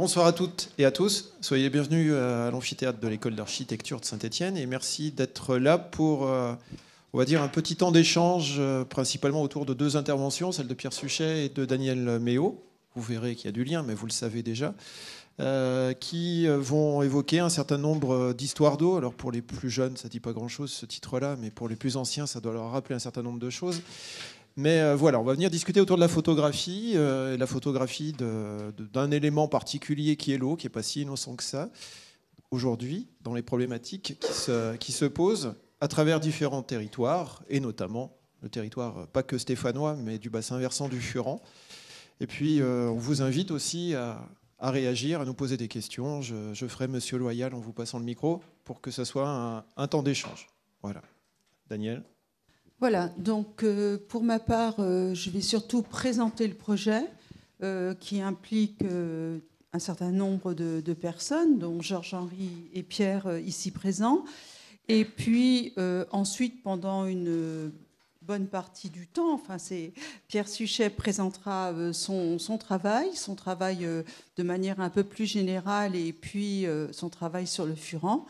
Bonsoir à toutes et à tous. Soyez bienvenus euh, à l'amphithéâtre de l'école d'architecture de Saint-Étienne et merci d'être là pour, euh, on va dire, un petit temps d'échange, euh, principalement autour de deux interventions, celle de Pierre Suchet et de Daniel Méo. Vous verrez qu'il y a du lien, mais vous le savez déjà. qui vont évoquer un certain nombre d'histoires d'eau. Alors pour les plus jeunes, ça ne dit pas grand-chose ce titre-là, mais pour les plus anciens, ça doit leur rappeler un certain nombre de choses. Mais euh, voilà, on va venir discuter autour de la photographie, euh, la photographie d'un élément particulier qui est l'eau, qui n'est pas si innocent que ça, aujourd'hui, dans les problématiques qui se, posent à travers différents territoires, et notamment le territoire euh, pas que stéphanois, mais du bassin versant du Furan. Et puis, on vous invite aussi à, réagir, à nous poser des questions. Je, ferai Monsieur Loyal en vous passant le micro pour que ce soit un temps d'échange. Voilà. Daniel voilà, donc euh, pour ma part, euh, je vais surtout présenter le projet euh, qui implique un certain nombre de, personnes, dont Georges-Henri et Pierre ici présents. Et puis ensuite, pendant une bonne partie du temps, enfin, Pierre Suchet présentera son, travail, son travail de manière un peu plus générale et puis son travail sur le Furan.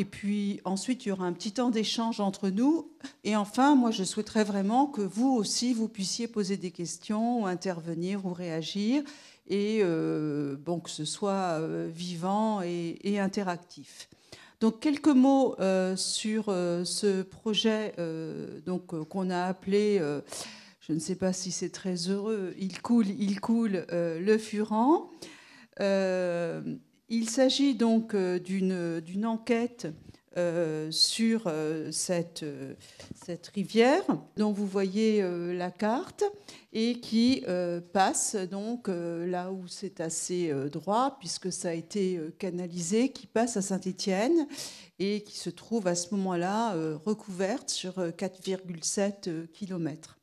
Et puis ensuite, il y aura un petit temps d'échange entre nous. Et enfin, moi, je souhaiterais vraiment que vous aussi, vous puissiez poser des questions, ou intervenir ou réagir, et euh, bon, que ce soit euh, vivant et, interactif. Donc quelques mots euh, sur ce projet donc qu'on a appelé, je ne sais pas si c'est très heureux, il coule, il coule le Furan. Il s'agit donc euh, d'une enquête euh, sur euh, cette, rivière dont vous voyez la carte et qui passe donc là où c'est assez droit puisque ça a été canalisé, qui passe à Saint-Étienne et qui se trouve à ce moment-là recouverte sur 4,7 kilomètres.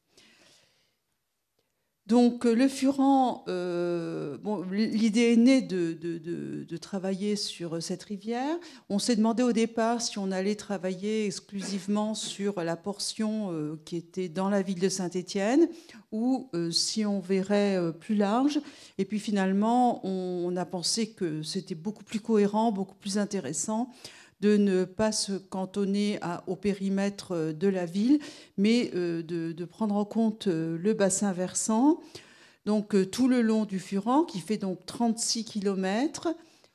Donc euh, le furan, euh, l'idée est née de, travailler sur euh, cette rivière. On s'est demandé au départ si on allait travailler exclusivement sur la portion qui était dans la ville de Saint-Étienne ou si on verrait plus large. Et puis finalement, on a pensé que c'était beaucoup plus cohérent, beaucoup plus intéressant de ne pas se cantonner au périmètre euh, de la ville, mais euh, de, prendre en compte euh, le bassin versant, donc tout le long du Furan, qui fait donc 36 km,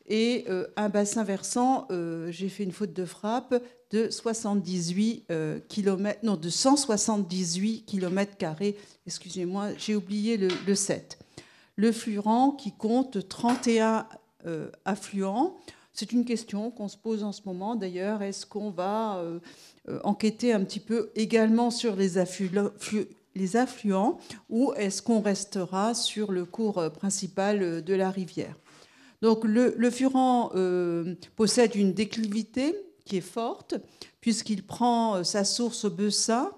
et un bassin versant, j'ai fait une faute de frappe, de 78 km, non, 178 km Excusez-moi, j'ai oublié le, 7. Le Furan qui compte 31 affluents. C'est une question qu'on se pose en ce moment. D'ailleurs, est-ce qu'on va euh, euh, enquêter un petit peu également sur les, affluents ou est-ce qu'on restera sur le cours euh, principal de la rivière Donc, le, le Furan possède une déclivité qui est forte puisqu'il prend sa source au Bessin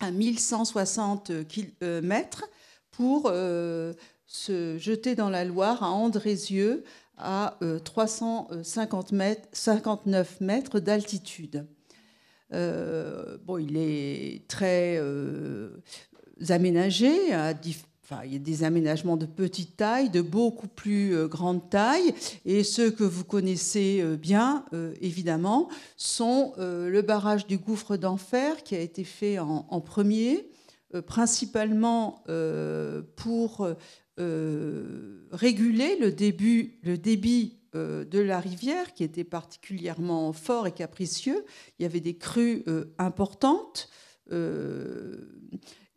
à 1160 mètres pour se jeter dans la Loire à Andrézieux à 359 euh, mètres, 59 d'altitude. Euh, bon, il est très euh, aménagé. Hein, il y a des aménagements de petite taille, de beaucoup plus grande taille. Et ceux que vous connaissez bien, évidemment, sont le barrage du gouffre d'enfer qui a été fait en, en premier principalement pour euh, réguler le, début, le débit euh, de la rivière, qui était particulièrement fort et capricieux. Il y avait des crues euh, importantes.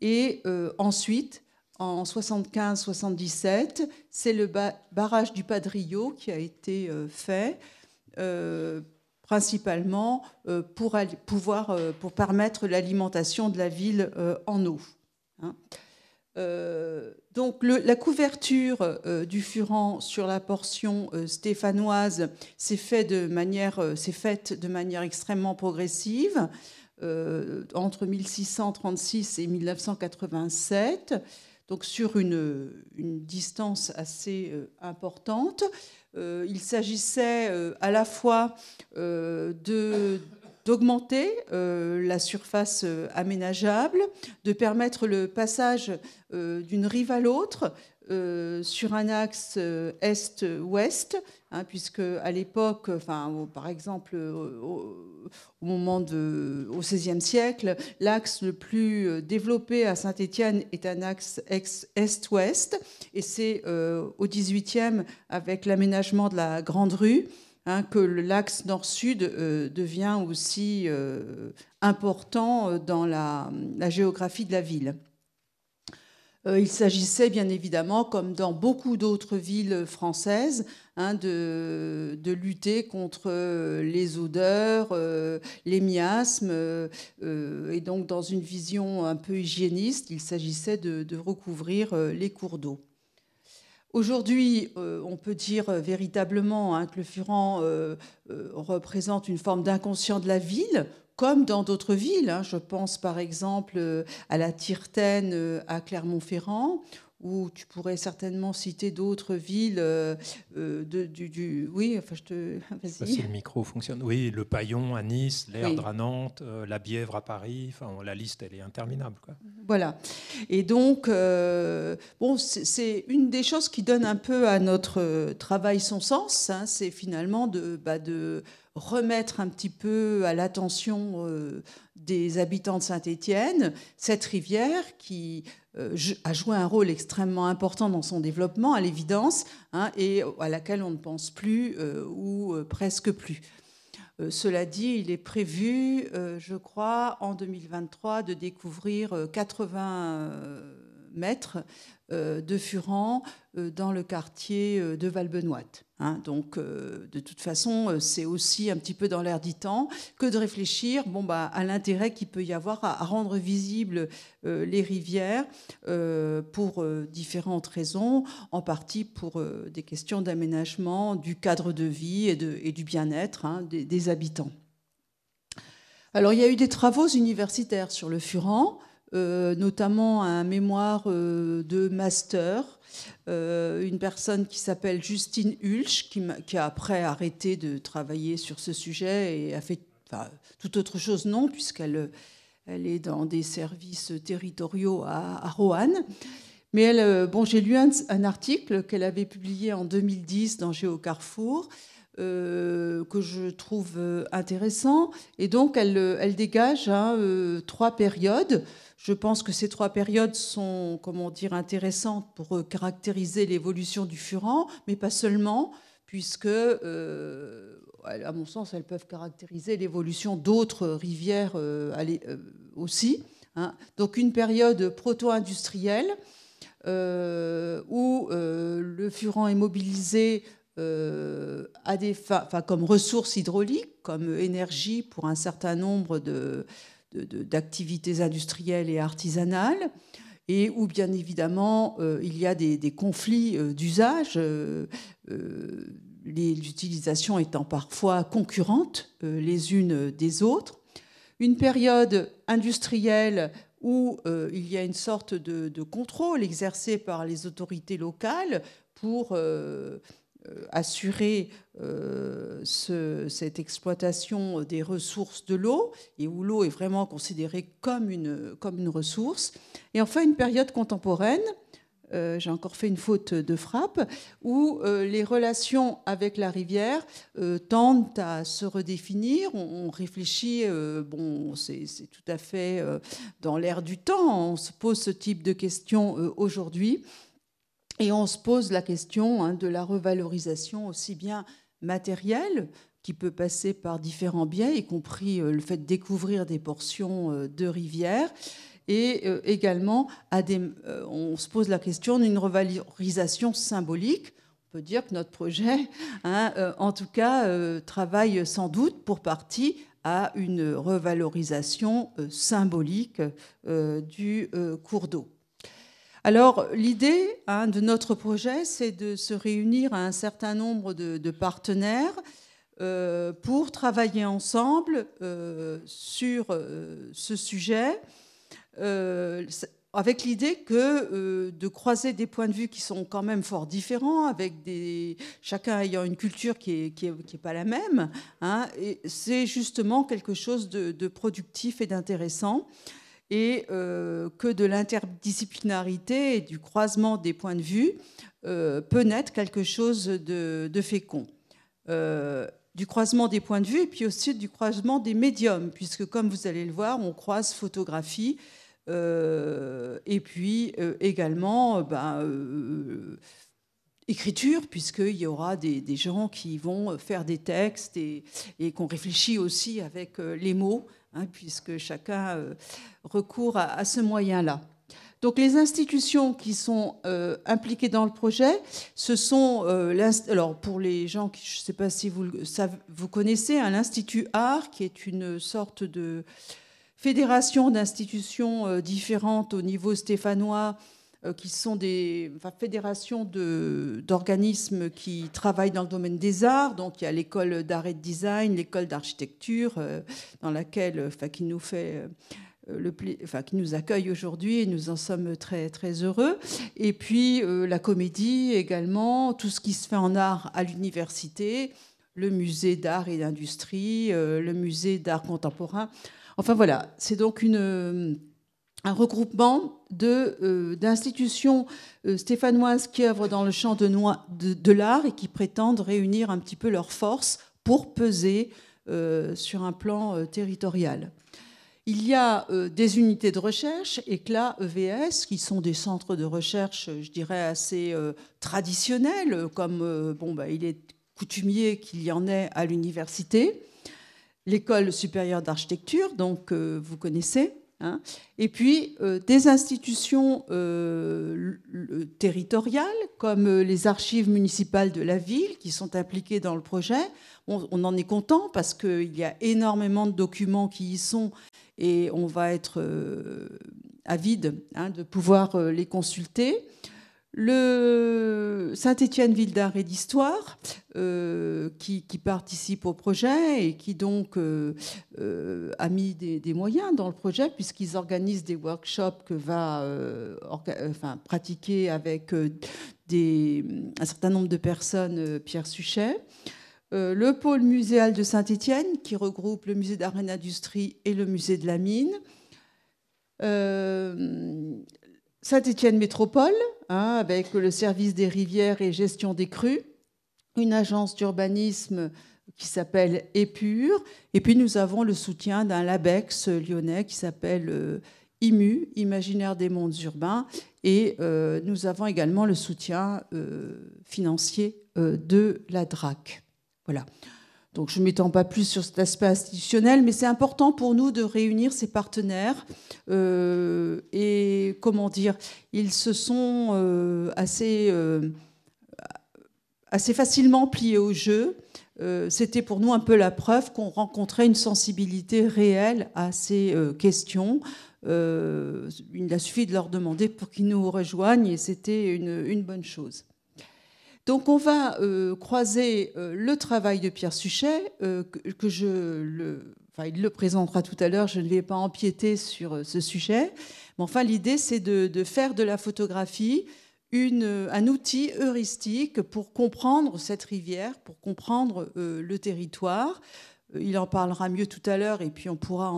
et ensuite, en 75-77, c'est le barrage du Padrillo qui a été fait principalement pour, pouvoir, pour permettre l'alimentation de la ville en eau. Hein. Donc la couverture euh, du furan sur la portion euh, stéphanoise euh, s'est faite de manière, extrêmement progressive entre 1636 et 1987, donc sur une distance assez importante. il s'agissait à la fois de d'augmenter euh, la surface euh, aménageable, de permettre le passage euh, d'une rive à l'autre sur un axe est-ouest, hein, puisque à l'époque, enfin, par exemple, au, moment de, au XVIe siècle, l'axe le plus développé à Saint-Étienne est un axe est-ouest, et c'est au XVIIIe avec l'aménagement de la Grande Rue Hein, que l'axe nord-sud euh, devient aussi euh, important euh, dans la, géographie de la ville. Il s'agissait bien évidemment, comme dans beaucoup d'autres villes françaises, hein, de, lutter contre les odeurs, les miasmes. et donc, dans une vision un peu hygiéniste, il s'agissait de, recouvrir les cours d'eau. Aujourd'hui, euh, on peut dire euh, véritablement hein, que le Furan euh, représente une forme d'inconscient de la ville, comme dans d'autres villes. Hein. Je pense par exemple à la Tirtaine, à Clermont-Ferrand, où tu pourrais certainement citer d'autres villes euh, euh, du, Oui, enfin, je te. Vas-y. si le micro fonctionne. Oui, le Paillon à Nice, l'Erdre à Nantes, euh, la Bièvre à Paris. Enfin, la liste, elle est interminable. Quoi. Voilà. Et donc, bon, c'est une des choses qui donne un peu à notre travail son sens. Hein, c'est finalement de, bah, de remettre un petit peu à l'attention des habitants de Saint-Étienne cette rivière qui euh, a joué un rôle extrêmement important dans son développement, à l'évidence, hein, et à laquelle on ne pense plus euh, ou euh, presque plus. cela dit, il est prévu, je crois, en 2023, de découvrir 80 maître euh, de Furan euh, dans le quartier euh, de Valbenoite. Hein. donc, de toute façon, c'est aussi un petit peu dans l'air du temps que de réfléchir bon, bah, à l'intérêt qu'il peut y avoir à, rendre visibles les rivières pour différentes raisons, en partie pour des questions d'aménagement du cadre de vie et, du bien-être hein, des, des habitants. Alors, il y a eu des travaux universitaires sur le Furan, euh, notamment un mémoire euh, de master, euh, une personne qui s'appelle Justine Hulch, qui, a après arrêté de travailler sur ce sujet et a fait enfin, tout autre chose, non, puisqu'elle elle est dans des services territoriaux à, à Roanne. Mais elle, bon, j'ai lu un, article qu'elle avait publié en 2010 dans Géo Carrefour. que je trouve intéressant. Et donc, elle, elle dégage hein, trois périodes. Je pense que ces trois périodes sont, comment dire, intéressantes pour euh, caractériser l'évolution du furan, mais pas seulement, puisque, euh, à mon sens, elles peuvent caractériser l'évolution d'autres euh, rivières aussi. Hein. Donc une période proto-industrielle où le furan est mobilisé comme ressource hydraulique, comme énergie pour un certain nombre de, d'activités industrielles et artisanales et où bien évidemment euh, il y a des, conflits euh, d'usage, euh, les utilisations étant parfois concurrentes les unes des autres. Une période industrielle où il y a une sorte de, contrôle exercé par les autorités locales pour euh, assurer euh, cette exploitation des ressources de l'eau, et où l'eau est vraiment considérée comme une, ressource. Et enfin, une période contemporaine, euh, j'ai encore fait une faute de frappe, où les relations avec la rivière tendent à se redéfinir. On, réfléchit, bon, c'est tout à fait dans l'air du temps, on se pose ce type de questions aujourd'hui. Et on se pose la question hein, de la revalorisation aussi bien matérielle, qui peut passer par différents biais, y compris euh, le fait de découvrir des portions euh, de rivières, et euh, également on se pose la question d'une revalorisation symbolique. On peut dire que notre projet, hein, en tout cas, travaille sans doute pour partie à une revalorisation symbolique du cours d'eau. Alors l'idée hein, de notre projet, c'est de se réunir à un certain nombre de, partenaires euh, pour travailler ensemble euh, sur euh, ce sujet, avec l'idée que de croiser des points de vue qui sont quand même fort différents, avec chacun ayant une culture qui n'est est, pas la même, hein, c'est justement quelque chose de productif et d'intéressant et euh, que de l'interdisciplinarité et du croisement des points de vue euh, peut naître quelque chose de, fécond. Euh, du croisement des points de vue et puis aussi du croisement des médiums, puisque comme vous allez le voir, on croise photographie et puis également ben, écriture, puisqu'il y aura des, gens qui vont faire des textes et qu'on réfléchit aussi avec les mots. Hein, puisque chacun euh, recourt à, ce moyen-là. Donc les institutions qui sont euh, impliquées dans le projet, ce sont, euh, alors pour les gens qui, je ne sais pas si vous, vous connaissez, hein, l'Institut Art, qui est une sorte de fédération d'institutions différentes au niveau stéphanois euh, qui sont des enfin, fédérations d'organismes qui travaillent dans le domaine des arts. Donc il y a l'école d'art et de design, l'école d'architecture, euh, dans laquelle, euh, enfin, qui nous fait. Le, qui nous accueille aujourd'hui et nous en sommes très, très heureux. Et puis la comédie également, tout ce qui se fait en art à l'université, le musée d'art et d'industrie, le musée d'art contemporain. Enfin voilà, c'est donc une un regroupement euh, d'institutions euh, stéphanoises qui œuvrent dans le champ de, de l'art et qui prétendent réunir un petit peu leurs forces pour peser euh, sur un plan territorial. Il y a des unités de recherche, ECLA, EVS, qui sont des centres de recherche, je dirais, assez traditionnels, comme bon, bah, il est coutumier qu'il y en ait à l'université. L'école supérieure d'architecture, donc vous connaissez, Hein. et puis euh, des institutions euh, territoriales comme euh, les archives municipales de la ville qui sont impliquées dans le projet. On, en est content parce qu'il y a énormément de documents qui y sont et on va être avide hein, de pouvoir les consulter. Le Saint-Étienne-Ville d'art et d'histoire, euh, qui, participe au projet et qui donc euh, euh, a mis des, moyens dans le projet, puisqu'ils organisent des workshops que va enfin, pratiquer avec un certain nombre de personnes Pierre Suchet. le pôle muséal de Saint-Étienne, qui regroupe le musée d'art et d'industrie et le musée de la mine saint etienne Métropole, hein, avec le service des rivières et gestion des crues, une agence d'urbanisme qui s'appelle Épure, et puis nous avons le soutien d'un LABEX lyonnais qui s'appelle euh, IMU, Imaginaire des mondes urbains, et euh, nous avons également le soutien euh, financier de la DRAC. Voilà. Donc je ne m'étends pas plus sur cet aspect institutionnel, mais c'est important pour nous de réunir ces partenaires. Euh, et comment dire, ils se sont euh, euh, assez, facilement pliés au jeu. C'était pour nous un peu la preuve qu'on rencontrait une sensibilité réelle à ces questions. il a suffi de leur demander pour qu'ils nous rejoignent et c'était une bonne chose. Donc on va euh, croiser euh, le travail de Pierre Suchet, euh, que, je le, enfin, il le présentera tout à l'heure, je ne vais pas empiéter sur ce sujet. Mais enfin, l'idée, c'est de, faire de la photographie un outil heuristique pour comprendre cette rivière, pour comprendre le territoire. Il en parlera mieux tout à l'heure et puis on pourra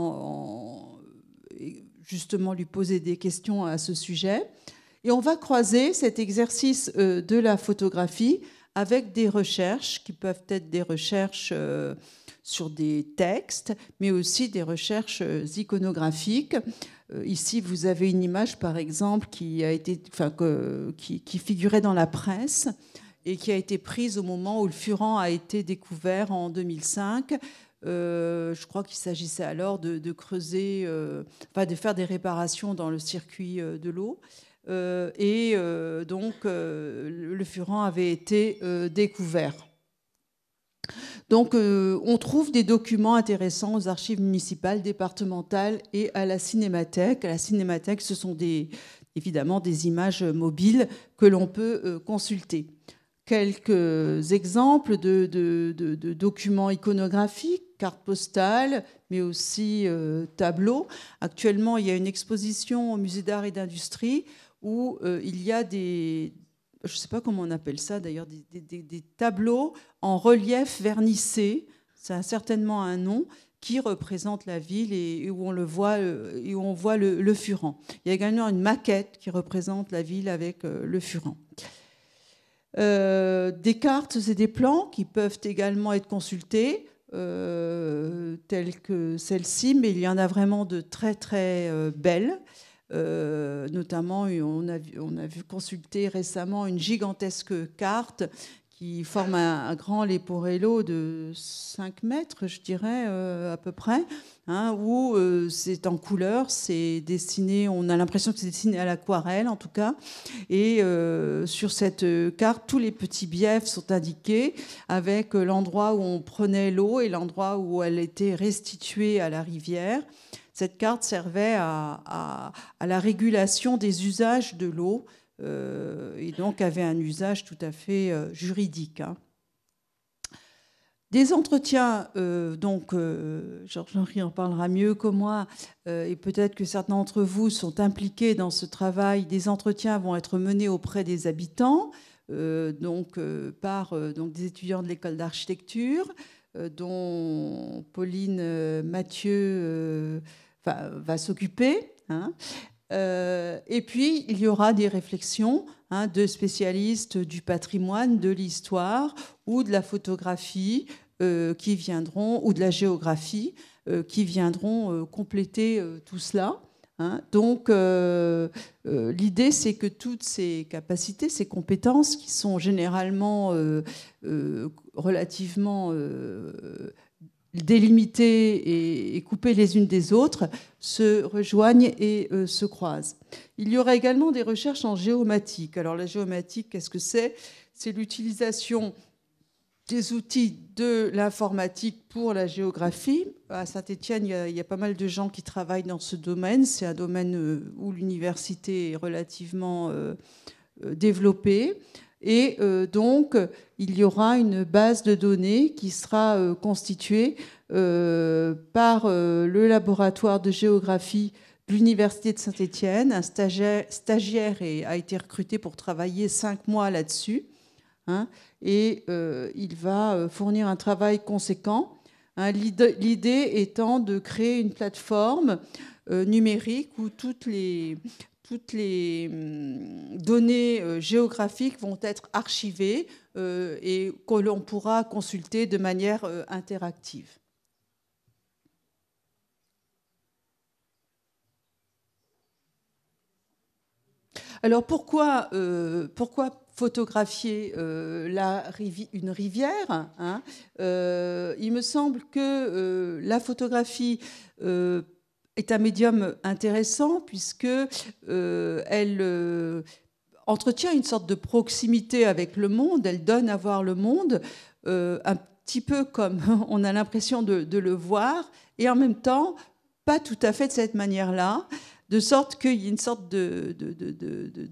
justement lui poser des questions à ce sujet. Et on va croiser cet exercice euh, de la photographie avec des recherches qui peuvent être des recherches euh, sur des textes, mais aussi des recherches euh, iconographiques. Ici, vous avez une image, par exemple, qui, a été, enfin, qui, figurait dans la presse et qui a été prise au moment où le furan a été découvert en 2005. je crois qu'il s'agissait alors de, creuser, enfin de faire des réparations dans le circuit de l'eau. Euh, et euh, donc euh, le furan avait été découvert. Donc on trouve des documents intéressants aux archives municipales, départementales et à la cinémathèque. À la cinémathèque, ce sont évidemment des images mobiles que l'on peut consulter. Quelques exemples de, documents iconographiques, cartes postales, mais aussi tableaux. Actuellement, il y a une exposition au Musée d'art et d'industrie où euh, il y a des, je ne sais pas comment on appelle ça d'ailleurs, des, tableaux en relief vernissé, ça a certainement un nom, qui représente la ville et, où on le voit euh, et on voit le, le, furan. Il y a également une maquette qui représente la ville avec euh, le furan. des cartes et des plans qui peuvent également être consultés, euh, telles que celle-ci, mais il y en a vraiment de très très belles. Euh, notamment, on a, vu, consulter récemment une gigantesque carte qui forme un, grand Leporello de 5 mètres, je dirais, euh, à peu près, hein, où euh, c'est en couleur, c'est dessiné, on a l'impression que c'est dessiné à l'aquarelle en tout cas. Et sur cette carte, tous les petits biefs sont indiqués avec l'endroit où on prenait l'eau et l'endroit où elle était restituée à la rivière. Cette carte servait à, la régulation des usages de l'eau euh, et donc avait un usage tout à fait euh, juridique. Hein. Des entretiens, euh, donc Georges-Henri en parlera mieux que moi, et peut-être que certains d'entre vous sont impliqués dans ce travail. Des entretiens vont être menés auprès des habitants, donc par donc des étudiants de l'école d'architecture, dont Pauline Mathieu va, s'occuper. Hein. Euh, et puis, il y aura des réflexions hein, de spécialistes du patrimoine, de l'histoire ou de la photographie euh, qui viendront, ou de la géographie, euh, qui viendront compléter tout cela. Hein. Donc, l'idée, c'est que toutes ces capacités, ces compétences, qui sont généralement relativement délimitées et, coupées les unes des autres, se rejoignent et euh, se croisent. Il y aura également des recherches en géomatique. Alors la géomatique, qu'est-ce que c'est C'est l'utilisation des outils de l'informatique pour la géographie. À Saint-Étienne, il y, a pas mal de gens qui travaillent dans ce domaine. C'est un domaine euh, où l'université est relativement euh, développée. Et euh, donc, il y aura une base de données qui sera euh, constituée euh, par le laboratoire de géographie de l'Université de Saint-Étienne. Un stagiaire, stagiaire, a été recruté pour travailler cinq mois là-dessus. Hein, et il va fournir un travail conséquent. Hein, l'idée étant de créer une plateforme numérique où toutes les, toutes les hum, données euh, géographiques vont être archivées euh, et que l'on pourra consulter de manière euh, interactive. Alors pourquoi, pourquoi photographier la une rivière hein Il me semble que la photographie est un médium intéressant puisque euh, elle euh, entretient une sorte de proximité avec le monde, elle donne à voir le monde euh, un petit peu comme on a l'impression de, le voir et en même temps pas tout à fait de cette manière-là de sorte qu'il y ait une sorte de,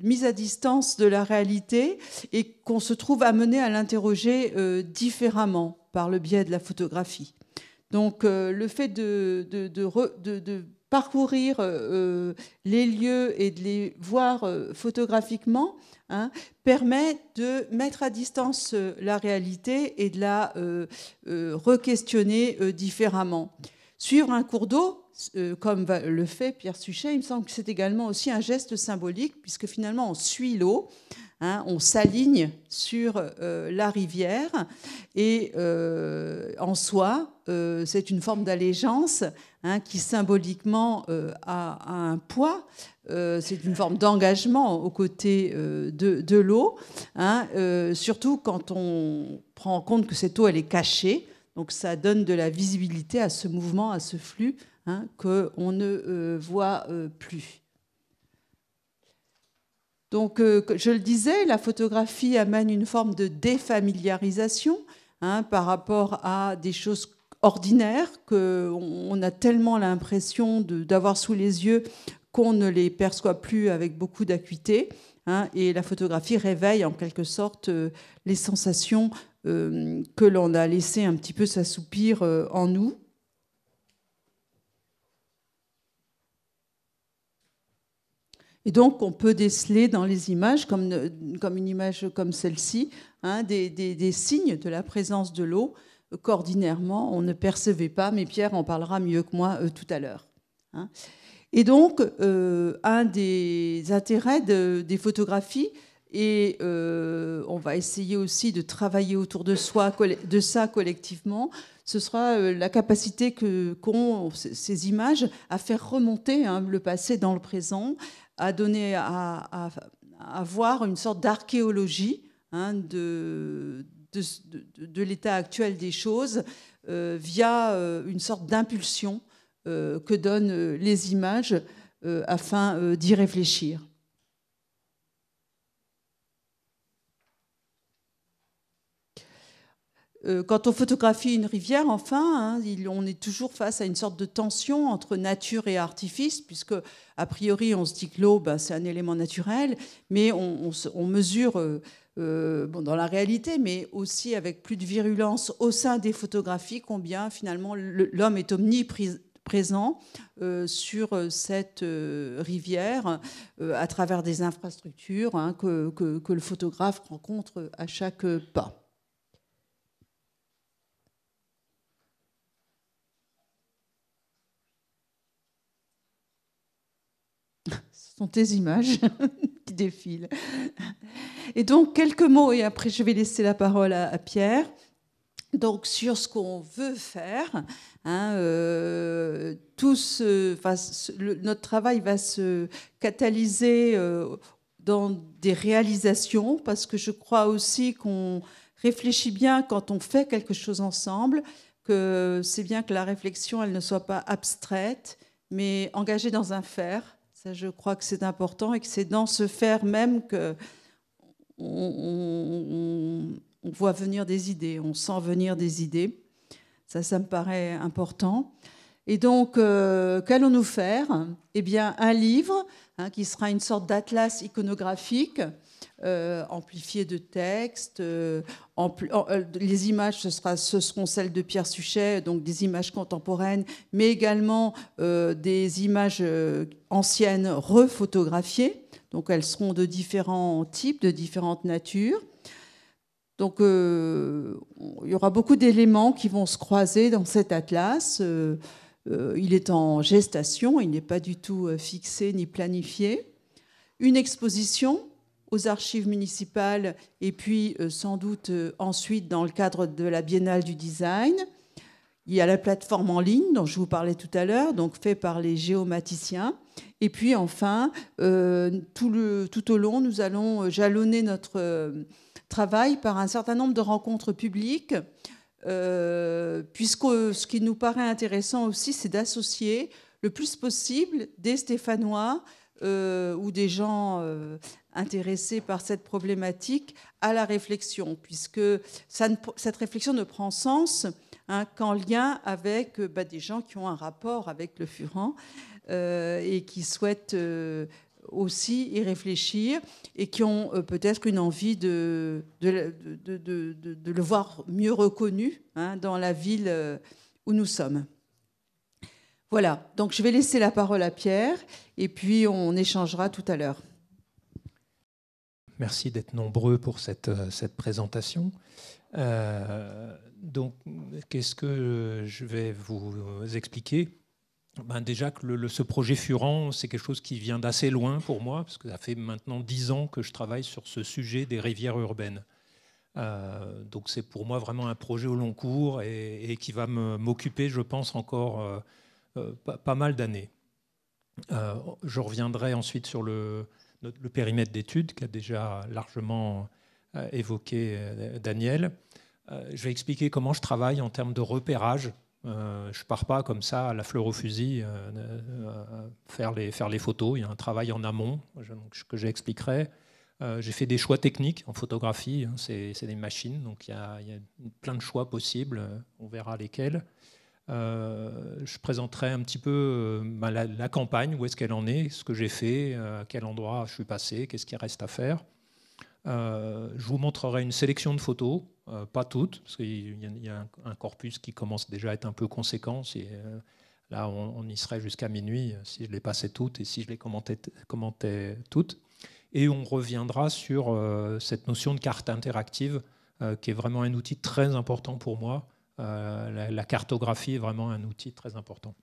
mise à distance de la réalité et qu'on se trouve amené à l'interroger différemment par le biais de la photographie. Donc le fait de, parcourir euh, euh, les lieux et de les voir euh, photographiquement hein, permet de mettre à distance la réalité et de la re-questionner différemment. Suivre un cours d'eau, comme le fait Pierre Suchet, il me semble que c'est également aussi un geste symbolique, puisque finalement on suit l'eau, Hein, on s'aligne sur euh, la rivière et euh, en soi, euh, c'est une forme d'allégeance hein, qui symboliquement a, un poids. c'est une forme d'engagement aux côtés de, l'eau, hein, surtout quand on prend en compte que cette eau, elle est cachée. Donc ça donne de la visibilité à ce mouvement, à ce flux qu'on ne voit plus. Donc, euh, je le disais, la photographie amène une forme de défamiliarisation hein, par rapport à des choses ordinaires qu'on a tellement l'impression d'avoir sous les yeux qu'on ne les perçoit plus avec beaucoup d'acuité. Hein, et la photographie réveille en quelque sorte euh, les sensations euh, que l'on a laissé un petit peu s'assoupir en nous. Et donc, on peut déceler dans les images, comme, comme une image comme celle-ci, hein, des, signes de la présence de l'eau qu'ordinairement on ne percevait pas, mais Pierre en parlera mieux que moi euh, tout à l'heure. Hein. Et donc, euh, un des intérêts des photographies, et euh, on va essayer aussi de travailler autour de, soi, de ça collectivement, ce sera la capacité qu'ont ces images à faire remonter hein, le passé dans le présent, à, à, voir une sorte d'archéologie hein, de, l'état actuel des choses euh, via euh, une sorte d'impulsion euh, que donnent les images afin d'y réfléchir. Euh, quand on photographie une rivière, enfin, hein, on est toujours face à une sorte de tension entre nature et artifice, puisque a priori on se dit que l'eau, bah, c'est un élément naturel, mais on, mesure euh, euh, dans la réalité, mais aussi avec plus de virulence au sein des photographies, combien finalement l'homme est omniprésent sur cette rivière à travers des infrastructures hein, que le photographe rencontre à chaque pas. Ce sont tes images qui défilent. Et donc, quelques mots, et après je vais laisser la parole à, Pierre. Donc, sur ce qu'on veut faire, hein, euh, notre travail va se catalyser euh, dans des réalisations, parce que je crois aussi qu'on réfléchit bien quand on fait quelque chose ensemble, que c'est bien que la réflexion, elle ne soit pas abstraite, mais engagée dans un faire je crois que c'est important et que c'est dans ce faire même que voit venir des idées, on sent venir des idées. Ça, ça me paraît important. Et donc, euh, qu'allons-nous faire Eh bien, un livre hein, qui sera une sorte d'atlas iconographique euh, de textes. Euh, euh, les images, ce, sera, ce, seront celles de Pierre Suchet, donc des images contemporaines, mais également euh, des images anciennes refotographiées Donc elles seront de différents types, de différentes natures. Donc il y aura beaucoup d'éléments qui vont se croiser dans cet atlas. il est en gestation, il n'est pas du tout fixé ni planifié. Une exposition aux archives municipales et puis euh, sans doute euh, ensuite dans le cadre de la Biennale du design. Il y a la plateforme en ligne dont je vous parlais tout à l'heure, donc fait par les géomaticiens. Et puis enfin, euh, tout, le, tout, au long, nous allons jalonner notre travail par un certain nombre de rencontres publiques, puisque ce qui nous paraît intéressant aussi, c'est d'associer le plus possible des Stéphanois ou des gens intéressés par cette problématique à la réflexion, puisque ça cette réflexion ne prend sens hein, qu'en lien avec euh, bah, des gens qui ont un rapport avec le furan euh, et qui souhaitent euh, aussi y réfléchir et qui ont peut-être une envie de, de, de, de, le voir mieux reconnu hein, dans la ville où nous sommes. Voilà, donc je vais laisser la parole à Pierre et puis on échangera tout à l'heure. Merci d'être nombreux pour cette, euh, cette présentation. Euh, donc, qu'est-ce que je vais vous expliquer ben, Déjà que ce projet Furan, c'est quelque chose qui vient d'assez loin pour moi, parce que ça fait maintenant dix ans que je travaille sur ce sujet des rivières urbaines. Euh, donc, c'est pour moi vraiment un projet au long cours et, qui va m'occuper, je pense, encore pas, mal d'années. je reviendrai ensuite sur le, le périmètre d'étude qu'a déjà largement euh, évoqué euh, Daniel. Euh, je vais expliquer comment je travaille en termes de repérage. je ne pars pas comme ça à la fleur au fusil faire, les, faire les photos. Il y a un travail en amont que j'expliquerai. j'ai fait des choix techniques en photographie, hein, c'est des machines, donc il y, y, a plein de choix possibles, on verra lesquels. Euh, je présenterai un petit peu euh, la, campagne, où est-ce qu'elle en est, ce que j'ai fait, euh, à quel endroit je suis passé, qu'est-ce qu'il reste à faire. je vous montrerai une sélection de photos, pas toutes, parce qu'il y, a un, corpus qui commence déjà à être un peu conséquent. Et, là, on, y serait jusqu'à minuit si je les passais toutes et si je les commentais toutes. Et on reviendra sur cette notion de carte interactive, qui est vraiment un outil très important pour moi, euh, la, cartographie est vraiment un outil très important.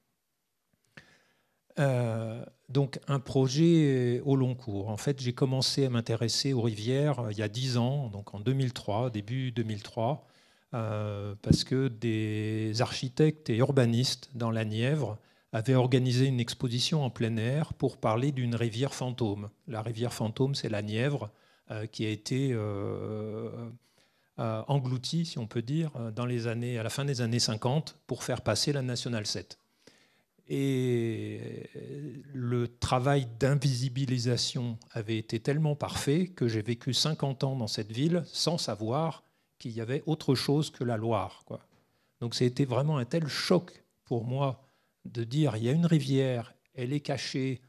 Euh, donc un projet au long cours. En fait, j'ai commencé à m'intéresser aux rivières euh, il y a 10 ans, donc en 2003, début 2003, parce que des architectes et urbanistes dans la Nièvre avaient organisé une exposition en plein air pour parler d'une rivière fantôme. La rivière fantôme, c'est la Nièvre qui a été euh, englouti, si on peut dire, euh, dans les années, à la fin des années 50 pour faire passer la National 7. Et euh, le travail d'invisibilisation avait été tellement parfait que j'ai vécu 50 ans dans cette ville sans savoir qu'il y avait autre chose que la Loire. Quoi. Donc c'était vraiment un tel choc pour moi de dire il y a une rivière, elle est cachée,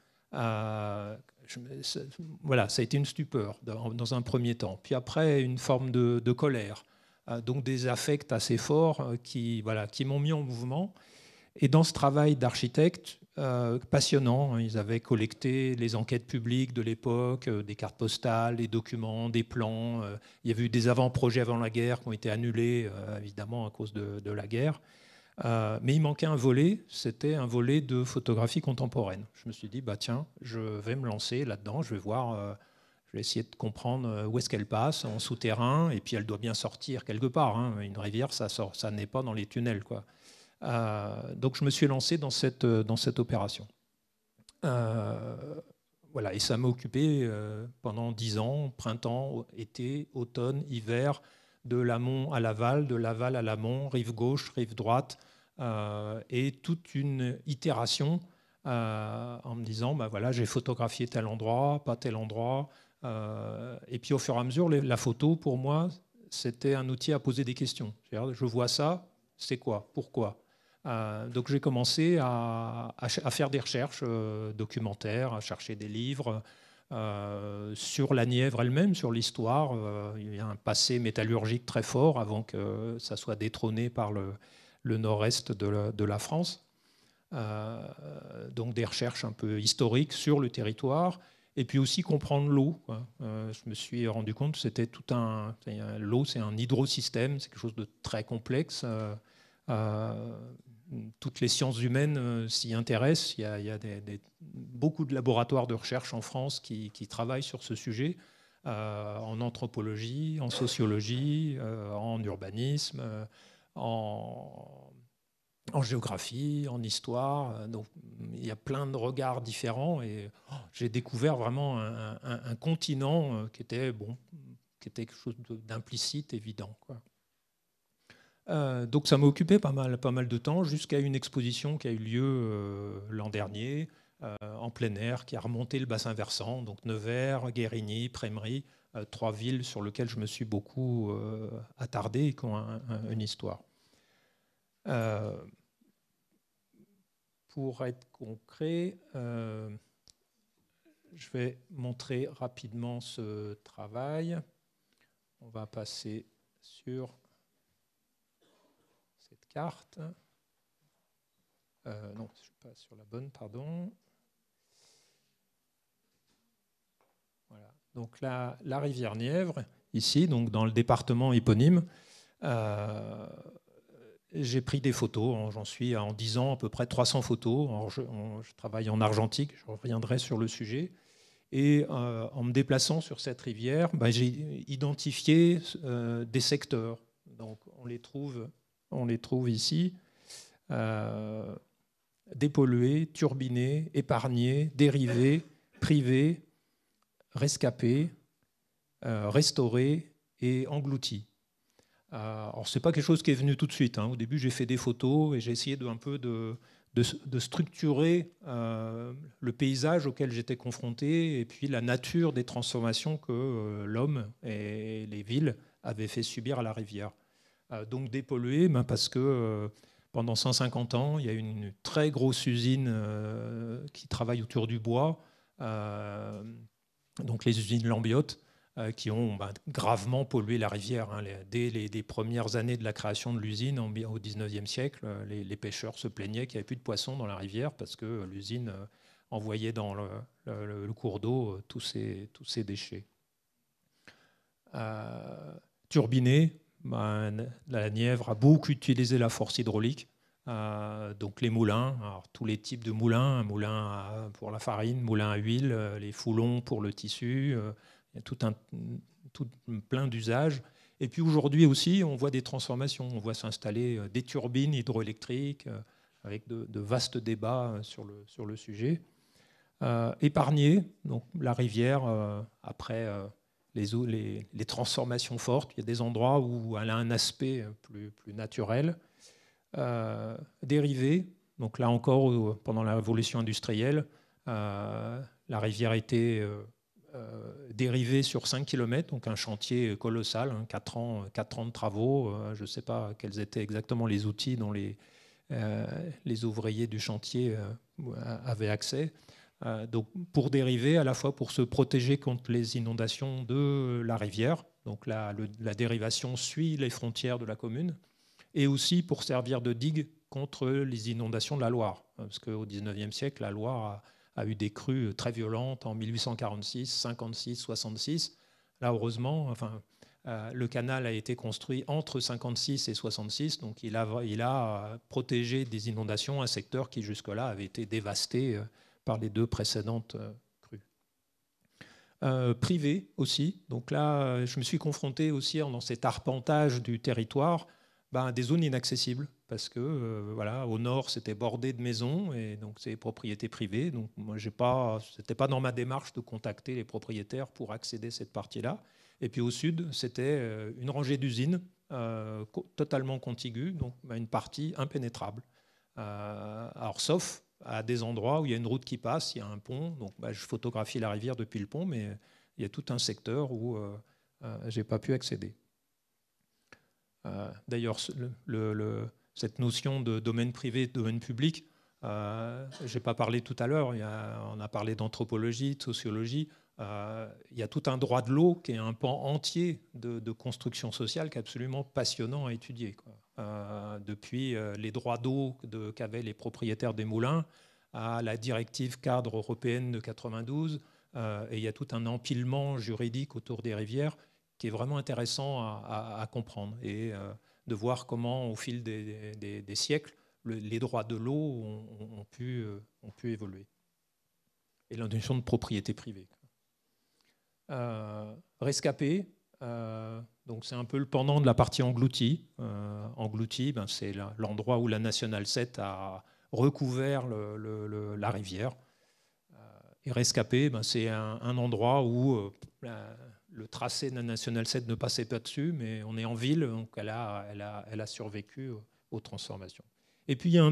voilà, ça a été une stupeur dans, un premier temps. Puis après, une forme de, colère, euh, donc des affects assez forts euh, qui, voilà, qui m'ont mis en mouvement. Et dans ce travail d'architecte euh, passionnant, hein, ils avaient collecté les enquêtes publiques de l'époque, des cartes postales, des documents, des plans. il y avait eu des avant-projets avant la guerre qui ont été annulés, évidemment, à cause de la guerre. Euh, mais il manquait un volet, c'était un volet de photographie contemporaine. Je me suis dit, bah tiens, je vais me lancer là-dedans, je vais voir, euh, je vais essayer de comprendre euh, où est-ce qu'elle passe, en souterrain, et puis elle doit bien sortir quelque part. Hein. Une rivière, ça sort, ça n'est pas dans les tunnels. Quoi. donc je me suis lancé dans cette, dans cette opération. voilà, et ça m'a occupé pendant dix ans, printemps, été, automne, hiver, de l'amont à l'aval, de l'aval à l'amont, rive gauche, rive droite, euh, et toute une itération euh, en me disant, bah voilà, j'ai photographié tel endroit, pas tel endroit. Euh, et puis au fur et à mesure, la photo, pour moi, c'était un outil à poser des questions. Je vois ça, c'est quoi Pourquoi donc j'ai commencé à, faire des recherches documentaires, à chercher des livres, euh, sur la Nièvre elle-même, sur l'histoire. Euh, il y a un passé métallurgique très fort avant que ça soit détrôné par le, nord-est de, la France. Euh, donc des recherches un peu historiques sur le territoire. Et puis aussi comprendre l'eau. je me suis rendu compte que c'était tout un. L'eau, c'est un hydrosystème, c'est quelque chose de très complexe toutes les sciences humaines euh, s'y intéressent. Il y a, beaucoup de laboratoires de recherche en France qui, travaillent sur ce sujet, euh, en anthropologie, en sociologie, euh, en urbanisme, en, géographie, en histoire. Donc, il y a plein de regards différents et oh, j'ai découvert vraiment un, continent qui était, bon, qui était quelque chose d'implicite, évident. Quoi. Euh, donc ça m'a occupé pas mal, pas mal de temps jusqu'à une exposition qui a eu lieu euh, l'an dernier euh, en plein air, qui a remonté le bassin versant, donc Nevers, Guérigny, Prémery, trois villes sur lesquelles je me suis beaucoup attardé et qui ont une histoire. pour être concret, je vais montrer rapidement ce travail. On va passer sur carte. Euh, non, je suis pas sur la bonne, pardon. Voilà. Donc la, la rivière Nièvre, ici, donc dans le département éponyme, euh, j'ai pris des photos. Hein, j'en suis en 10 ans à peu près 300 photos. je, travaille en argentique, je reviendrai sur le sujet. Et euh, en me déplaçant sur cette rivière, bah, j'ai identifié des secteurs. Donc on les trouve on les trouve ici euh, dépollués, turbinés, épargnés, dérivés, privés, rescapés, euh, restaurés et engloutis. Ce euh, alors pas quelque chose qui est venu tout de suite. Hein. Au début j'ai fait des photos et j'ai essayé de un peu de structurer le paysage auquel j'étais confronté et puis la nature des transformations que l'homme et les villes avaient fait subir à la rivière donc dépollué ben, parce que euh, pendant 150 ans, il y a une très grosse usine euh, qui travaille autour du bois, euh, donc les usines Lambiote, qui ont ben, gravement pollué la rivière. Hein. dès les, premières années de la création de l'usine au 19e siècle, les, pêcheurs se plaignaient qu'il n'y avait plus de poissons dans la rivière parce que l'usine envoyait dans le, cours d'eau tous ces, tous ces déchets. Euh, turbiné, ben, la Nièvre a beaucoup utilisé la force hydraulique. Euh, donc les moulins, tous les types de moulins, un moulin pour la farine, moulin à huile, euh, les foulons pour le tissu, euh, il y a tout un tout plein d'usages. Et puis aujourd'hui aussi, on voit des transformations, on voit s'installer des turbines hydroélectriques avec de, vastes débats sur le, sur le sujet. épargner, donc la rivière après les, transformations fortes. Il y a des endroits où elle a un aspect euh, plus, naturel. Euh, dérivé, donc là encore, euh, pendant la révolution industrielle, la rivière était dérivée sur 5 km, donc un chantier colossal, 4, hein, ans, de travaux. je ne sais pas quels étaient exactement les outils dont les ouvriers du chantier avaient accès. Euh, donc pour dériver, à la fois pour se protéger contre les inondations de la rivière, donc la, dérivation suit les frontières de la commune, et aussi pour servir de digue contre les inondations de la Loire, euh, parce qu'au XIXe siècle, la Loire a, eu des crues très violentes en 1846, 56, 66. Là, heureusement, enfin, euh, le canal a été construit entre 56 et 66, donc il a, protégé des inondations un secteur qui jusque-là avait été dévasté par les deux précédentes euh, crues. Euh, privé aussi, donc là, euh, je me suis confronté aussi dans cet arpentage du territoire ben, à des zones inaccessibles parce que voilà, au nord, c'était bordé de maisons et donc c'est propriété privée. Donc moi, j'ai pas, c'était pas dans ma démarche de contacter les propriétaires pour accéder à cette partie-là. Et puis au sud, c'était une rangée d'usines totalement contiguë, donc ben, une partie impénétrable. alors sauf à des endroits où il y a une route qui passe, il y a un pont. Donc, bah, je photographie la rivière depuis le pont, mais euh, il y a tout un secteur où euh, euh, j'ai pas pu accéder. D'ailleurs, le, cette notion de domaine privé, domaine public, euh, je n'ai pas parlé tout à l'heure, on a parlé d'anthropologie, de sociologie. il y a tout un droit de l'eau qui est un pan entier de, de construction sociale qui est absolument passionnant à étudier. Quoi. Euh, depuis euh, les droits d'eau qu'avaient les propriétaires des moulins à la directive cadre européenne de 92. Euh, et il y a tout un empilement juridique autour des rivières qui est vraiment intéressant à, comprendre et de voir comment, au fil des, siècles, les droits de l'eau ont, pu, évoluer. Et l'intention de propriété privée. rescapé, euh, donc c'est un peu le pendant de la partie engloutie. Euh, engloutie, ben, c'est l'endroit où la Nationale 7 a recouvert la rivière. Euh, et rescapé, ben, c'est un, endroit où le tracé de la National 7 ne passait pas dessus, mais on est en ville, donc elle a, elle a, survécu aux transformations. Et puis il y a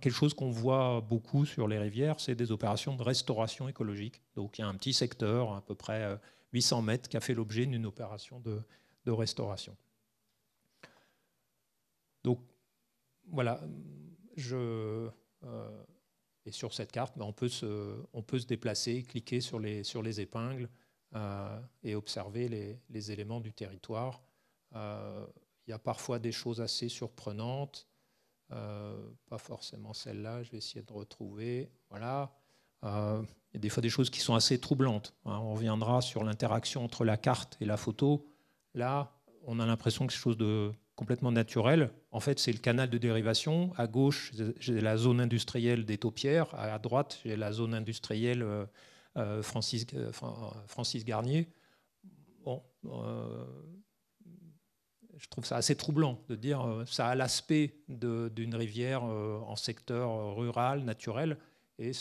quelque chose qu'on voit beaucoup sur les rivières, c'est des opérations de restauration écologique. Donc il y a un petit secteur, à peu près 800 mètres qui a fait l'objet d'une opération de, restauration. Donc voilà, je, euh, et sur cette carte, ben, on, peut se, on peut se déplacer, cliquer sur les, sur les épingles euh, et observer les, éléments du territoire. Euh, il y a parfois des choses assez surprenantes, pas forcément celle-là, je vais essayer de retrouver. Voilà. Euh, il y a des fois des choses qui sont assez troublantes. Hein. On reviendra sur l'interaction entre la carte et la photo. Là, on a l'impression que c'est quelque chose de complètement naturel. En fait, c'est le canal de dérivation. À gauche, j'ai la zone industrielle des taupières. À droite, j'ai la zone industrielle euh, euh, Francis, Garnier. Bon, je trouve ça assez troublant de dire ça a l'aspect d'une rivière en secteur rural, naturel, et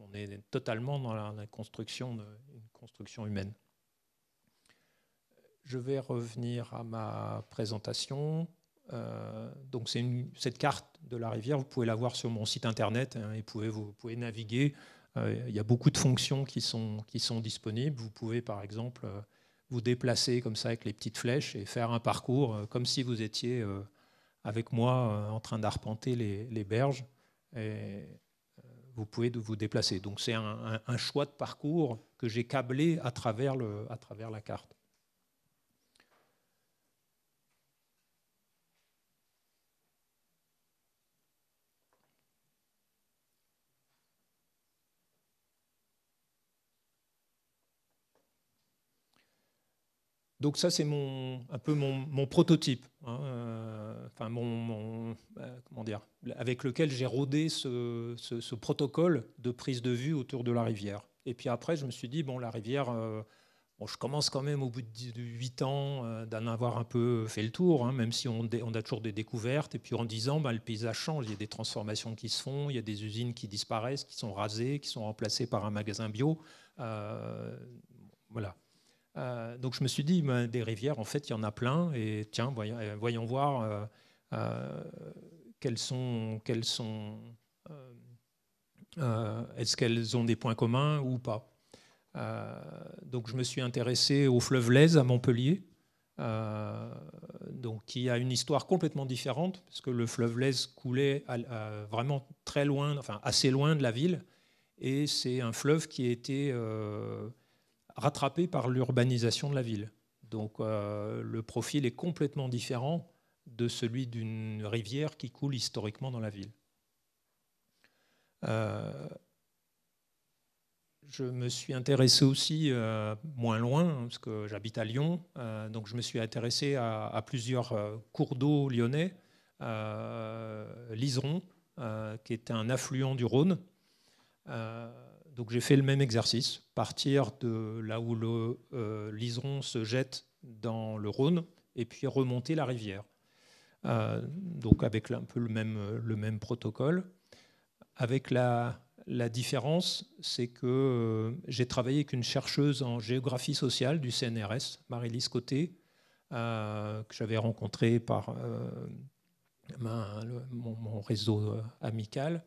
on est totalement dans la, construction, construction humaine. Je vais revenir à ma présentation. Euh, donc c'est cette carte de la rivière, vous pouvez la voir sur mon site internet hein, et pouvez, vous pouvez naviguer. Euh, il y a beaucoup de fonctions qui sont, qui sont disponibles. Vous pouvez par exemple euh, vous déplacer comme ça avec les petites flèches et faire un parcours comme si vous étiez avec moi en train d'arpenter les, les berges. Et vous pouvez vous déplacer. Donc c'est un, choix de parcours que j'ai câblé à travers, le, à travers la carte. Donc ça, c'est mon, un peu mon, prototype, hein, euh, enfin mon, euh, comment dire, avec lequel j'ai rodé ce, protocole de prise de vue autour de la rivière. Et puis après, je me suis dit, bon, la rivière, euh, bon, je commence quand même au bout de, 8 ans d'en avoir un peu fait le tour, hein, même si on, on, a toujours des découvertes. Et puis en 10 ans, ben, le paysage change, il y a des transformations qui se font, il y a des usines qui disparaissent, qui sont rasées, qui sont remplacées par un magasin bio. voilà. Euh, donc je me suis dit, des rivières, en fait, il y en a plein. Et tiens, voyons, euh, voir euh, euh, quelles sont. sont Est-ce qu'elles ont des points communs ou pas Donc je me suis intéressé au fleuve Lèze à Montpellier. donc, qui a une histoire complètement différente, parce que le fleuve Lèze coulait vraiment très loin, enfin assez loin de la ville, et c'est un fleuve qui était été rattrapé par l'urbanisation de la ville. Donc euh, le profil est complètement différent de celui d'une rivière qui coule historiquement dans la ville. Euh, je me suis intéressé aussi euh, moins loin, hein, parce que j'habite à Lyon, donc je me suis intéressé à, plusieurs cours d'eau lyonnais, l'Iseron, qui est un affluent du Rhône. Donc j'ai fait le même exercice, partir de là où le euh, se jette dans le Rhône et puis remonter la rivière. Euh, donc avec un peu le même, le même protocole. Avec la, la différence, c'est que euh, j'ai travaillé avec une chercheuse en géographie sociale du CNRS, Marie-Lise Côté, que j'avais rencontrée par mon, mon, réseau amical.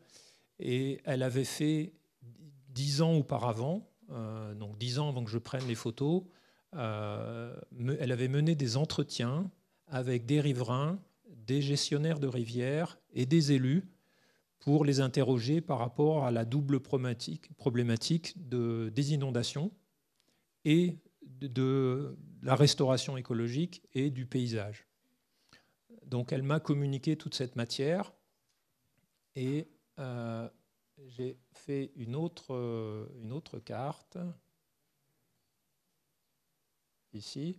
Et elle avait fait dix ans auparavant, euh, donc dix ans avant que je prenne les photos, euh, elle avait mené des entretiens avec des riverains, des gestionnaires de rivières et des élus pour les interroger par rapport à la double problématique, de, des inondations et de, la restauration écologique et du paysage. Donc elle m'a communiqué toute cette matière et euh, j'ai fait une autre, euh, une autre carte. Ici.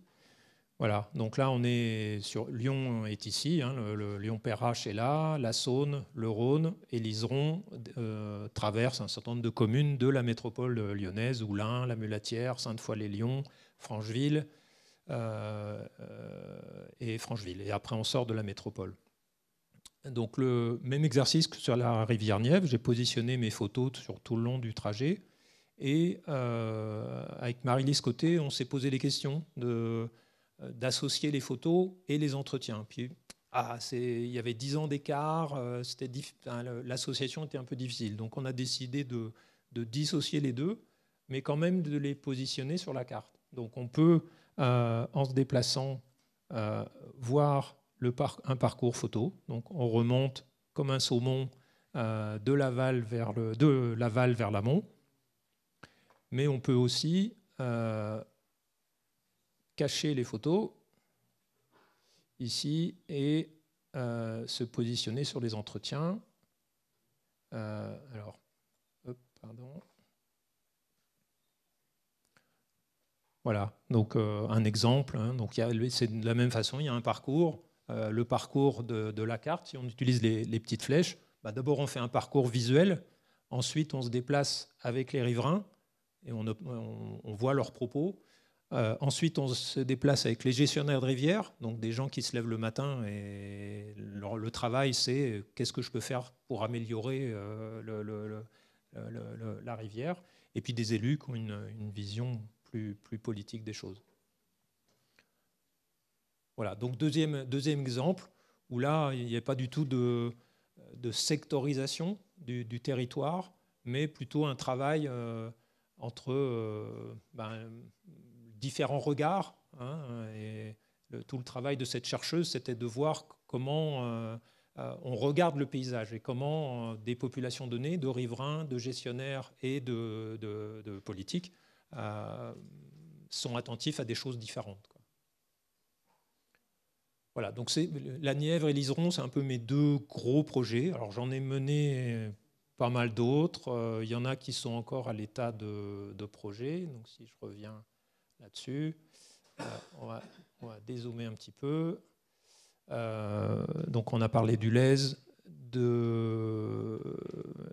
Voilà, donc là on est sur Lyon est ici, hein. le, Lyon-Perrache est là, la Saône, le Rhône et l'Iseron euh, traversent un certain nombre de communes de la métropole lyonnaise, Oulin, La Mulatière, Sainte-Foy-les-Lyons, Francheville euh, et Francheville. Et après on sort de la métropole. Donc le même exercice que sur la rivière Nièvre, j'ai positionné mes photos sur tout le long du trajet. Et euh, avec Marie-Lise Côté, on s'est posé les questions euh, d'associer les photos et les entretiens. Puis ah, il y avait dix ans d'écart, euh, l'association était un peu difficile. Donc on a décidé de, de, dissocier les deux, mais quand même de les positionner sur la carte. Donc on peut, en se déplaçant, voir un parcours photo. Donc on remonte comme un saumon euh, de l'aval vers de vers l'amont, mais on peut aussi euh, cacher les photos ici et euh, se positionner sur les entretiens. alors, pardon. Voilà, donc un exemple. Hein. donc c'est de la même façon, il y a un parcours euh, le parcours de, la carte, si on utilise les, petites flèches, bah, d'abord on fait un parcours visuel, ensuite on se déplace avec les riverains et on, voit leurs propos. Euh, ensuite, on se déplace avec les gestionnaires de rivière, donc des gens qui se lèvent le matin et le travail, c'est euh, qu'est-ce que je peux faire pour améliorer la rivière, et puis des élus qui ont une, vision plus politique des choses. Voilà, donc deuxième, deuxième exemple, où là, il n'y a pas du tout de, sectorisation du, territoire, mais plutôt un travail euh, entre euh, ben, différents regards. Hein, et tout le travail de cette chercheuse, c'était de voir comment euh, on regarde le paysage et comment des populations données, de riverains, de gestionnaires et de, politiques, sont attentifs à des choses différentes. Voilà, donc la Nièvre et l'Iseron, c'est un peu mes deux gros projets. Alors j'en ai mené pas mal d'autres. Euh, il y en a qui sont encore à l'état de, projet. Donc si je reviens là-dessus, euh, on va, dézoomer un petit peu. Euh, donc on a parlé du Lez, de,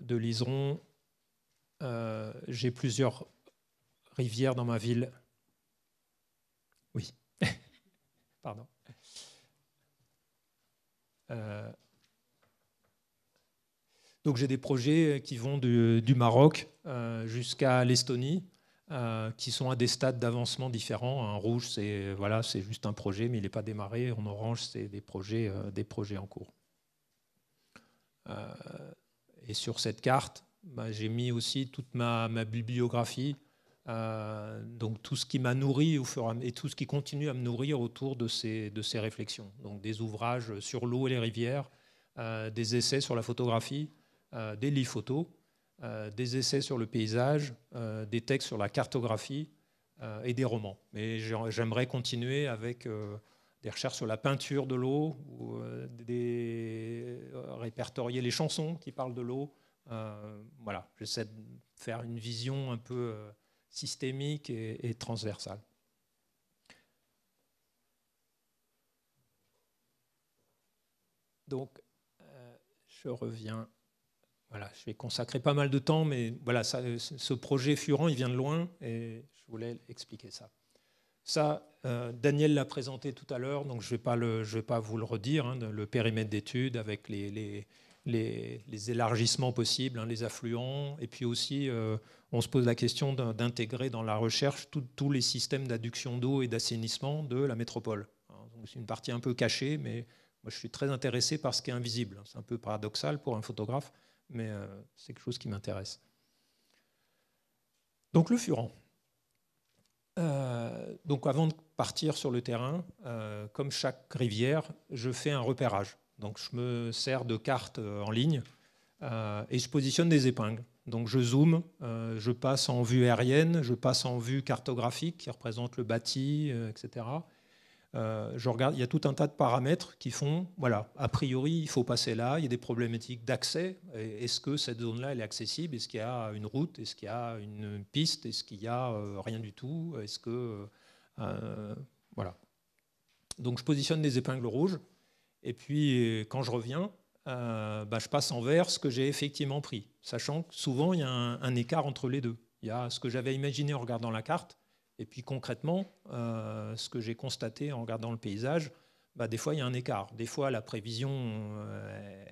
de l'Iseron. J'ai plusieurs rivières dans ma ville Euh, donc j'ai des projets qui vont du, Maroc euh, jusqu'à l'Estonie, euh, qui sont à des stades d'avancement différents. en rouge, c'est voilà, c'est juste un projet, mais il n'est pas démarré. En orange, c'est des projets, en cours. et sur cette carte, bah, j'ai mis aussi toute ma bibliographie euh, donc tout ce qui m'a nourri et, tout ce qui continue à me nourrir autour de ces, de ces réflexions. Donc des ouvrages sur l'eau et les rivières, euh, des essais sur la photographie, euh, des livres photos, des essais sur le paysage, des textes sur la cartographie et des romans. Mais j'aimerais continuer avec des recherches sur la peinture de l'eau, ou des, répertorier les chansons qui parlent de l'eau. voilà, j'essaie de faire une vision un peu systémique et, transversal. transversale. Donc, euh, je reviens. Voilà, je vais consacrer pas mal de temps, mais voilà, ça, ce projet Furan, il vient de loin et je voulais expliquer ça. Ça, euh, Daniel l'a présenté tout à l'heure, donc je ne vais, vais, pas vous le redire, hein, le périmètre d'études avec les, les, élargissements possibles, hein, les affluents, et puis aussi euh, on se pose la question d'intégrer dans la recherche tous les systèmes d'adduction d'eau et d'assainissement de la métropole. Hein, c'est une partie un peu cachée, mais moi je suis très intéressé par ce qui est invisible. C'est un peu paradoxal pour un photographe, mais euh, c'est quelque chose qui m'intéresse. Donc le furan. Euh, donc avant de partir sur le terrain, comme chaque rivière, je fais un repérage. Donc je me sers de cartes euh, en ligne euh, et je positionne des épingles. Donc je zoome, euh, je passe en vue aérienne, je passe en vue cartographique qui représente le bâti, etc. je regarde, il y a tout un tas de paramètres qui font, voilà, a priori il faut passer là, il y a des problématiques d'accès. Est-ce que cette zone-là est accessible Est-ce qu'il y a une route Est-ce qu'il y a une piste Est-ce qu'il y a rien du tout Est-ce que voilà. Donc je positionne des épingles rouges. Et puis, euh, quand je reviens, euh, bah, je passe en vert ce que j'ai effectivement pris, sachant que souvent, il y a un, écart entre les deux. Il y a ce que j'avais imaginé en regardant la carte, et puis concrètement, euh, ce que j'ai constaté en regardant le paysage, bah, des fois, il y a un écart. Des fois, la prévision,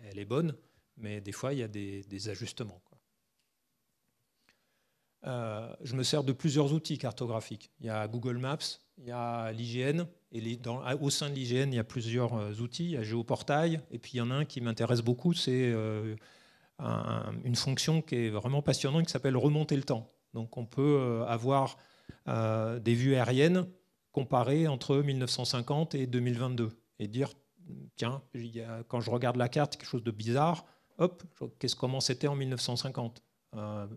elle est bonne, mais des fois, il y a des, ajustements. je me sers de plusieurs outils cartographiques. Il y a Google Maps, il y a l'IGN, et les, au sein de l'IGN, il y a plusieurs euh, outils, il y a Géoportail, et puis il y en a un qui m'intéresse beaucoup, c'est euh, une fonction qui est vraiment passionnante, qui s'appelle remonter le temps. Donc on peut euh, avoir des vues aériennes comparées entre 1950 et 2022, et dire, tiens, quand je regarde la carte, quelque chose de bizarre, hop, qu'est-ce comment c'était en 1950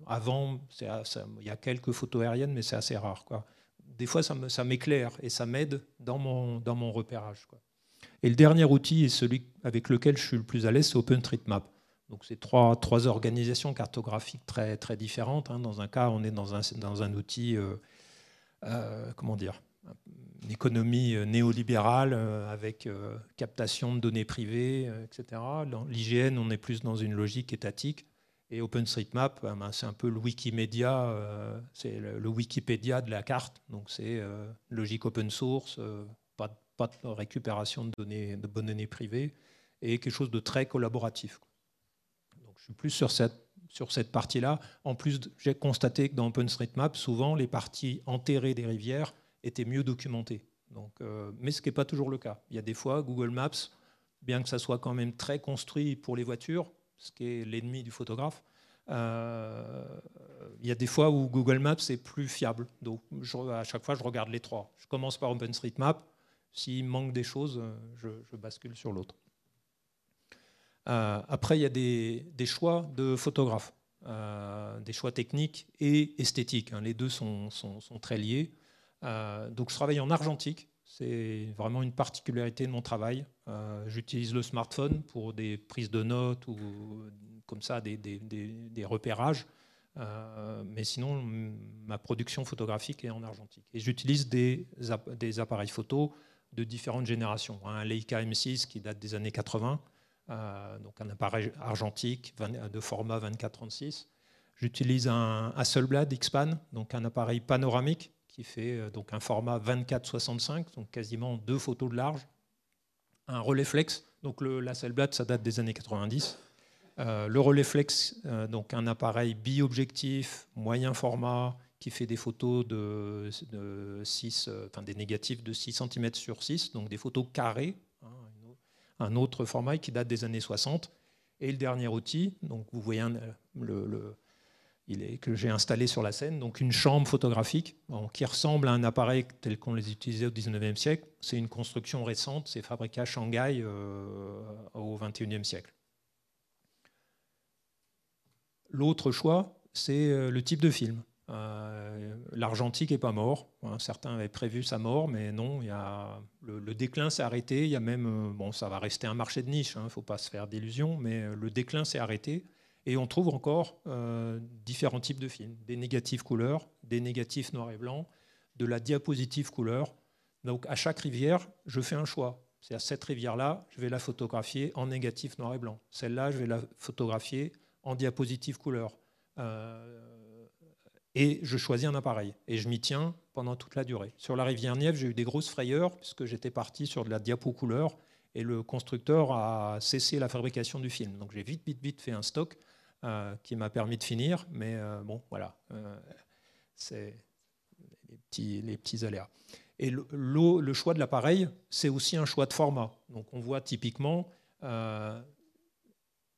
Avant, il y a quelques photos aériennes, mais c'est assez rare. Quoi des fois, ça m'éclaire et ça m'aide dans mon, dans mon repérage. Et le dernier outil est celui avec lequel je suis le plus à l'aise, c'est OpenStreetMap. Donc c'est trois, trois, organisations cartographiques très, très différentes. Hein. Dans un cas, on est dans un, dans un outil, euh, euh, comment dire, une économie euh, néolibérale avec captation de données privées, etc. L'IGN, on est plus dans une logique étatique. Et OpenStreetMap, euh, ben, c'est un peu le Wikimedia, euh, c'est le, Wikipédia de la carte. Donc c'est euh, logique open source, pas, de, récupération de données, de privées, et quelque chose de très collaboratif. Donc je suis plus sur cette, sur cette partie-là. En plus, j'ai constaté que dans OpenStreetMap, souvent les parties enterrées des rivières étaient mieux documentées. Donc, mais ce qui n'est pas toujours le cas. Il y a des fois, Google Maps, bien que ça soit quand même très construit pour les voitures, ce qui est l'ennemi du photographe. Euh, il y a des fois où Google Maps est plus fiable. Donc à chaque fois, je regarde les trois. Je commence par OpenStreetMap. S'il manque des choses, je, bascule sur l'autre. Euh, après, il y a des, choix de photographe, euh, des choix techniques et esthétiques. Hein. Les deux sont très liés. donc je travaille en argentique, c'est vraiment une particularité de mon travail. Euh, j'utilise le smartphone pour des prises de notes ou comme ça des, repérages. Euh, mais sinon, ma production photographique est en argentique. Et j'utilise des, appareils photo de différentes générations. Un Leica M6 qui date des années 80, euh, donc un appareil argentique de format 24-36. J'utilise un Hasselblad X-Pan, donc un appareil panoramique qui fait euh, donc un format 24-65, donc quasiment deux photos de large, un relais flex, donc le, la Selblatt, ça date des années 90. Euh, le relais flex, euh, donc un appareil bi-objectif, moyen format, qui fait des photos de, 6, enfin des négatifs de 6 cm sur 6, donc des photos carrées, hein, un autre format qui date des années 60. Et le dernier outil, donc vous voyez le que j'ai installé sur la scène, donc une chambre photographique qui ressemble à un appareil tel qu'on les utilisait au 19e siècle. C'est une construction récente, c'est fabriqué à Shanghai euh, au 21e siècle. L'autre choix, c'est euh, le type de film. Euh, l'argentique n'est pas mort. Hein, certains avaient prévu sa mort, mais non, le, déclin s'est arrêté. Il y a même, bon, ça va rester un marché de niche, il hein, ne faut pas se faire d'illusions, mais le déclin s'est arrêté. Et on trouve encore euh, différents types de films, des négatifs couleurs, des négatifs noir et blanc, de la diapositive couleur. Donc à chaque rivière, je fais un choix. C'est à cette rivière-là, je vais la photographier en négatif noir et blanc. Celle-là, je vais la photographier en diapositive couleur. Euh, et je choisis un appareil. Et je m'y tiens pendant toute la durée. Sur la rivière Nièvre, j'ai eu des grosses frayeurs, puisque j'étais parti sur de la diapo couleur et le constructeur a cessé la fabrication du film. Donc j'ai vite, vite, vite fait un stock euh, qui m'a permis de finir. Mais euh, bon, voilà, euh, c'est les petits, aléas. Et le, choix de l'appareil, c'est aussi un choix de format. Donc on voit typiquement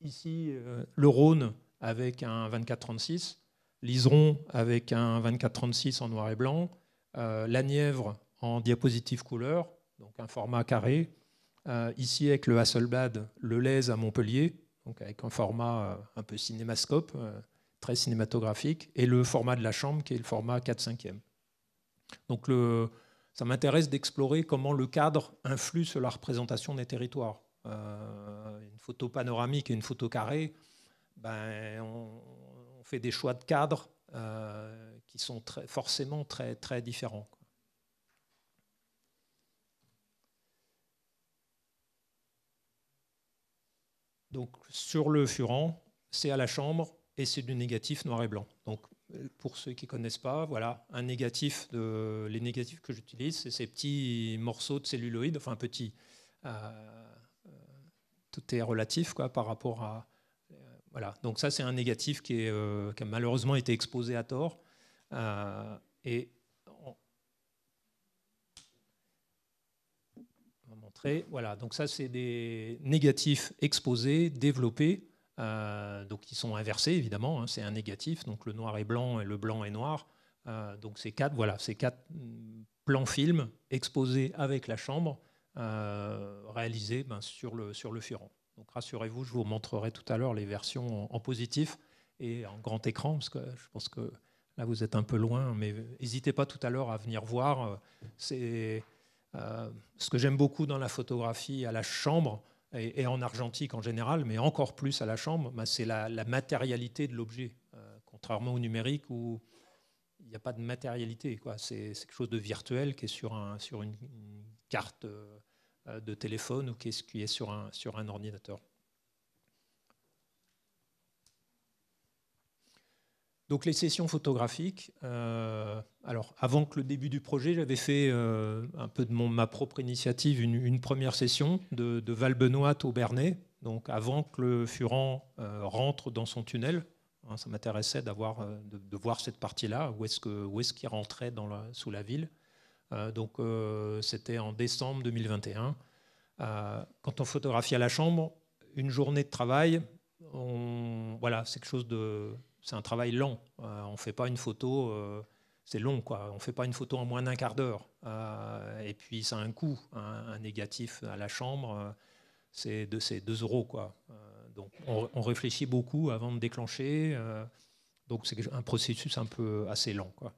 ici le Rhône avec un 24-36, l'Iseron avec un 24-36 en noir et blanc, la Nièvre en diapositive couleur, donc un format carré. ici avec le Hasselblad, le Lez à Montpellier, avec un format euh, un peu cinémascope, euh, très cinématographique, et le format de la chambre qui est le format 4 5 Donc ça m'intéresse d'explorer comment le cadre influe sur la représentation des territoires. Euh, une photo panoramique et une photo carrée, ben, on, fait des choix de cadre qui sont forcément très, très différents. Donc sur le furan, c'est à la chambre et c'est du négatif noir et blanc. Donc pour ceux qui ne connaissent pas, voilà, un négatif de, les négatifs que j'utilise, c'est ces petits morceaux de celluloïdes, enfin petits, euh, euh, tout est relatif quoi, par rapport à... Euh, voilà, donc ça c'est un négatif qui, est, qui, a malheureusement été exposé à tort. et voilà, donc ça, c'est des négatifs exposés, développés, euh, donc qui sont inversés, évidemment, hein. c'est un négatif, donc le noir est blanc et le blanc est noir. Euh, donc ces quatre, voilà, ces quatre mm, plans films exposés avec la chambre, euh, réalisés ben, sur, le, sur le Donc rassurez-vous, je vous montrerai tout à l'heure les versions en, positif et en grand écran, parce que je pense que là, vous êtes un peu loin, mais n'hésitez pas tout à l'heure à venir voir. c'est euh, ce que j'aime beaucoup dans la photographie à la chambre, et, en argentique en général, mais encore plus à la chambre, bah, c'est la, matérialité de l'objet, euh, contrairement au numérique où il n'y a pas de matérialité. C'est quelque chose de virtuel qui est sur, une, carte euh, de téléphone ou qui est, qui est sur un ordinateur. Donc les sessions photographiques, euh, alors avant que le début du projet, j'avais fait euh, un peu de mon, ma propre initiative une, première session de, Val-Benoît au Bernay. donc avant que le Furan euh, rentre dans son tunnel. Hein, ça m'intéressait d'avoir, de, voir cette partie-là, où est-ce, que, où est-ce qu'il rentrait dans la, sous la ville. donc c'était en décembre 2021. quand on photographie à la chambre, une journée de travail, on, voilà, c'est quelque chose de c'est un travail lent. Euh, on ne fait pas une photo, euh, c'est long, quoi. On ne fait pas une photo en moins d'un quart d'heure. Euh, et puis, ça a un coût. un négatif à la chambre, c'est 2 euros, quoi. donc, on, réfléchit beaucoup avant de déclencher. donc, c'est un processus un peu assez lent, quoi.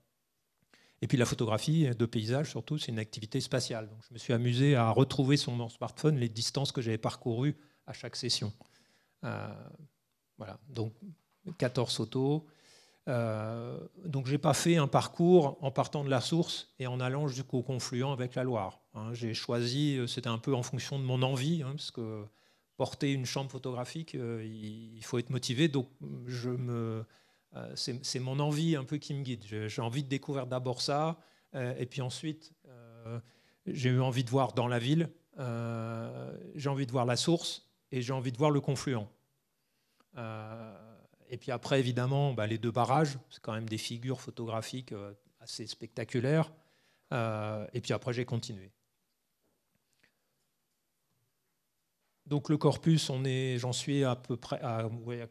Et puis la photographie de paysage, surtout, c'est une activité spatiale. Donc, je me suis amusé à retrouver sur mon smartphone les distances que j'avais parcourues à chaque session. voilà. Donc, 14 autos. Euh, donc je n'ai pas fait un parcours en partant de la source et en allant jusqu'au confluent avec la Loire. Hein. j'ai choisi, euh, c'était un peu en fonction de mon envie, hein, parce que porter une chambre photographique, euh, il faut être motivé. Donc je me, c'est, mon envie un peu qui me guide. J'ai, envie de découvrir d'abord ça, et puis ensuite j'ai eu envie de voir dans la ville, j'ai envie de voir la source et j'ai envie de voir le confluent. Euh, et puis après, évidemment, bah, les deux barrages, c'est quand même des figures photographiques euh, assez spectaculaires. Euh, et puis après, j'ai continué. Donc le corpus, on j'en suis à peu près à,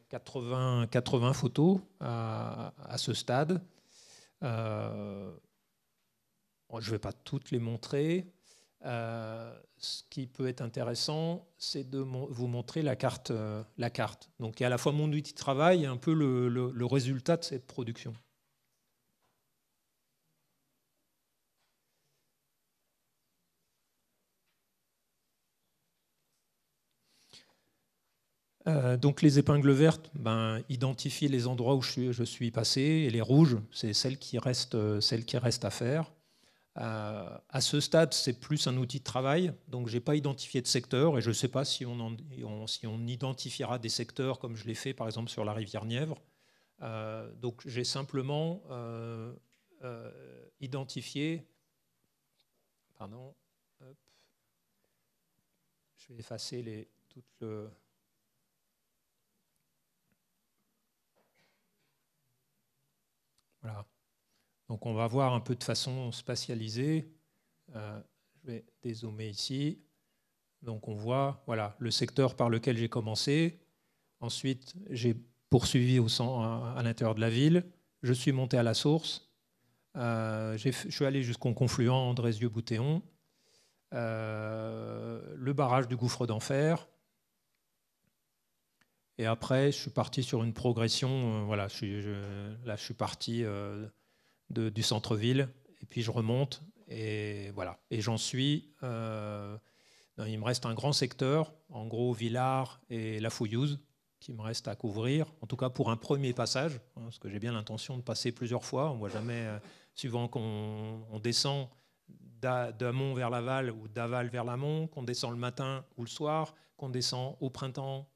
80, 80 photos euh, à, ce stade. je ne vais pas toutes les montrer. Euh, ce qui peut être intéressant, c'est de vous montrer la carte, euh, la carte. Donc, à la fois mon outil de travail et un peu le, résultat de cette production. Euh, donc les épingles vertes, ben, identifier les endroits où je suis, je suis passé, et les rouges, c'est celles qui restent, celles qui restent à faire. Euh, à ce stade, c'est plus un outil de travail, donc je n'ai pas identifié de secteur et je ne sais pas si on, si on, identifiera des secteurs comme je l'ai fait par exemple sur la rivière Nièvre. Euh, donc j'ai simplement euh, identifié. Pardon. Je vais effacer les, tout le. Voilà. Donc on va voir un peu de façon spatialisée. Euh, je vais dézoomer ici. Donc on voit voilà, le secteur par lequel j'ai commencé. Ensuite, j'ai poursuivi au à, l'intérieur de la ville. Je suis monté à la source. Euh, je suis allé jusqu'au confluent Andrézieux-Boutéon. Euh, le barrage du gouffre d'enfer. Et après, je suis parti sur une progression. voilà, là, je suis parti du centre-ville, et puis je remonte, et voilà. Et j'en suis. Euh, il me reste un grand secteur, en gros Villars et La Fouillouse, qui me reste à couvrir, en tout cas pour un premier passage, hein, parce que j'ai bien l'intention de passer plusieurs fois. On ne voit jamais, euh, suivant qu'on descend d'amont vers l'aval ou d'aval vers l'amont, qu'on descend le matin ou le soir, qu'on descend au printemps,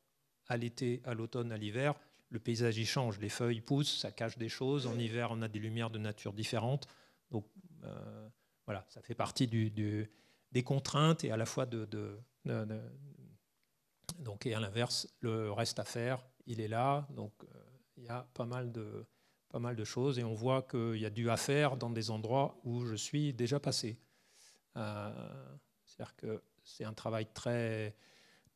à l'été, à l'automne, à l'hiver le paysage y change, les feuilles poussent, ça cache des choses, en hiver on a des lumières de nature différentes. donc euh, voilà, ça fait partie des contraintes et à la fois de... donc et à l'inverse, le reste à faire, il est là, donc euh, il y a pas mal de pas mal de choses et on voit qu'il y a du à faire dans des endroits où je suis déjà passé. Euh, c'est-à-dire que c'est un travail très,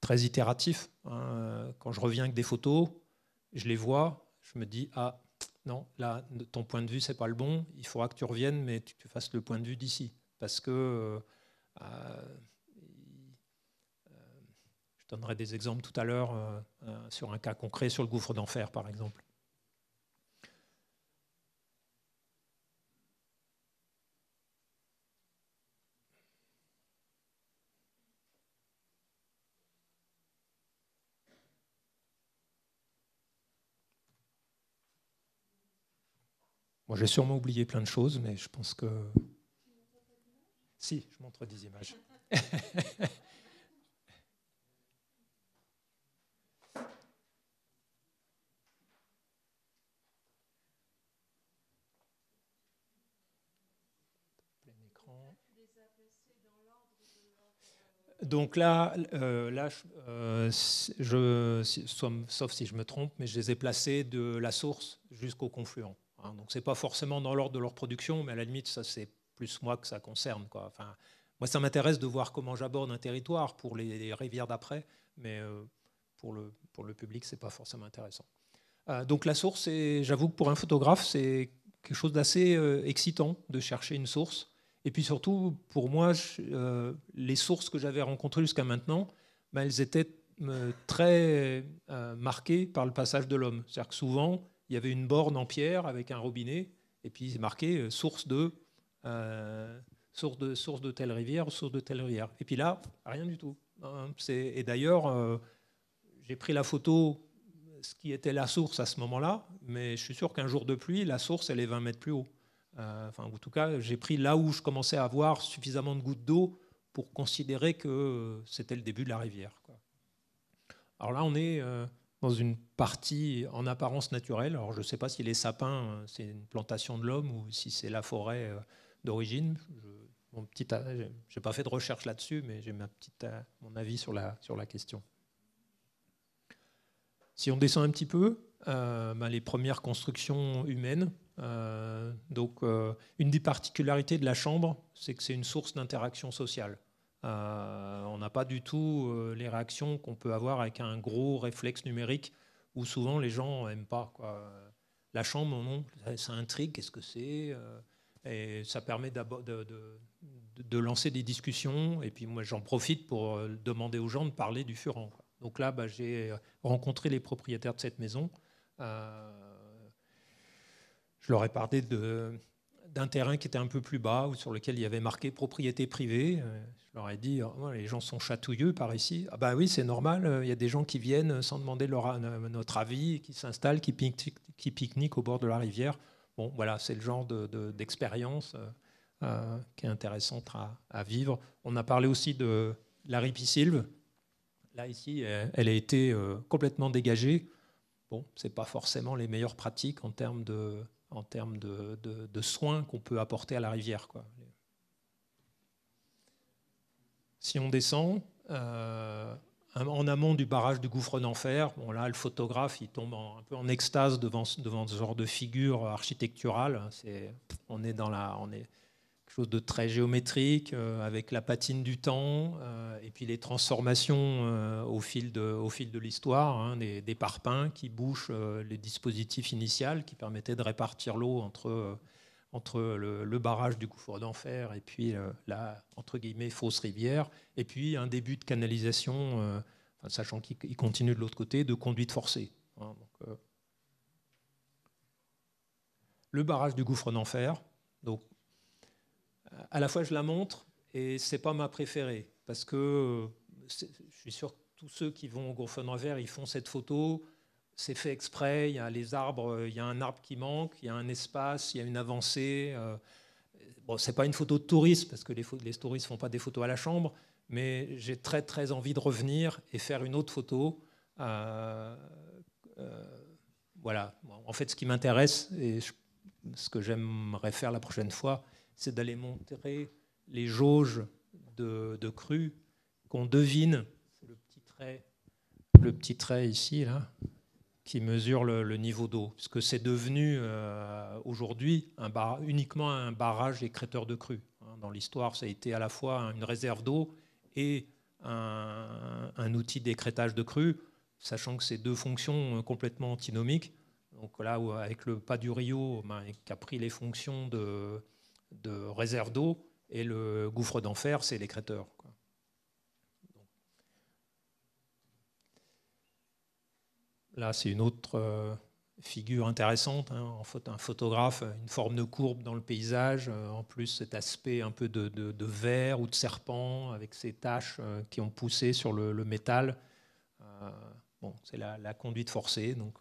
très itératif. Hein. Quand je reviens avec des photos, je les vois, je me dis, ah non, là, ton point de vue, c'est pas le bon, il faudra que tu reviennes, mais tu, tu fasses le point de vue d'ici. Parce que euh, euh, je donnerai des exemples tout à l'heure euh, sur un cas concret, sur le gouffre d'enfer, par exemple. j'ai sûrement oublié plein de choses, mais je pense que. Si, je montre des images. donc là, euh, là je, euh, sauf si je me trompe, mais je les ai placés de la source jusqu'au confluent. Hein, donc c'est pas forcément dans l'ordre de leur production, mais à la limite, ça c'est plus moi que ça concerne. Quoi. Enfin, moi, ça m'intéresse de voir comment j'aborde un territoire pour les, rivières d'après, mais euh, pour, le, pour le public, c'est pas forcément intéressant. Euh, donc la source, j'avoue que pour un photographe, c'est quelque chose d'assez euh, excitant de chercher une source. Et puis surtout, pour moi, les sources que j'avais rencontrées jusqu'à maintenant, bah, elles étaient très marquées par le passage de l'homme. C'est-à-dire que souvent, il y avait une borne en pierre avec un robinet, et puis c'est marqué euh, source de, euh, source, de, source de telle rivière, source de telle rivière. Et puis là, rien du tout. Hein, et d'ailleurs, euh, j'ai pris la photo, ce qui était la source à ce moment-là, mais je suis sûr qu'un jour de pluie, la source, elle est 20 mètres plus haut. enfin, en tout cas, j'ai pris là où je commençais à avoir suffisamment de gouttes d'eau pour considérer que c'était le début de la rivière. Alors là, on est dans une partie en apparence naturelle. Alors je ne sais pas si les sapins, euh, c'est une plantation de l'homme ou si c'est la forêt euh, d'origine. Je n'ai pas fait de recherche là-dessus, mais j'ai euh, mon avis sur la, question. Si on descend un petit peu, ben, les premières constructions humaines. donc, une des particularités de la chambre, c'est que c'est une source d'interaction sociale. Euh, on n'a pas du tout euh, les réactions qu'on peut avoir avec un gros réflexe numérique où souvent les gens n'aiment pas. La chambre, mon oncle, ça intrigue, qu'est-ce que c'est euh, Et ça permet d'abord de, lancer des discussions. Et puis moi, j'en profite pour demander aux gens de parler du furent. Donc là, bah, j'ai rencontré les propriétaires de cette maison. je leur ai parlé de, d'un terrain qui était un peu plus bas ou sur lequel il y avait marqué propriété privée. Euh, je leur ai dit, oh, oh, les gens sont chatouilleux par ici. Ah bah oui, c'est normal, euh, il y a des gens qui viennent sans demander leur, euh, notre avis, qui s'installent, qui, qui pique-niquent au bord de la rivière. Bon, voilà, c'est le genre d'expérience de, qui est intéressante à, à, vivre. On a parlé aussi de la ripisylve. Là, ici, elle a été complètement dégagée. Bon, ce n'est pas forcément les meilleures pratiques en termes de, en termes de, soins qu'on peut apporter à la rivière. Quoi. Si on descend, euh, en amont du barrage du gouffre d'enfer, bon là, le photographe, il tombe un peu en extase devant, ce genre de figure architecturale. Hein, c'est, on est dans la, on est, quelque chose de très géométrique, euh, avec la patine du temps, euh, et puis les transformations euh, au fil de, l'histoire, hein, des, parpaings qui bouchent les dispositifs initiaux qui permettaient de répartir l'eau entre le, barrage du gouffre d'enfer et puis la entre guillemets fausse rivière, et puis un début de canalisation, sachant qu'il continue de l'autre côté, de conduite forcée. Hein, le barrage du gouffre d'enfer, donc à la fois je la montre et c'est pas ma préférée parce que euh, je suis sûr que tous ceux qui vont au Vert, ils font cette photo, c'est fait exprès, il y a les arbres, euh, il y a un arbre qui manque, il y a un espace, il y a une avancée. Euh. Bon, c'est pas une photo de touriste parce que les, touristes touristes font pas des photos à la chambre, mais j'ai très très envie de revenir et faire une autre photo. voilà. En fait, ce qui m'intéresse et ce que j'aimerais faire la prochaine fois, c'est d'aller montrer les jauges de, de crues qu'on devine. C'est le petit trait, ici, qui mesure le, niveau d'eau, parce que c'est devenu euh, aujourd'hui un uniquement un barrage écréteur de crues. Hein, dans l'histoire, ça a été à la fois une réserve d'eau et un, outil d'écrétage de crue sachant que ces deux fonctions euh, complètement antinomiques. Donc là, avec le pas du Rio, ben, qui a pris les fonctions de, de réserve d'eau, et le gouffre d'enfer, c'est les l'écréteur. Là, c'est une autre euh, figure intéressante, hein. en un photographe, une forme de courbe dans le paysage, euh, en plus cet aspect un peu de, de, verre ou de serpent, avec ces taches euh, qui ont poussé sur le, métal. bon, c'est la, conduite forcée, donc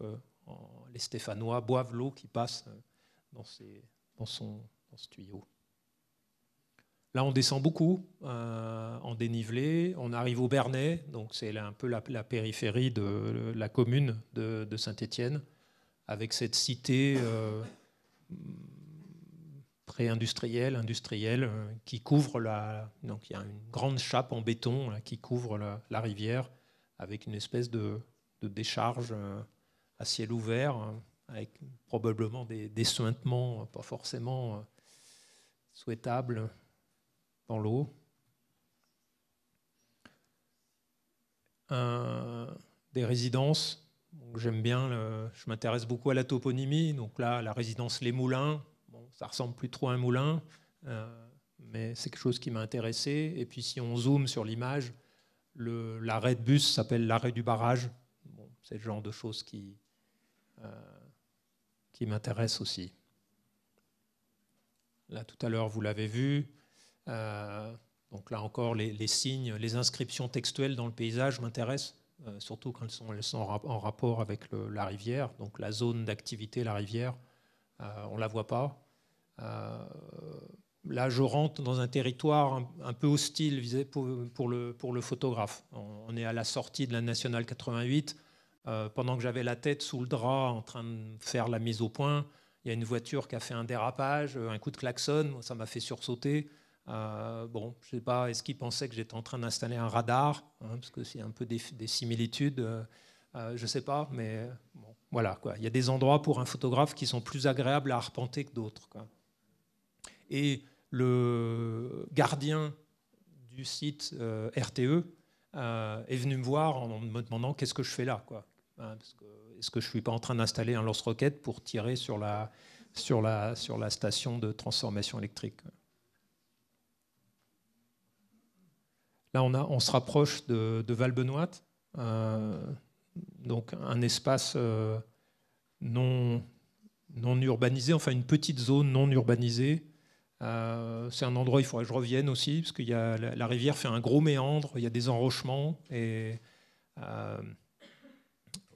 les Stéphanois boivent l'eau qui passe dans, dans son Là, on descend beaucoup euh, en dénivelé. On arrive au Bernay, donc c'est un peu la, périphérie de la commune de, Saint-Étienne, avec cette cité euh, pré-industrielle, industrielle, qui couvre la. Donc il y a une grande chape en béton qui couvre la, rivière, avec une espèce de, décharge euh, à ciel ouvert, hein, avec probablement des, des suintements, pas forcément souhaitable dans l'eau. Euh, des résidences. J'aime bien, je m'intéresse beaucoup à la toponymie. Donc là, la résidence Les Moulins, ça ressemble plus trop à un moulin, euh, mais c'est quelque chose qui m'a intéressé. Et puis si on zoome sur l'image, l'arrêt de bus s'appelle l'arrêt du barrage. c'est le genre de choses qui, euh, qui m'intéressent aussi. Là, tout à l'heure, vous l'avez vu. Euh, donc là encore, les, signes, les inscriptions textuelles dans le paysage m'intéressent, euh, surtout quand elles sont, en rapport avec la rivière. Donc la zone d'activité, la rivière, euh, on ne la voit pas. là, je rentre dans un territoire un, peu hostile visé pour, le, photographe. On, on, est à la sortie de la Nationale 88. pendant que j'avais la tête sous le drap en train de faire la mise au point, il y a une voiture qui a fait un dérapage, euh, un coup de klaxon, ça m'a fait sursauter. Euh, bon, je sais pas, est-ce qu'il pensait que j'étais en train d'installer un radar hein, Parce que c'est un peu des, similitudes, euh, euh, je sais pas, mais bon, voilà. Quoi. Il y a des endroits pour un photographe qui sont plus agréables à arpenter que d'autres. Et le gardien du site RTE est venu me voir en me demandant qu'est-ce que je fais là. Quoi. Hein, parce est-ce que je ne suis pas en train d'installer un lance-roquette pour tirer sur la, sur, la, sur la station de transformation électrique Là, on, a, on se rapproche de, Val-Benoît, euh, donc un espace euh, non, non urbanisé, enfin une petite zone non urbanisée. Euh, c'est un endroit, il faudrait que je revienne aussi, parce que la, rivière fait un gros méandre, il y a des enrochements, et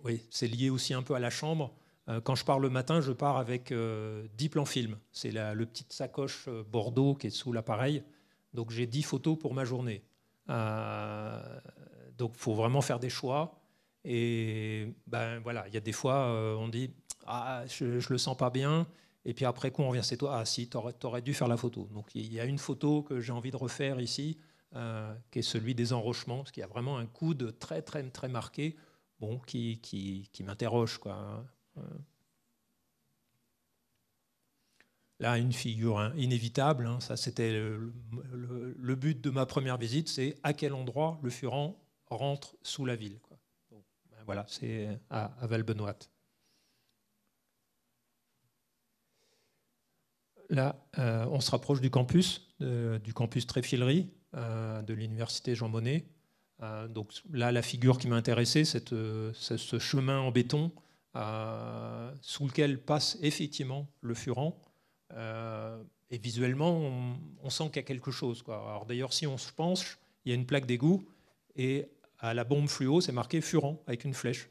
oui, c'est lié aussi un peu à la chambre. Euh, quand je pars le matin, je pars avec 10 euh, plans film. C'est le petite sacoche euh, Bordeaux qui est sous l'appareil. Donc j'ai 10 photos pour ma journée. donc il faut vraiment faire des choix. Et ben voilà, il y a des fois, on dit Ah, je, ne le sens pas bien. Et puis après coup, on revient, c'est toi, ah si, t'aurais aurais dû faire la photo. Donc il y a une photo que j'ai envie de refaire ici, qui est celui des enrochements, parce qu'il y a vraiment un coude très, très, très marqué bon, qui, qui, m'interroge. Quoi. Hein. Euh, là, une figure hein, inévitable, hein, ça c'était le, but de ma première visite, c'est à quel endroit le Furan rentre sous la ville. Ben voilà, c'est à, Val-Benoît. Là, euh, on se rapproche du campus, du campus Tréfilerie euh, de l'université Jean Monnet. Euh, donc là, la figure qui m'a intéressé, c'est euh, ce chemin en béton euh, sous lequel passe effectivement le furan. et visuellement, on, sent qu'il y a quelque chose. Alors d'ailleurs, si on se penche, il y a une plaque d'égout et à la bombe fluo, c'est marqué furan avec une flèche.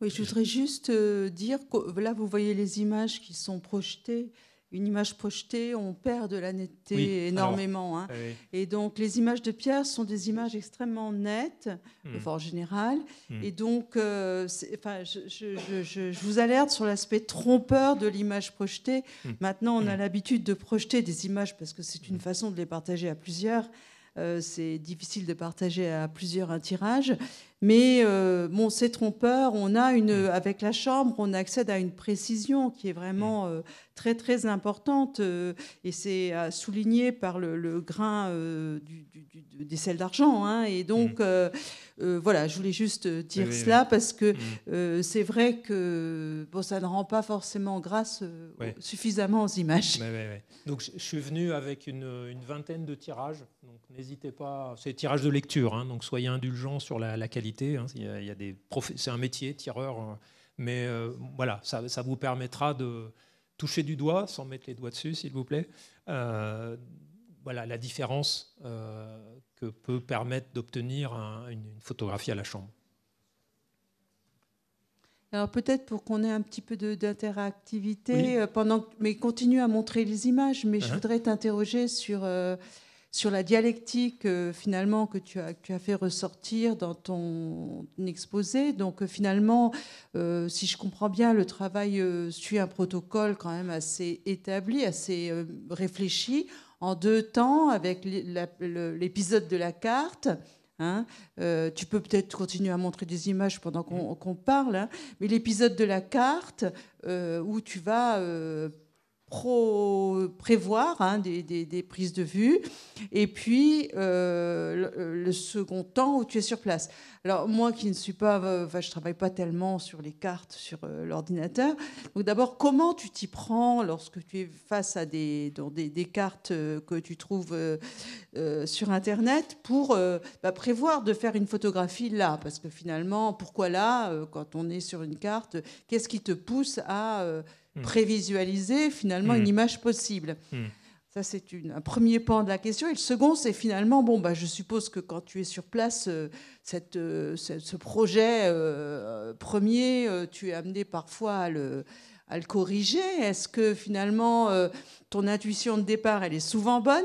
Oui, je voudrais juste dire que là, vous voyez les images qui sont projetées une image projetée, on perd de la netteté énormément. Hein. Et donc les images de pierre sont des images extrêmement nettes, hmm. en général. Hmm. Et donc, euh, je, vous alerte sur l'aspect trompeur de l'image projetée. Hmm. Maintenant, on a l'habitude de projeter des images parce que c'est une façon de les partager à plusieurs. Euh, c'est difficile de partager à plusieurs un tirage. Mais euh, bon, c'est trompeur. On a une, mm. avec la chambre, on accède à une précision qui est vraiment mm. euh, très très importante. et c'est souligné par le, grain des sels d'argent. Hein, et donc. Mm. Euh, voilà, je voulais juste euh, dire cela parce que mm. euh, c'est vrai que bon, ça ne rend pas forcément grâce suffisamment aux images. Donc je suis venu avec une, vingtaine de tirages, donc n'hésitez pas, c'est tirages de lecture, hein. donc soyez indulgents sur la, qualité. Hein. Il, y a, des c'est un métier tireur, hein. mais voilà, ça, vous permettra de toucher du doigt sans mettre les doigts dessus, s'il vous plaît. voilà la différence peut permettre d'obtenir une, photographie à la chambre. Alors peut-être pour qu'on ait un petit peu d'interactivité, euh, pendant, mais continue à montrer les images, mais je uh-huh. voudrais t'interroger sur, euh, sur la dialectique euh, finalement que tu, as, tu as fait ressortir dans ton exposé. Donc finalement, si je comprends bien, le travail suit un protocole quand même assez établi, assez réfléchi en deux temps avec l'épisode de la carte. Hein. Euh, tu peux peut-être continuer à montrer des images pendant qu'on mm. parle, hein. mais l'épisode de la carte euh, où tu vas euh, prévoir hein, des, prises de vue, et puis euh, le, second temps où tu es sur place. Alors moi qui ne suis pas, euh, enfin, je travaille pas tellement sur les cartes, sur euh, l'ordinateur. Donc d'abord, comment tu t'y prends lorsque tu es face à des, des, cartes que tu trouves sur Internet pour bah, prévoir de faire une photographie là, parce que finalement, pourquoi là quand on est sur une carte Qu'est-ce qui te pousse à Hmm. prévisualiser finalement une hmm. image possible. Hmm. Ça, c'est un premier pan de la question. Et le second, c'est finalement, bon, bah, je suppose que quand tu es sur place, euh, euh, ce, projet euh, premier, tu es amené parfois à le corriger. Est-ce que finalement, ton intuition de départ, elle est souvent bonne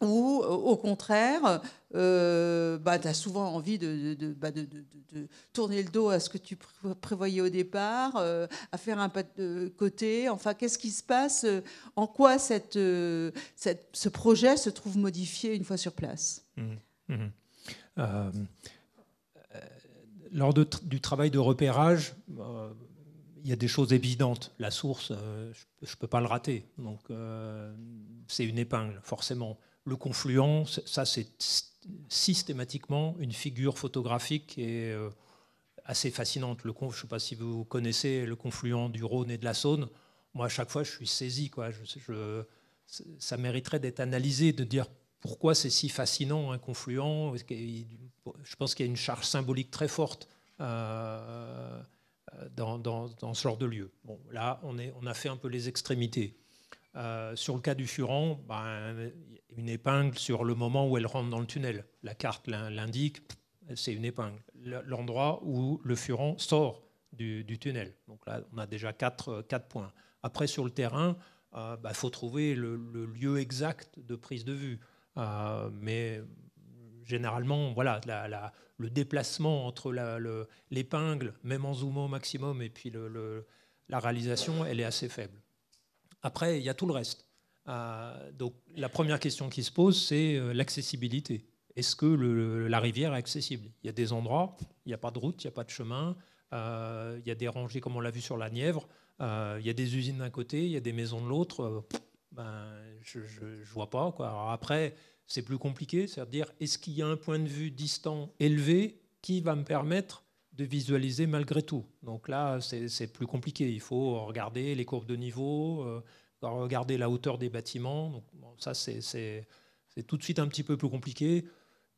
ou euh, au contraire, euh, bah, tu as souvent envie bah, de, tourner le dos à ce que tu prévoyais au départ, euh, à faire un pas de côté. Enfin, qu'est-ce qui se passe En quoi ce projet se trouve modifié une fois sur place mmh, mmh. Lors du travail de repérage, il y a des choses évidentes. La source, je ne peux pas le rater. Donc, c'est une épingle, forcément le confluent, ça c'est systématiquement une figure photographique et euh, assez fascinante. Le je ne sais pas si vous connaissez le confluent du Rhône et de la Saône. Moi, à chaque fois, je suis saisi. Quoi. Je, ça mériterait d'être analysé, de dire pourquoi c'est si fascinant un confluent. Je pense qu'il y a une charge symbolique très forte euh, euh, dans, ce genre de lieu. Bon, là, on, est, on a fait un peu les extrémités. sur le cas du Furan, ben, une épingle sur le moment où elle rentre dans le tunnel. La carte l'indique, c'est une épingle. L'endroit où le furon sort du, tunnel. Donc là, on a déjà quatre, euh, points. Après, sur le terrain, il euh, bah, faut trouver le, lieu exact de prise de vue. Euh, mais généralement, voilà, le déplacement entre l'épingle, même en zoom au maximum, et puis le, la réalisation, elle est assez faible. Après, il y a tout le reste. Euh, donc la première question qui se pose, c'est euh, l'accessibilité. Est-ce que la rivière est accessible Il y a des endroits, il n'y a pas de route, il n'y a pas de chemin, euh, il y a des rangées comme on l'a vu sur la Nièvre, il y a des usines d'un côté, il y a des maisons de l'autre. ben, je ne vois pas. Quoi. après, c'est plus compliqué, c'est-à-dire est-ce qu'il y a un point de vue distant élevé qui va me permettre de visualiser malgré tout. Donc là, c'est plus compliqué. Il faut regarder les courbes de niveau, regarder la hauteur des bâtiments. Donc, ça, c'est tout de suite un petit peu plus compliqué.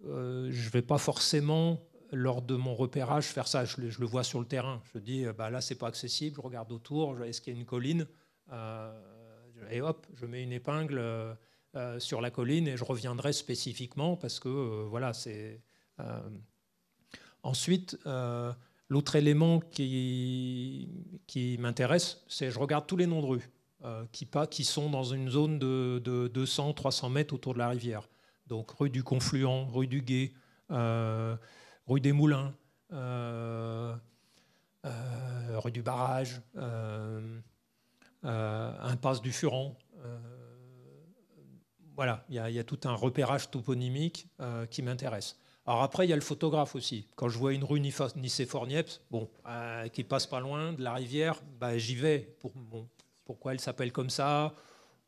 Euh, je ne vais pas forcément, lors de mon repérage, faire ça. Je, le vois sur le terrain. Je dis, euh, bah, là, c'est pas accessible. Je regarde autour. Est-ce qu'il y a une colline euh, Et hop, je mets une épingle sur la colline et je reviendrai spécifiquement parce que, voilà, c'est. Ensuite, l'autre élément qui, qui m'intéresse, c'est je regarde tous les noms de rues. Euh, qui, sont dans une zone de, 200-300 mètres autour de la rivière. Donc rue du Confluent, rue du Gué, euh, rue des Moulins, euh, rue du Barrage, impasse du Furon voilà, il y, a tout un repérage toponymique qui m'intéresse. Alors après, il y a le photographe aussi. Quand je vois une rue Nicéphore-Niepce, bon, qui passe pas loin de la rivière, bah, j'y vais pour, pourquoi elle s'appelle comme ça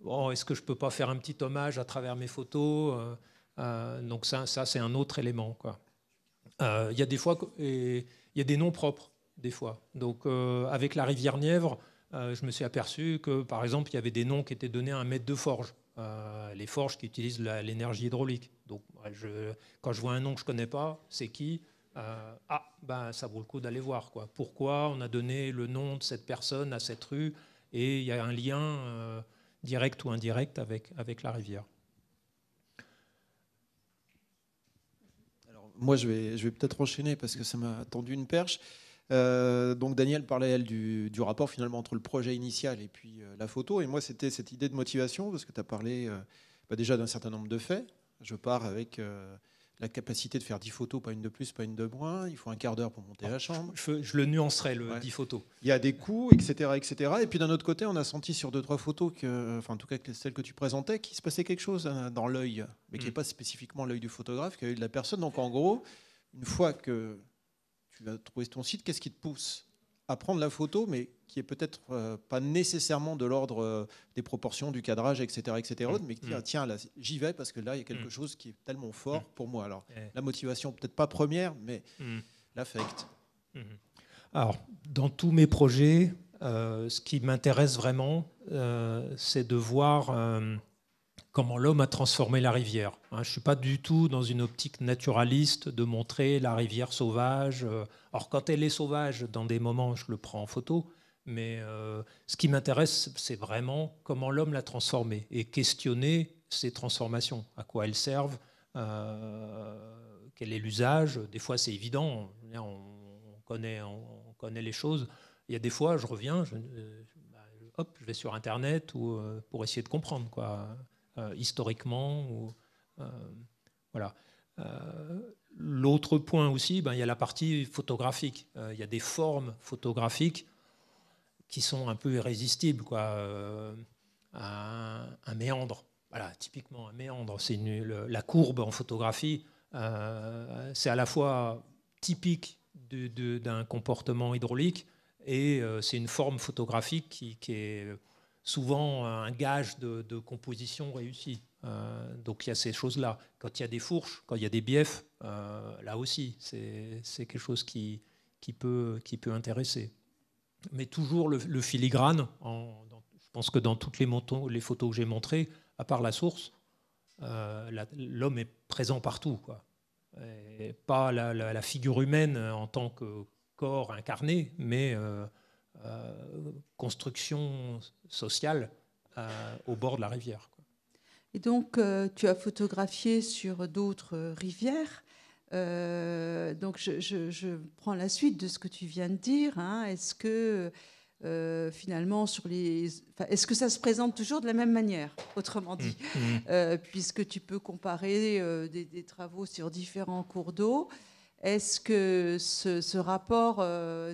oh, Est-ce que je ne peux pas faire un petit hommage à travers mes photos euh, euh, Donc ça, ça c'est un autre élément. Euh, il y a des fois, il y a des noms propres, des fois. Donc avec la rivière Nièvre, je me suis aperçu que, par exemple, il y avait des noms qui étaient donnés à un maître de forge. les forges qui utilisent l'énergie hydraulique. Donc, quand je vois un nom que je ne connais pas, c'est qui Ah, ben, ça vaut le coup d'aller voir. Pourquoi on a donné le nom de cette personne à cette rue et il y a un lien euh, direct ou indirect avec, avec la rivière. Alors, moi, je vais, je vais peut-être enchaîner parce que ça m'a tendu une perche. Euh, donc Daniel parlait elle, du, du, rapport finalement entre le projet initial et puis euh, la photo. Et moi, c'était cette idée de motivation, parce que tu as parlé bah, déjà d'un certain nombre de faits. Je pars avec la capacité de faire 10 photos, pas une de plus, pas une de moins. Il faut un quart d'heure pour monter ah, la chambre. Je, le nuancerai, le 10 photos. Il y a des coûts, etc. etc. Et puis d'un autre côté, on a senti sur deux, trois photos, que, enfin en tout cas celles que tu présentais, qu'il se passait quelque chose hein, dans l'œil, mais qui n'est mm. pas spécifiquement l'œil du photographe, qui est l'œil de la personne. Donc en gros, une fois que tu vas trouver ton site, qu'est-ce qui te pousse à prendre la photo, mais qui est peut-être euh, pas nécessairement de l'ordre euh, des proportions, du cadrage, etc., etc., mm. mais qui dit mm. ah, tiens, là, j'y vais parce que là, il y a quelque mm. chose qui est tellement fort pour moi. Alors, eh. la motivation, peut-être pas première, mais l'affect. Mm-hmm. Alors, dans tous mes projets, euh, ce qui m'intéresse vraiment, c'est de voir comment l'homme a transformé la rivière. Hein. je ne suis pas du tout dans une optique naturaliste de montrer la rivière sauvage. Euh. Or, quand elle est sauvage, dans des moments, je le prends en photo. Mais euh, ce qui m'intéresse, c'est vraiment comment l'homme l'a transformée et questionner ces transformations, à quoi elles servent, euh, quel est l'usage. Des fois, c'est évident, on, connaît, on, connaît les choses. Il y a des fois, je reviens, je, bah, je vais sur Internet pour essayer de comprendre. quoi. Euh, historiquement. Ou, euh, voilà. Euh, l'autre point aussi, ben, il y a la partie photographique. il y a des formes photographiques qui sont un peu irrésistibles, quoi. Un, méandre, voilà, typiquement un méandre, c'est la courbe en photographie. c'est à la fois typique d'un comportement hydraulique et c'est une forme photographique qui, qui est souvent euh, un gage de, composition réussie. Euh, donc il y a ces choses-là. Quand il y a des fourches, quand il y a des biefs, euh, là aussi, c'est quelque chose qui, peut, intéresser. Mais toujours le, filigrane, je pense que dans toutes les, montons, les photos que j'ai montrées, à part la source, l'homme est présent partout. pas la, la, figure humaine en tant que corps incarné, mais euh, construction sociale euh, au bord de la rivière. Et donc, euh, tu as photographié sur d'autres rivières. donc, je, prends la suite de ce que tu viens de dire. Hein. Est-ce que finalement, sur les, est-ce que ça se présente toujours de la même manière, autrement dit, mmh, mmh. puisque tu peux comparer des, travaux sur différents cours d'eau est-ce que ce, rapport euh,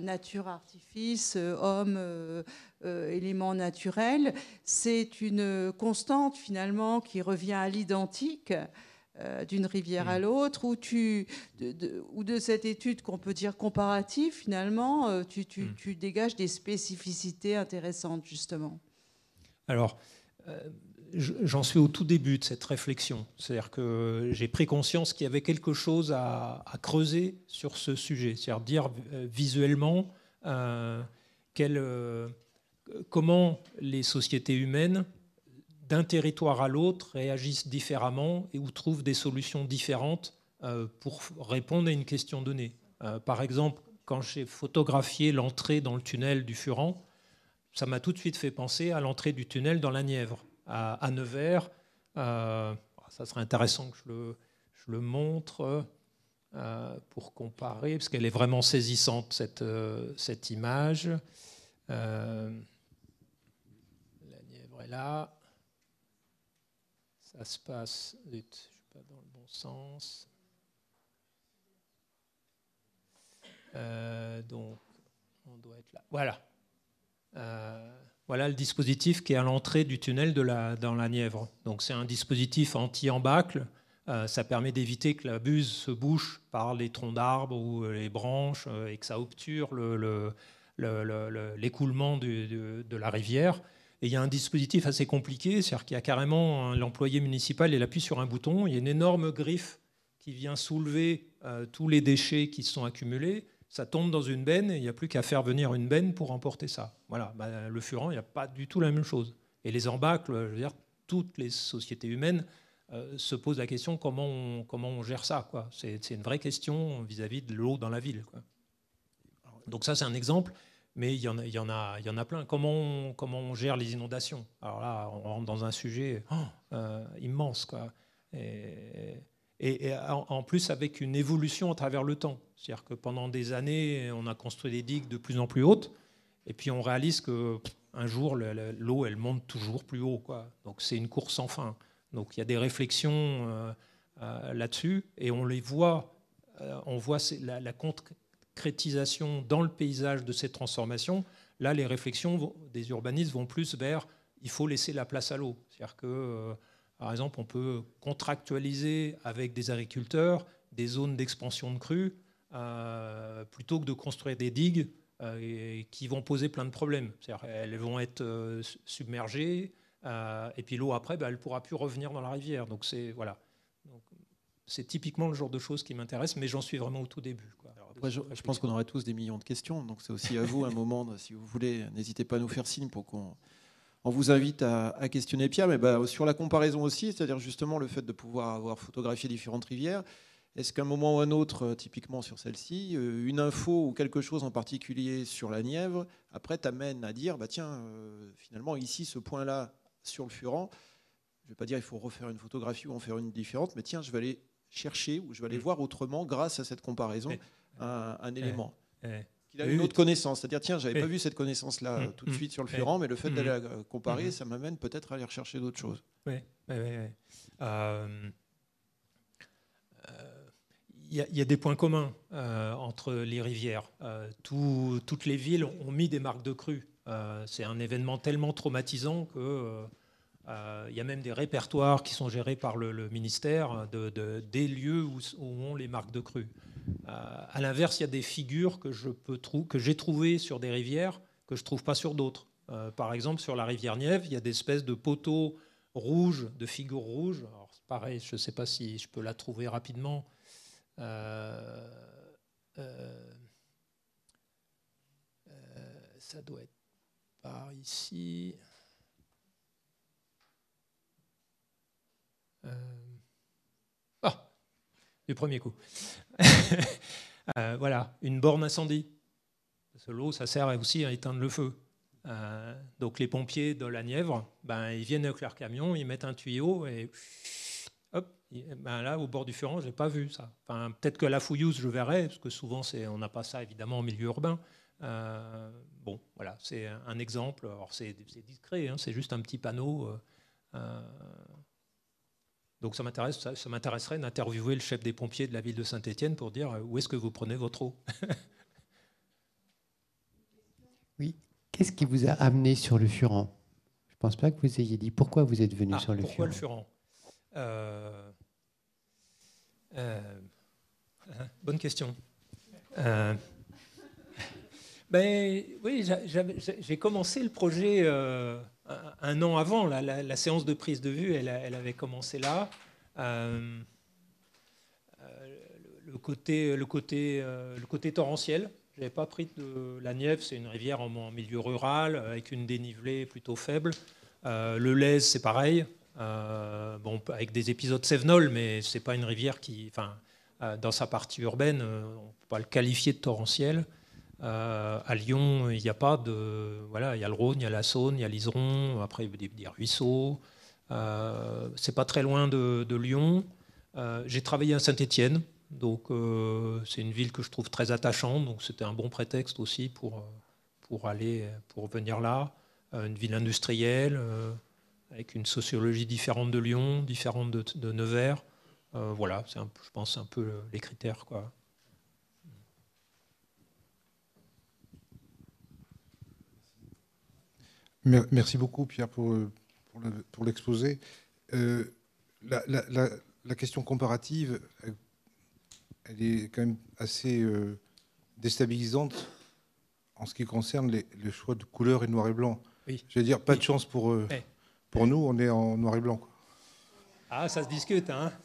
nature-artifice, euh, homme, euh, élément naturel, c'est une constante finalement qui revient à l'identique d'une rivière à mm. l'autre, ou, de, cette étude qu'on peut dire comparative finalement, tu, mm. tu, dégages des spécificités intéressantes justement Alors, j'en suis au tout début de cette réflexion. C'est-à-dire que j'ai pris conscience qu'il y avait quelque chose à, creuser sur ce sujet. C'est-à-dire dire euh, visuellement euh, euh, comment les sociétés humaines, d'un territoire à l'autre, réagissent différemment et où trouvent des solutions différentes euh, pour répondre à une question donnée. par exemple, quand j'ai photographié l'entrée dans le tunnel du Furan, ça m'a tout de suite fait penser à l'entrée du tunnel dans la Nièvre à, Nevers. Euh, ça serait intéressant que je le, montre euh, pour comparer, parce qu'elle est vraiment saisissante, cette, euh, image. la Nièvre est là. Ça se passe... je ne suis pas dans le bon sens. donc, on doit être là. Voilà. Voilà le dispositif qui est à l'entrée du tunnel dans la Nièvre. Donc c'est un dispositif anti-embâcle. Euh, ça permet d'éviter que la buse se bouche par les troncs d'arbres ou euh, les branches euh, et que ça obture l'écoulement de la rivière. Et il y a un dispositif assez compliqué, cest a carrément l'employé municipal, appuie sur un bouton, il y a une énorme griffe qui vient soulever tous les déchets qui sont accumulés ça tombe dans une benne et il n'y a plus qu'à faire venir une benne pour emporter ça. Voilà, bah, le furent, il n'y a pas du tout la même chose. Et les embâcles, je veux dire, toutes les sociétés humaines euh, se posent la question comment on, comment on gère ça. C'est une vraie question vis-à-vis de l'eau dans la ville. Donc ça, c'est un exemple, mais il y, en a, il y en a, il y en a plein. Comment on, comment on gère les inondations Alors là, on rentre dans un sujet oh, euh, immense. Quoi. Et, et, en plus avec une évolution à travers le temps. C'est-à-dire que pendant des années, on a construit des digues de plus en plus hautes, et puis on réalise que un jour, l'eau, elle monte toujours plus haut. Quoi. Donc c'est une course sans fin. Donc il y a des réflexions euh, euh, là-dessus, et on les voit, euh, on voit la, concrétisation dans le paysage de ces transformations. Là, les réflexions des urbanistes vont plus vers il faut laisser la place à l'eau. C'est-à-dire que par exemple, on peut contractualiser avec des agriculteurs des zones d'expansion de crues euh, plutôt que de construire des digues euh, qui vont poser plein de problèmes. Elles vont être euh, submergées et puis l'eau après, bah, elle ne pourra plus revenir dans la rivière. Donc c'est voilà. c'est typiquement le genre de choses qui m'intéresse, mais j'en suis vraiment au tout début. je, je, pense qu'on aurait tous des millions de questions, donc c'est aussi à vous un moment, si vous voulez, n'hésitez pas à nous faire signe pour qu'on on vous invite à, questionner Pierre, mais bah, sur la comparaison aussi, c'est-à-dire justement le fait de pouvoir avoir photographié différentes rivières. Est-ce qu'à un moment ou un autre, euh, typiquement sur celle-ci, euh, une info ou quelque chose en particulier sur la Nièvre, après t'amène à dire, bah tiens, euh, finalement ici, ce point-là sur le Furan, je ne vais pas dire il faut refaire une photographie ou en faire une différente, mais tiens, je vais aller chercher ou je vais aller mm. voir autrement grâce à cette comparaison eh, un, eh, élément. Eh il a une autre connaissance. C'est-à-dire, tiens, j'avais pas vu cette connaissance-là mm, tout de mm. suite sur le Furan, mais le fait mm, d'aller la comparer, ça m'amène peut-être à aller rechercher d'autres choses. Oui, oui, oui. Il euh, y, a des points communs euh, entre les rivières. Euh, toutes les villes ont mis des marques de crue. c'est un événement tellement traumatisant qu'il y a même des répertoires qui sont gérés par le, ministère de, des lieux où, où, ont les marques de crue. Euh, à l'inverse, il y a des figures que je peux que j'ai trouvées sur des rivières que je trouve pas sur d'autres. Euh, par exemple, sur la rivière Nièvre, il y a des espèces de poteaux rouges, de figures rouges. pareil, je ne sais pas si je peux la trouver rapidement. Euh, ça doit être par ici. ah, du premier coup. Euh, voilà, une borne incendie. L'eau, ça sert aussi à éteindre le feu. Euh, donc les pompiers de la Nièvre, ben, ils viennent avec leur camion, ils mettent un tuyau et ben là, au bord du Furan, je n'ai pas vu ça. Enfin, Peut-être que la Fouillouse, je verrai, parce que souvent, on n'a pas ça, évidemment, en milieu urbain. Euh, bon, voilà, c'est un exemple. Alors, c'est discret, hein, c'est juste un petit panneau. Donc ça m'intéresserait ça, d'interviewer le chef des pompiers de la ville de Saint-Étienne pour dire euh, où est-ce que vous prenez votre eau. oui. Qu'est-ce qui vous a amené sur le Furan Je ne pense pas que vous ayez dit pourquoi vous êtes venu ah, sur le pourquoi Furan. Pourquoi le Furan euh, euh, hein, Bonne question. ben, oui, j'ai commencé le projet un an avant. La, séance de prise de vue, elle, avait commencé là. Euh, euh, euh, le côté, torrentiel. Je n'avais pas pris de la Nièvre, c'est une rivière en, milieu rural avec une dénivelée plutôt faible. le Lèze, c'est pareil. avec des épisodes Sévenol, mais ce n'est pas une rivière qui, enfin, dans sa partie urbaine, on peut pas le qualifier de torrentiel. Euh, à Lyon, il n'y a pas de. Voilà, il y a le Rhône, il y a la Saône, il y a l'Iseron, après il y a des, ruisseaux. Euh, c'est pas très loin de, Lyon. Euh, j'ai travaillé à Saint-Étienne, donc euh, c'est une ville que je trouve très attachante, donc c'était un bon prétexte aussi pour, pour aller, pour venir là. une ville industrielle, avec une sociologie différente de Lyon, différente de, Nevers. voilà, je pense, un peu les critères. Quoi. Merci beaucoup, Pierre, pour, euh, pour l'exposé. Euh, la, question comparative, elle est quand même assez euh, déstabilisante en ce qui concerne les, choix de couleur et noir et blanc. Je veux dire, pas de chance pour, pour nous, on est en noir et blanc. Ah, ça se discute, hein.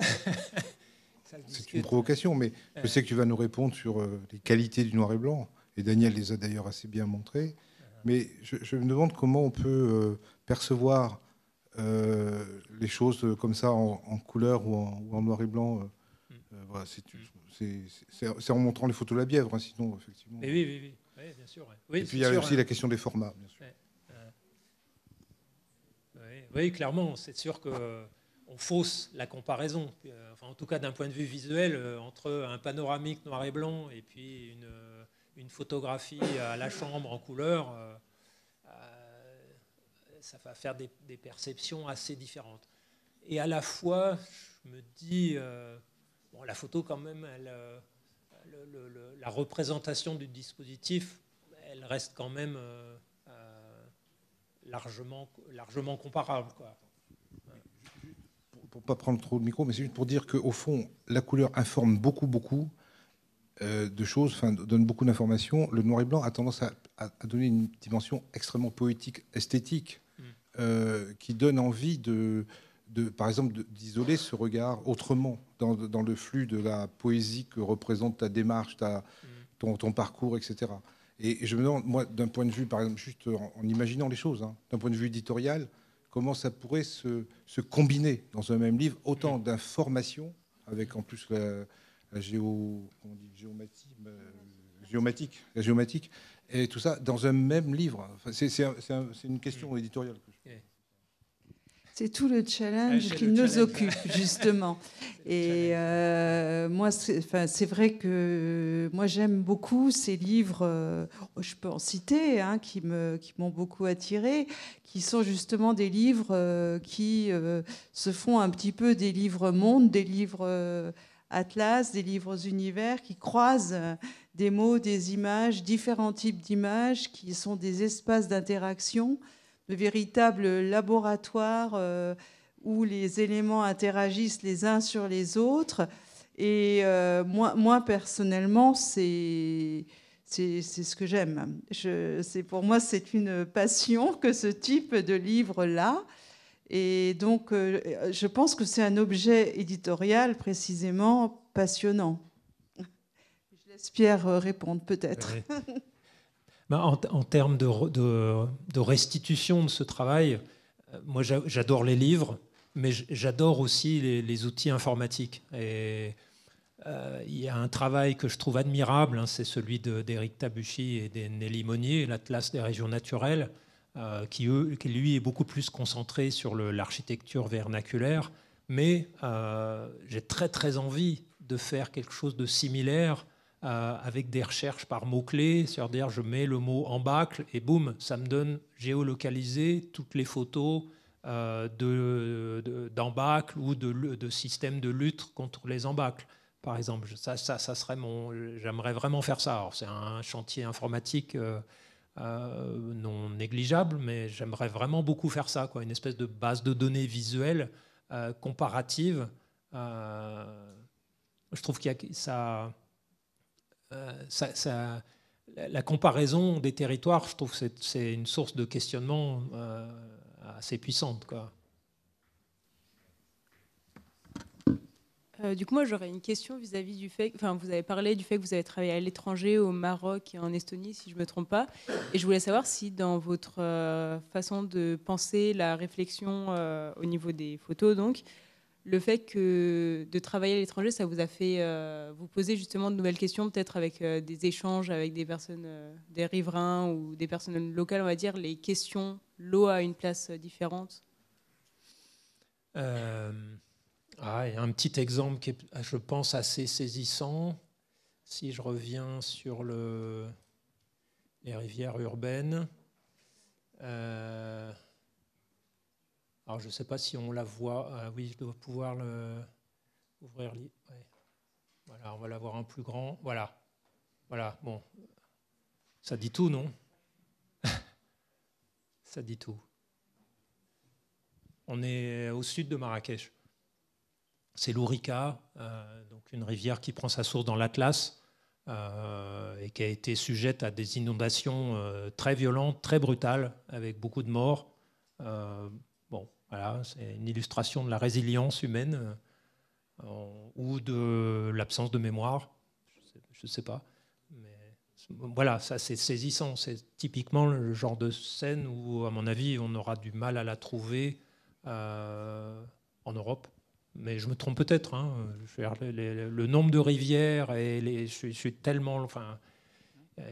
C'est une provocation, mais je sais que tu vas nous répondre sur les qualités du noir et blanc, et Daniel les a d'ailleurs assez bien montrées mais je, me demande comment on peut euh, percevoir euh, les choses euh, comme ça en, couleur ou en, noir et blanc. Mm. c'est en montrant les photos de la bièvre, hein, sinon, effectivement. Et oui, oui, oui. bien sûr. et puis il y a aussi hein. la question des formats, bien sûr. Oui, clairement, c'est sûr qu'on fausse la comparaison, en tout cas d'un point de vue visuel, entre un panoramique noir et blanc et puis une une photographie à la chambre en couleur, euh, euh, ça va faire des, perceptions assez différentes. Et à la fois, je me dis, euh, bon, la photo quand même, la représentation du dispositif, elle reste quand même largement, largement comparable. Pour ne pas prendre trop de micro, mais c'est juste pour dire qu'au fond, la couleur informe beaucoup, beaucoup euh, de choses, enfin, donne beaucoup d'informations. Le noir et blanc a tendance à, donner une dimension extrêmement poétique, esthétique, mm. euh, qui donne envie de, par exemple, d'isoler ce regard autrement dans, le flux de la poésie que représente ta démarche, ta, mm. ton, parcours, etc. Et, je me demande, moi, d'un point de vue, par exemple, juste en, imaginant les choses, hein, d'un point de vue éditorial, comment ça pourrait se, se, combiner dans un même livre, autant mm. d'informations, avec en plus la, la euh, géo, dit euh, géomatique, la géomatique, et tout ça dans un même livre. c'est une question mm. éditoriale. C'est tout le challenge ah, qui nous occupe, justement. Et euh, moi, c'est vrai que moi, j'aime beaucoup ces livres, je peux en citer, hein, qui m'ont qui beaucoup attiré, qui sont justement des livres qui se font un petit peu des livres monde, des livres atlas, des livres univers qui croisent euh, des mots, des images, différents types d'images qui sont des espaces d'interaction, de véritables laboratoires euh, où les éléments interagissent les uns sur les autres. Et euh, moi, personnellement, c'est c'est ce que j'aime. Pour moi, c'est une passion que ce type de livre-là. Et donc, euh, je pense que c'est un objet éditorial précisément passionnant. Je laisse Pierre euh, répondre peut-être. Ben, en, termes de, restitution de ce travail, euh, moi j'adore les livres, mais j'adore aussi les, outils informatiques. Et il y a un travail que je trouve admirable, hein, c'est celui d'Éric Tabuchi et de Nelly Monnier, l'Atlas des régions naturelles, euh, qui, lui est beaucoup plus concentré sur l'architecture vernaculaire, mais euh, j'ai très très envie de faire quelque chose de similaire euh, avec des recherches par mots-clés, c'est-à-dire je mets le mot en bâcle et boum, ça me donne géolocalisé toutes les photos d'embâcle de, ou de, système de lutte contre les embâcles par exemple. Ça, serait mon. J'aimerais vraiment faire ça. c'est un chantier informatique euh, non négligeable, mais j'aimerais vraiment beaucoup faire ça, quoi, une espèce de base de données visuelle euh, comparative. Euh, je trouve qu'il la comparaison des territoires, je trouve c'est une source de questionnement assez puissante, quoi. Euh, du coup, moi, j'aurais une question vis-à-vis du fait, enfin, vous avez parlé du fait que vous avez travaillé à l'étranger, au Maroc et en Estonie, si je ne me trompe pas. Et je voulais savoir si, dans votre euh, façon de penser la réflexion euh, au niveau des photos, donc, le fait que de travailler à l'étranger, ça vous a fait vous poser justement de nouvelles questions, peut-être avec des échanges avec des personnes, des riverains ou des personnes locales, on va dire, les questions, l'eau a une place différente. Ah, il y a un petit exemple qui est, je pense, assez saisissant. Si je reviens sur les rivières urbaines, euh, alors je ne sais pas si on la voit. Euh, oui, je dois pouvoir le, ouvrir. Voilà, on va l'avoir un plus grand. Voilà. Voilà, bon. Ça dit tout, non Ça dit tout. On est au sud de Marrakech c'est l'Ourika, euh, donc une rivière qui prend sa source dans l'Atlas euh, et qui a été sujette à des inondations euh, très violentes, très brutales, avec beaucoup de morts. bon, voilà, c'est une illustration de la résilience humaine ou de l'absence de mémoire, je ne sais pas. Mais voilà, ça c'est saisissant. C'est typiquement le genre de scène où, à mon avis, on aura du mal à la trouver en Europe mais je me trompe peut-être. Hein. Le, nombre de rivières et les, je, suis tellement, enfin,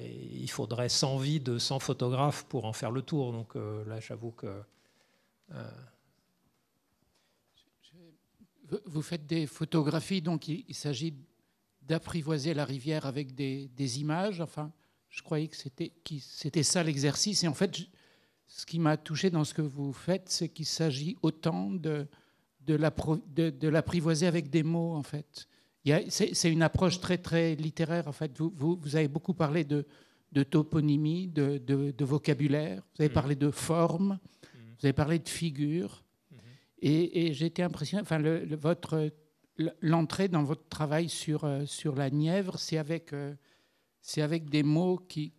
il faudrait 100 vides, 100 photographes pour en faire le tour. Donc euh, là, j'avoue que. Euh, vous faites des photographies, donc il, s'agit d'apprivoiser la rivière avec des, images. Enfin, je croyais que c'était c'était ça l'exercice. Et en fait, ce qui m'a touché dans ce que vous faites, c'est qu'il s'agit autant de de l'apprivoiser avec des mots, en fait. C'est une approche très, très littéraire, en fait. Vous, vous, avez beaucoup parlé de, toponymie, de, vocabulaire, vous avez mm. parlé de forme, mm. vous avez parlé de figure. Mm-hmm. Et, j'ai été impressionné, enfin, le, votre, l'entrée dans votre travail sur, euh, sur la Nièvre, c'est avec, euh, avec des mots qui,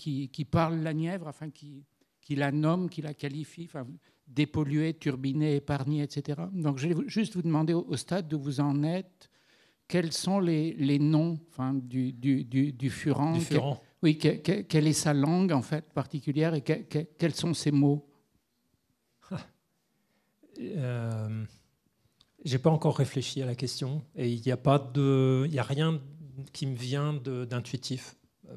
parlent la Nièvre, enfin, qui, qui la nomment, qui la qualifient. Enfin, dépolluer, turbiner, épargner, etc. Donc je vais juste vous demander au, stade où vous en êtes, quels sont les, noms enfin, du, du, du, Oui, quelle est sa langue en fait particulière et quels sont ses mots ah. euh, J'ai pas encore réfléchi à la question et il n'y a a rien qui me vient d'intuitif. Euh,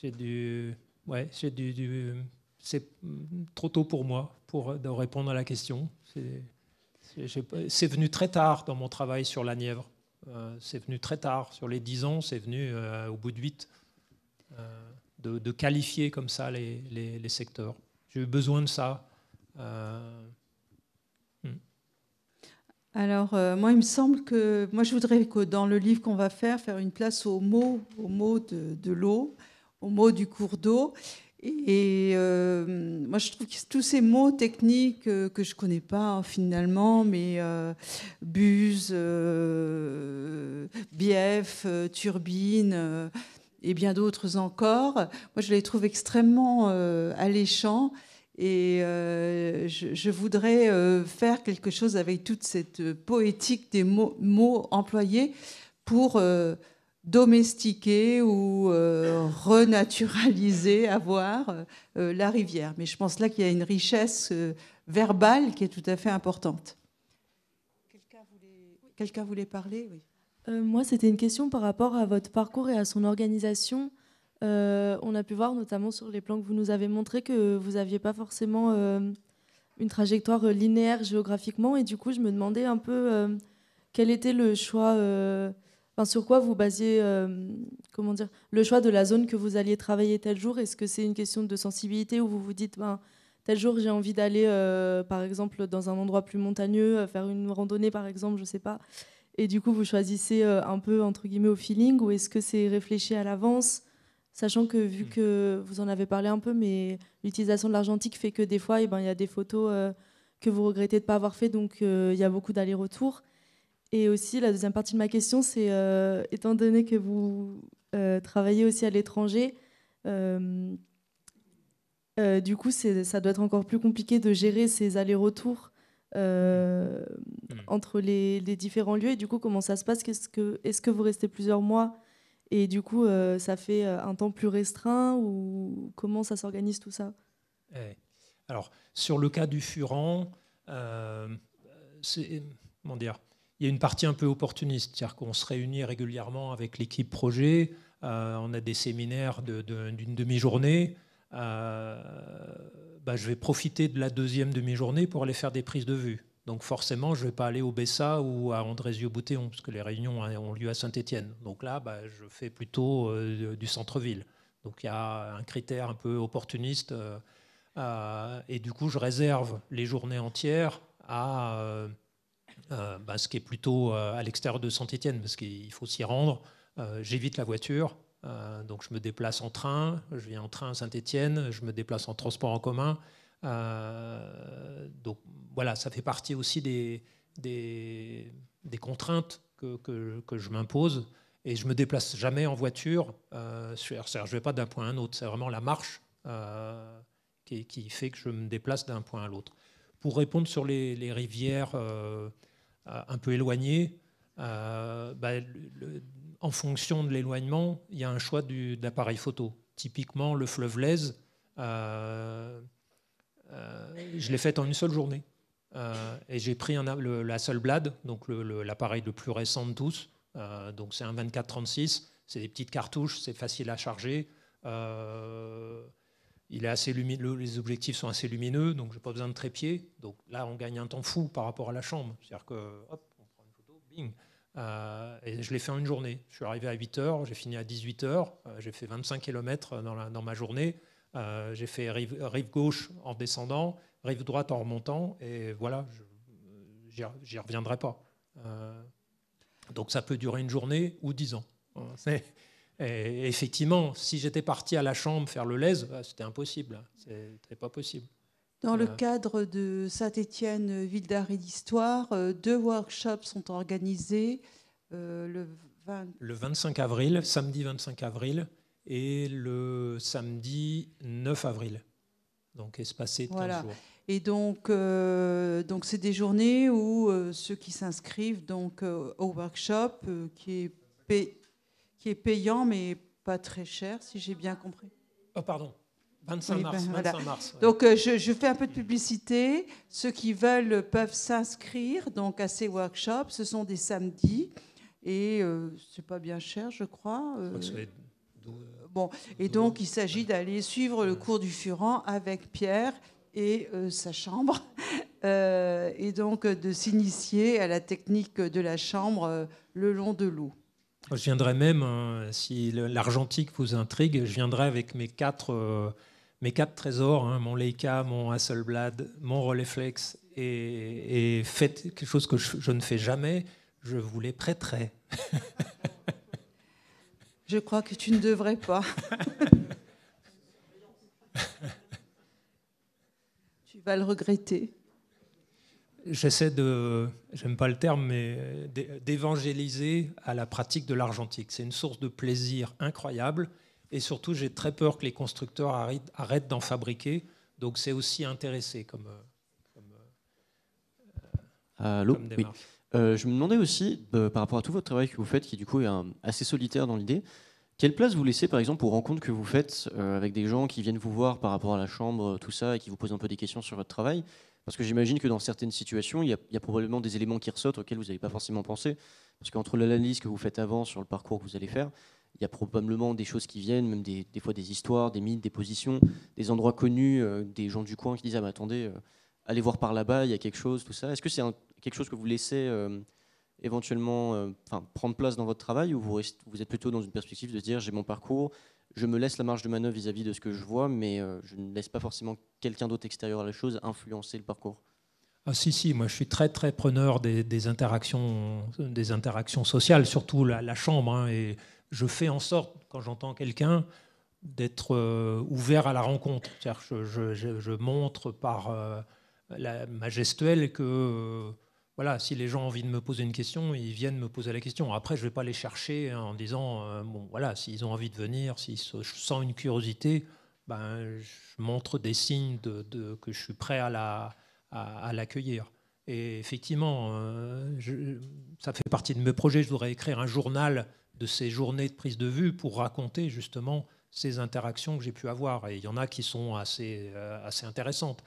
j'ai du, ouais, du c'est mm, trop tôt pour moi pour euh, de répondre à la question. C'est venu très tard dans mon travail sur la Nièvre. Euh, c'est venu très tard, sur les 10 ans, c'est venu euh, au bout de 8, de, qualifier comme ça les, secteurs. J'ai eu besoin de ça. Hmm. Alors, moi, il me semble que. Moi, je voudrais que dans le livre qu'on va faire, faire une place aux mots, aux mots de, de l'eau, aux mots du cours d'eau. Et euh, moi, je trouve que tous ces mots techniques euh, que je ne connais pas hein, finalement, mais euh, buse, bief, turbine et bien d'autres encore, moi, je les trouve extrêmement alléchants. Et je, voudrais faire quelque chose avec toute cette poétique des mots, mots employés pour domestiquer ou euh, renaturaliser, avoir euh, la rivière. Mais je pense là qu'il y a une richesse euh, verbale qui est tout à fait importante. Quelqu'un voulait, parler Moi, c'était une question par rapport à votre parcours et à son organisation. on a pu voir, notamment sur les plans que vous nous avez montrés, que vous n'aviez pas forcément une trajectoire linéaire géographiquement. Et du coup, je me demandais un peu quel était le choix sur quoi vous basiez euh, comment dire, le choix de la zone que vous alliez travailler tel jour Est-ce que c'est une question de sensibilité où vous vous dites, ben, tel jour j'ai envie d'aller euh, par exemple dans un endroit plus montagneux, euh, faire une randonnée par exemple, je sais pas et du coup, vous choisissez un peu entre guillemets au feeling ou est-ce que c'est réfléchi à l'avance Sachant que vu mmh. que vous en avez parlé un peu, mais l'utilisation de l'argentique fait que des fois, eh ben, il y a des photos que vous regrettez de ne pas avoir fait, donc il y a beaucoup d'allers-retours. Et aussi, la deuxième partie de ma question, c'est euh, étant donné que vous euh, travaillez aussi à l'étranger, euh, du coup, ça doit être encore plus compliqué de gérer ces allers-retours mm. entre les, différents lieux. Et du coup, comment ça se passe Est-ce que, est que, vous restez plusieurs mois et du coup, ça fait un temps plus restreint ou comment ça s'organise tout ça eh, Alors, sur le cas du Furan, c'est. Comment dire il y a une partie un peu opportuniste, c'est-à-dire qu'on se réunit régulièrement avec l'équipe projet, euh, on a des séminaires d'une demi-journée. Euh, bah, je vais profiter de la deuxième demi-journée pour aller faire des prises de vue. Donc forcément, je ne vais pas aller au Bessa ou à Andrézieux-Boutéon, parce que les réunions hein, ont lieu à Saint-Étienne. Donc là, bah, je fais plutôt euh, du centre-ville. Donc il y a un critère un peu opportuniste. et du coup, je réserve les journées entières à euh, bah, ce qui est plutôt euh, à l'extérieur de saint etienne parce qu'il faut s'y rendre. Euh, j'évite la voiture, donc je me déplace en train, je viens en train à saint etienne je me déplace en transport en commun. donc voilà, ça fait partie aussi des, des, contraintes que, que, je m'impose. Et je me déplace jamais en voiture. sur, je ne vais pas d'un point à un autre. C'est vraiment la marche qui, fait que je me déplace d'un point à l'autre. Pour répondre sur les, les rivières euh, un peu éloigné, euh, bah, en fonction de l'éloignement, il y a un choix d'appareil photo. Typiquement, le fleuve Lèze, euh, je l'ai fait en une seule journée. et j'ai pris la seule blade, donc l'appareil le, le, plus récent de tous. donc c'est un 24-36, c'est des petites cartouches, c'est facile à charger. Il est assez lumineux, les objectifs sont assez lumineux, donc j'ai pas besoin de trépied. Donc là, on gagne un temps fou par rapport à la chambre. C'est-à-dire que, hop, on prend une photo, bing. Euh, et je l'ai fait en une journée. Je suis arrivé à 8 heures, j'ai fini à 18 heures, euh, j'ai fait 25 km dans, ma journée. Euh, j'ai fait rive, gauche en descendant, rive droite en remontant, et voilà, j'y reviendrai pas. donc ça peut durer une journée ou 10 ans effectivement, si j'étais parti à la chambre faire le lèse, bah, c'était impossible. C'était pas possible. Dans le euh. cadre de Saint-Étienne, Ville d'art et d'histoire, euh, deux workshops sont organisés euh, le, 25 avril, samedi 25 avril, et le samedi 9 avril. Donc espacé de voilà. Et donc, donc c'est des journées où ceux qui s'inscrivent donc au workshop, qui est qui est payant, mais pas très cher, si j'ai bien compris. Oh, pardon. 25 mars. Ben, donc, euh, je, fais un peu de publicité. Ceux qui veulent peuvent s'inscrire donc à ces workshops. Ce sont des samedis et ce euh, c'est pas bien cher, je crois. Euh, bon, et donc il s'agit d'aller suivre le cours du Furan avec Pierre et sa chambre, et donc de s'initier à la technique de la chambre le long de l'eau. Je viendrai même, hein, si l'argentique vous intrigue, je viendrai avec mes quatre, euh, mes quatre trésors, hein, mon Leica, mon Hasselblad, mon Rolleiflex, et, faites quelque chose que je, ne fais jamais, je vous les prêterai. je crois que tu ne devrais pas. tu vas le regretter j'essaie de, j'aime pas le terme, mais d'évangéliser à la pratique de l'argentique. C'est une source de plaisir incroyable. Et surtout, j'ai très peur que les constructeurs arrêtent d'en fabriquer. Donc, c'est aussi intéressé comme, euh, comme, euh, euh, Allô je me demandais aussi, par rapport à tout votre travail que vous faites, qui du coup est assez solitaire dans l'idée, quelle place vous laissez par exemple aux rencontres que vous faites avec des gens qui viennent vous voir par rapport à la chambre, tout ça, et qui vous posent un peu des questions sur votre travail parce que j'imagine que dans certaines situations, il y, a, probablement des éléments qui ressortent auxquels vous n'avez pas forcément pensé. Parce qu'entre l'analyse que vous faites avant sur le parcours que vous allez faire, il y a probablement des choses qui viennent, même des, fois des histoires, des mythes, des positions, des endroits connus, euh, des gens du coin qui disent Ah, mais attendez, euh, allez voir par là-bas, il y a quelque chose, tout ça. Est-ce que c'est quelque chose que vous laissez euh, éventuellement prendre place dans votre travail ou vous, vous êtes plutôt dans une perspective de dire J'ai mon parcours, je me laisse la marge de manœuvre vis-à-vis de ce que je vois, mais euh, je ne laisse pas forcément quelqu'un d'autre extérieur à la chose influencer le parcours. Ah, si, si, moi je suis très très preneur des, interactions, des interactions sociales, surtout la, chambre. Hein, et je fais en sorte, quand j'entends quelqu'un, d'être euh, ouvert à la rencontre. Je, je, montre par euh, la, ma gestuelle que voilà, si les gens ont envie de me poser une question, ils viennent me poser la question. Après, je ne vais pas les chercher en disant, euh, bon, voilà, s'ils ont envie de venir, s'ils sentent une curiosité, ben, je montre des signes de, que je suis prêt à l'accueillir. à, et effectivement, euh, ça fait partie de mes projets. Je voudrais écrire un journal de ces journées de prise de vue pour raconter justement ces interactions que j'ai pu avoir. Et il y en a qui sont assez, euh, assez intéressantes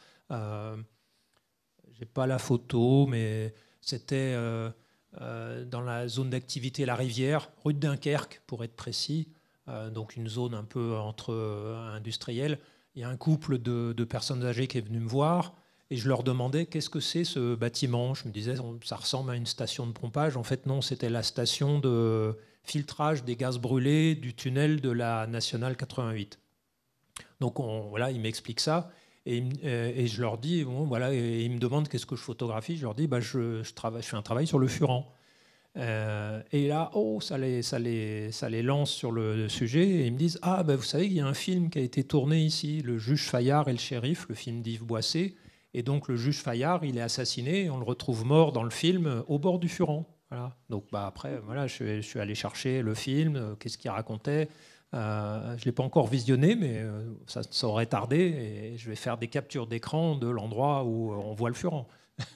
pas la photo, mais c'était euh, euh, dans la zone d'activité La Rivière, rue de Dunkerque pour être précis, euh, donc une zone un peu entre industrielle. Il y a un couple de, personnes âgées qui est venu me voir et je leur demandais qu'est-ce que c'est ce bâtiment. Je me disais ça ressemble à une station de pompage. En fait non, c'était la station de filtrage des gaz brûlés du tunnel de la nationale 88. Donc voilà, il m'explique ça. Euh, et, je leur dis, bon, voilà, et ils me demandent qu'est-ce que je photographie. Je leur dis, bah, je, je, travaille, je fais un travail sur le furan. Euh, et là, oh, ça les, ça, les, ça les lance sur le, sujet. Et ils me disent, ah, bah, vous savez qu'il y a un film qui a été tourné ici, Le juge Fayard et le shérif, le film d'Yves Boisset. Et donc, le juge Fayard, il est assassiné, on le retrouve mort dans le film, euh, au bord du furan. Voilà. Donc, bah, après, voilà, je, je suis allé chercher le film, qu'est-ce qu'il racontait. Euh, je ne l'ai pas encore visionné, mais euh, ça, aurait tardé. Et je vais faire des captures d'écran de l'endroit où euh, on voit le furan.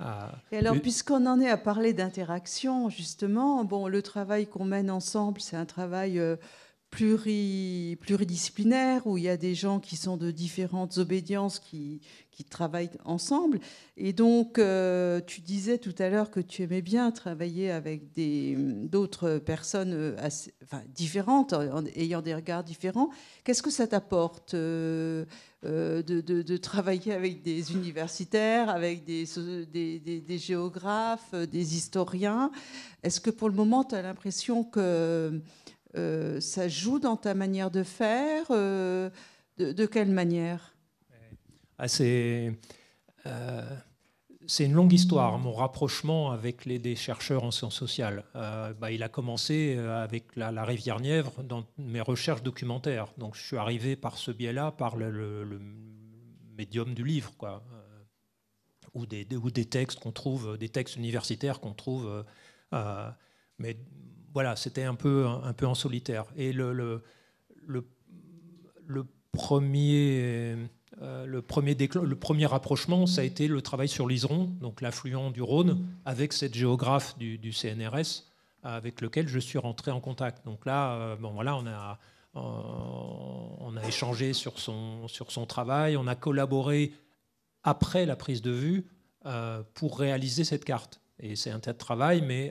Ah. et alors, puisqu'on en est à parler d'interaction, justement, bon, le travail qu'on mène ensemble, c'est un travail pluri, pluridisciplinaire, où il y a des gens qui sont de différentes obédiences qui, qui travaillent ensemble. Et donc, euh, tu disais tout à l'heure que tu aimais bien travailler avec d'autres personnes euh, différentes, ayant des regards différents. Qu'est-ce que ça t'apporte euh, de, travailler avec des universitaires, avec des géographes, des historiens Est-ce que pour le moment, tu as l'impression que euh, ça joue dans ta manière de faire euh, de, quelle manière ah, euh, C'est une longue histoire, mon rapprochement avec les, des chercheurs en sciences sociales. Bah, il a commencé avec la, Rivière-Nièvre dans mes recherches documentaires. Donc je suis arrivé par ce biais-là, par le, médium du livre, quoi. Ou des, ou des textes qu'on trouve, des textes universitaires qu'on trouve, mais voilà, c'était un peu, un, peu en solitaire. Et le, le, le, premier, euh, le, premier rapprochement, ça a été le travail sur l'Iseron, donc l'affluent du Rhône, avec cette géographe du, CNRS avec lequel je suis rentré en contact. Donc là, euh, bon, voilà, on a, euh, on a échangé sur son, sur son travail, on a collaboré après la prise de vue pour réaliser cette carte. Et c'est un tas de travail, mais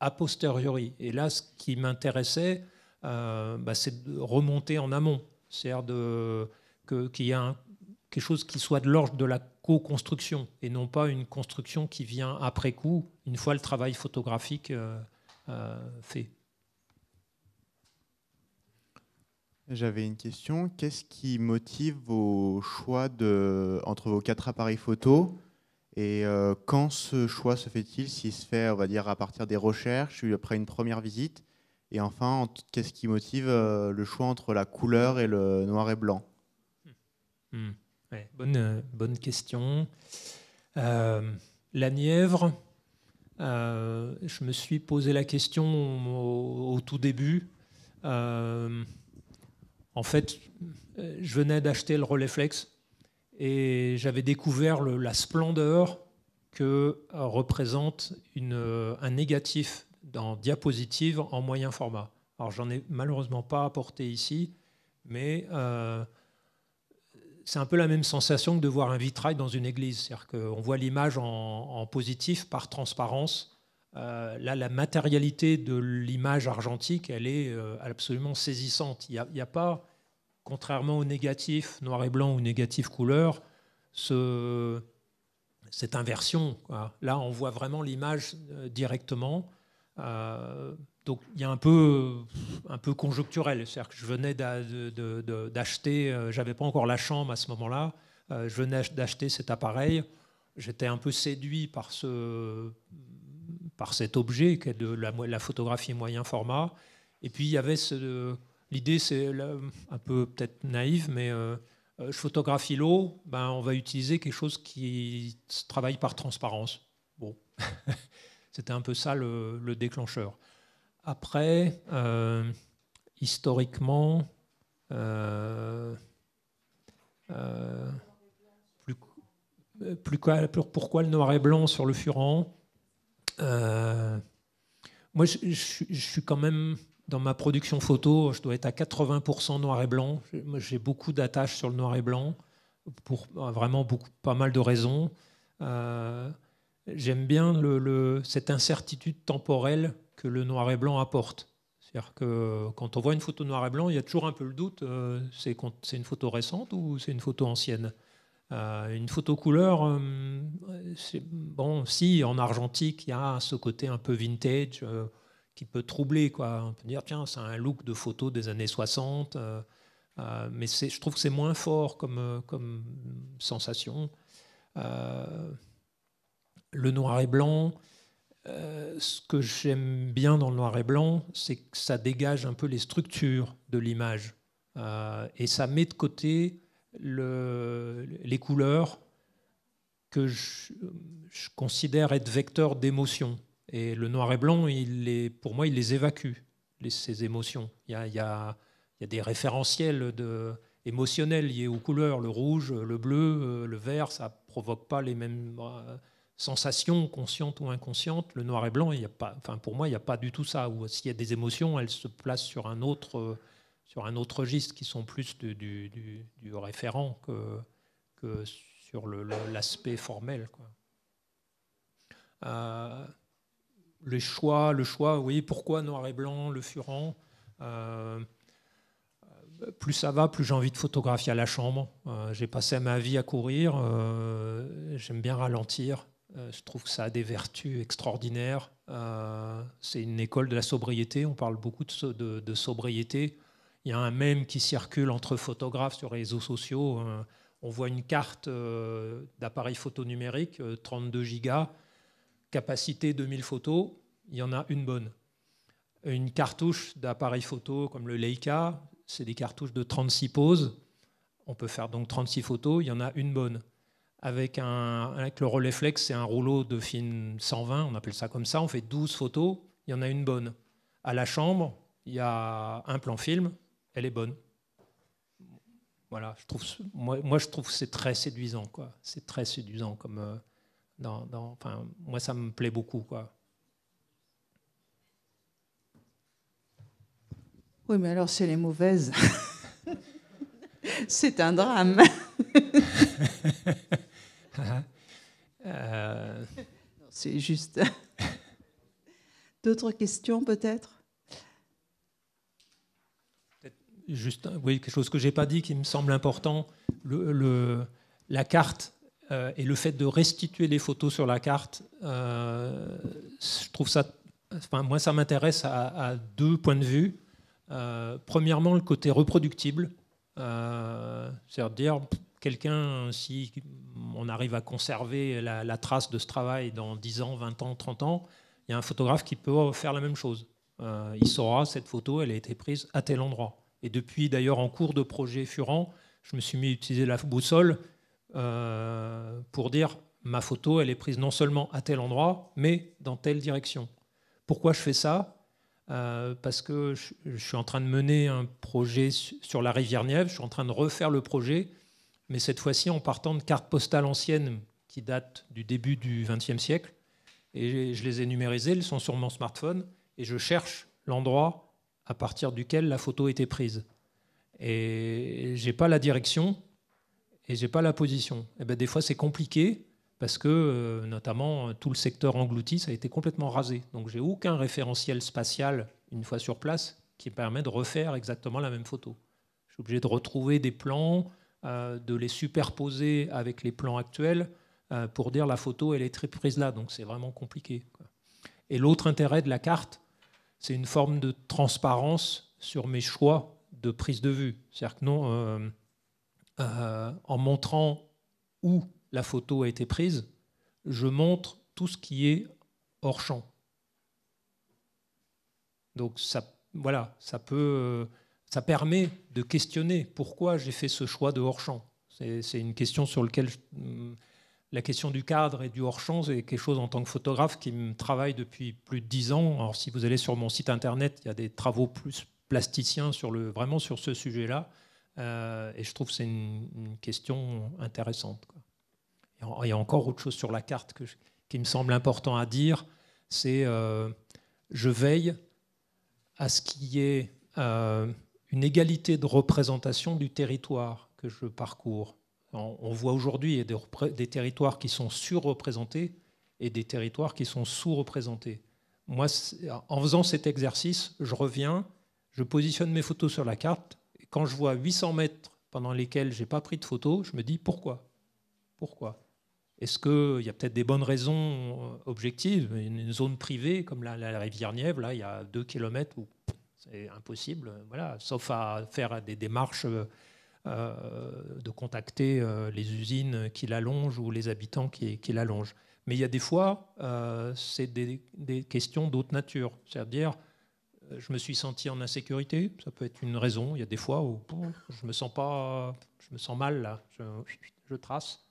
a posteriori. Et là, ce qui m'intéressait, euh, bah, c'est de remonter en amont, c'est-à-dire qu'il y a quelque chose qui soit de l'ordre de la co-construction et non pas une construction qui vient après coup, une fois le travail photographique euh, euh, fait. J'avais une question. Qu'est-ce qui motive vos choix de, entre vos quatre appareils photo et euh, quand ce choix se fait-il S'il se fait, on va dire, à partir des recherches, après une première visite Et enfin, qu'est-ce qui motive euh, le choix entre la couleur et le noir et blanc hmm. Hmm. bonne, euh, bonne question. la Nièvre, je me suis posé la question au, tout début. en fait, je venais d'acheter le Rolleiflex et j'avais découvert la splendeur que euh, représente euh, un négatif dans diapositive en moyen format. Alors j'en ai malheureusement pas apporté ici, mais euh, c'est un peu la même sensation que de voir un vitrail dans une église. C'est-à-dire qu'on voit l'image en, positif par transparence. là, la matérialité de l'image argentique, elle est absolument saisissante. Il n'y a, pas contrairement au négatif noir et blanc ou négatif couleur, cette inversion. Là, on voit vraiment l'image euh, directement. Euh, donc, il y a un peu, un peu conjoncturel. cest que je venais d'acheter, euh, j'avais pas encore la chambre à ce moment-là, je venais d'acheter cet appareil. J'étais un peu séduit par, ce, par cet objet qui est de la, la photographie moyen format. Et puis, il y avait ce L'idée, c'est euh, un peu peut-être naïve, mais euh, euh, je photographie l'eau, ben, on va utiliser quelque chose qui travaille par transparence. Bon, c'était un peu ça le, déclencheur. Après, historiquement, pourquoi le noir et blanc sur le furan Moi, je, suis quand même dans ma production photo, je dois être à 80% noir et blanc. J'ai beaucoup d'attaches sur le noir et blanc pour vraiment beaucoup, pas mal de raisons. Euh, j'aime bien le, cette incertitude temporelle que le noir et blanc apporte. C'est-à-dire que quand on voit une photo noir et blanc, il y a toujours un peu le doute, euh, c'est une photo récente ou c'est une photo ancienne euh, Une photo couleur, bon, si, en argentique, il y a ce côté un peu vintage qui peut troubler. Quoi. On peut dire, tiens, c'est un look de photo des années 60, euh, euh, mais je trouve que c'est moins fort comme, euh, sensation. le noir et blanc, ce que j'aime bien dans le noir et blanc, c'est que ça dégage un peu les structures de l'image et ça met de côté le, les couleurs que je, je considère être vecteurs d'émotion. Et le noir et blanc, il pour moi, il les évacue, ces émotions. Il y, a, il, des référentiels de, émotionnels liés aux couleurs. Le rouge, le bleu, euh, le vert, ça provoque pas les mêmes euh, sensations, conscientes ou inconscientes. Le noir et blanc, il a pas, enfin, pour moi, il n'y a pas du tout ça. Ou s'il y a des émotions, elles se placent sur un autre, sur un autre registre qui sont plus du, référent que, que sur l'aspect formel. Euh, le choix, le choix, oui, pourquoi noir et blanc, le furant euh, plus ça va, plus j'ai envie de photographier à la chambre. Euh, j'ai passé ma vie à courir. Euh, j'aime bien ralentir. je trouve que ça a des vertus extraordinaires. c'est une école de la sobriété. On parle beaucoup de, sobriété. Il y a un mème qui circule entre photographes sur les réseaux sociaux. on voit une carte d'appareil photo numérique, 32 gigas, capacité 2000 photos, il y en a une bonne. Une cartouche d'appareil photo comme le Leica, c'est des cartouches de 36 poses. On peut faire donc 36 photos, il y en a une bonne. Avec, un, le relais flex, c'est un rouleau de film 120, on appelle ça comme ça, on fait 12 photos, il y en a une bonne. À la chambre, il y a un plan film, elle est bonne. Voilà, je trouve, moi, je trouve que c'est très séduisant, quoi. C'est très séduisant comme, euh, dans, enfin, moi, ça me plaît beaucoup. Quoi. Oui, mais alors c'est les mauvaises. c'est un drame. Euh. C'est juste. D'autres questions peut-être Juste, oui, quelque chose que j'ai pas dit qui me semble important. le, la carte euh, et le fait de restituer les photos sur la carte, euh, je trouve ça. Enfin, moi, ça m'intéresse à, deux points de vue. Euh, premièrement, le côté reproductible, c'est-à-dire quelqu'un, si on arrive à conserver la, la, trace de ce travail dans 10 ans, 20 ans, 30 ans, il y a un photographe qui peut faire la même chose. il saura, cette photo, elle a été prise à tel endroit. Et depuis, d'ailleurs, en cours de projet Furan, je me suis mis à utiliser la boussole euh, pour dire ma photo, elle est prise non seulement à tel endroit, mais dans telle direction. Pourquoi je fais ça euh, Parce que je, suis en train de mener un projet sur la rivière Nièvre, je suis en train de refaire le projet, mais cette fois-ci en partant de cartes postales anciennes qui datent du début du XXe siècle. Et je les ai numérisées, elles sont sur mon smartphone, et je cherche l'endroit à partir duquel la photo était prise. Et j'ai pas la direction, et j'ai pas la position. Et eh ben, des fois, c'est compliqué parce que, euh, notamment, euh, tout le secteur englouti, ça a été complètement rasé. Donc, j'ai aucun référentiel spatial une fois sur place qui permet de refaire exactement la même photo. Je suis obligé de retrouver des plans, euh, de les superposer avec les plans actuels pour dire la photo, elle est très prise là. Donc, c'est vraiment compliqué. Et l'autre intérêt de la carte, c'est une forme de transparence sur mes choix de prise de vue. C'est-à-dire que non, euh, en montrant où la photo a été prise, je montre tout ce qui est hors champ. Donc ça, voilà, ça peut, euh, ça permet de questionner pourquoi j'ai fait ce choix de hors champ. C'est une question sur laquelle hmm, la question du cadre et du hors champ c'est quelque chose en tant que photographe qui me travaille depuis plus de dix ans. Alors si vous allez sur mon site internet, il y a des travaux plus plasticiens sur le, vraiment sur ce sujet-là. Euh, et je trouve que c'est une, question intéressante. Il y a encore autre chose sur la carte que qui me semble important à dire, c'est euh, je veille à ce qu'il y ait euh, une égalité de représentation du territoire que je parcours. On, voit aujourd'hui des, des, territoires qui sont surreprésentés et des territoires qui sont sous-représentés. Moi, en faisant cet exercice, je reviens, je positionne mes photos sur la carte, quand je vois 800 mètres pendant lesquels je n'ai pas pris de photos, je me dis pourquoi Pourquoi Est-ce qu'il euh, y a peut-être des bonnes raisons euh, objectives Une zone privée comme la, rivière Nièvre, là, il y a 2 km où c'est impossible, voilà, sauf à faire des démarches. Euh, de contacter les usines qui l'allongent ou les habitants qui, qui l'allongent. Mais il y a des fois, c'est des, des, questions d'autre nature. C'est-à-dire, euh, je me suis senti en insécurité, ça peut être une raison. Il y a des fois où je me sens pas, je me sens mal là, je, trace.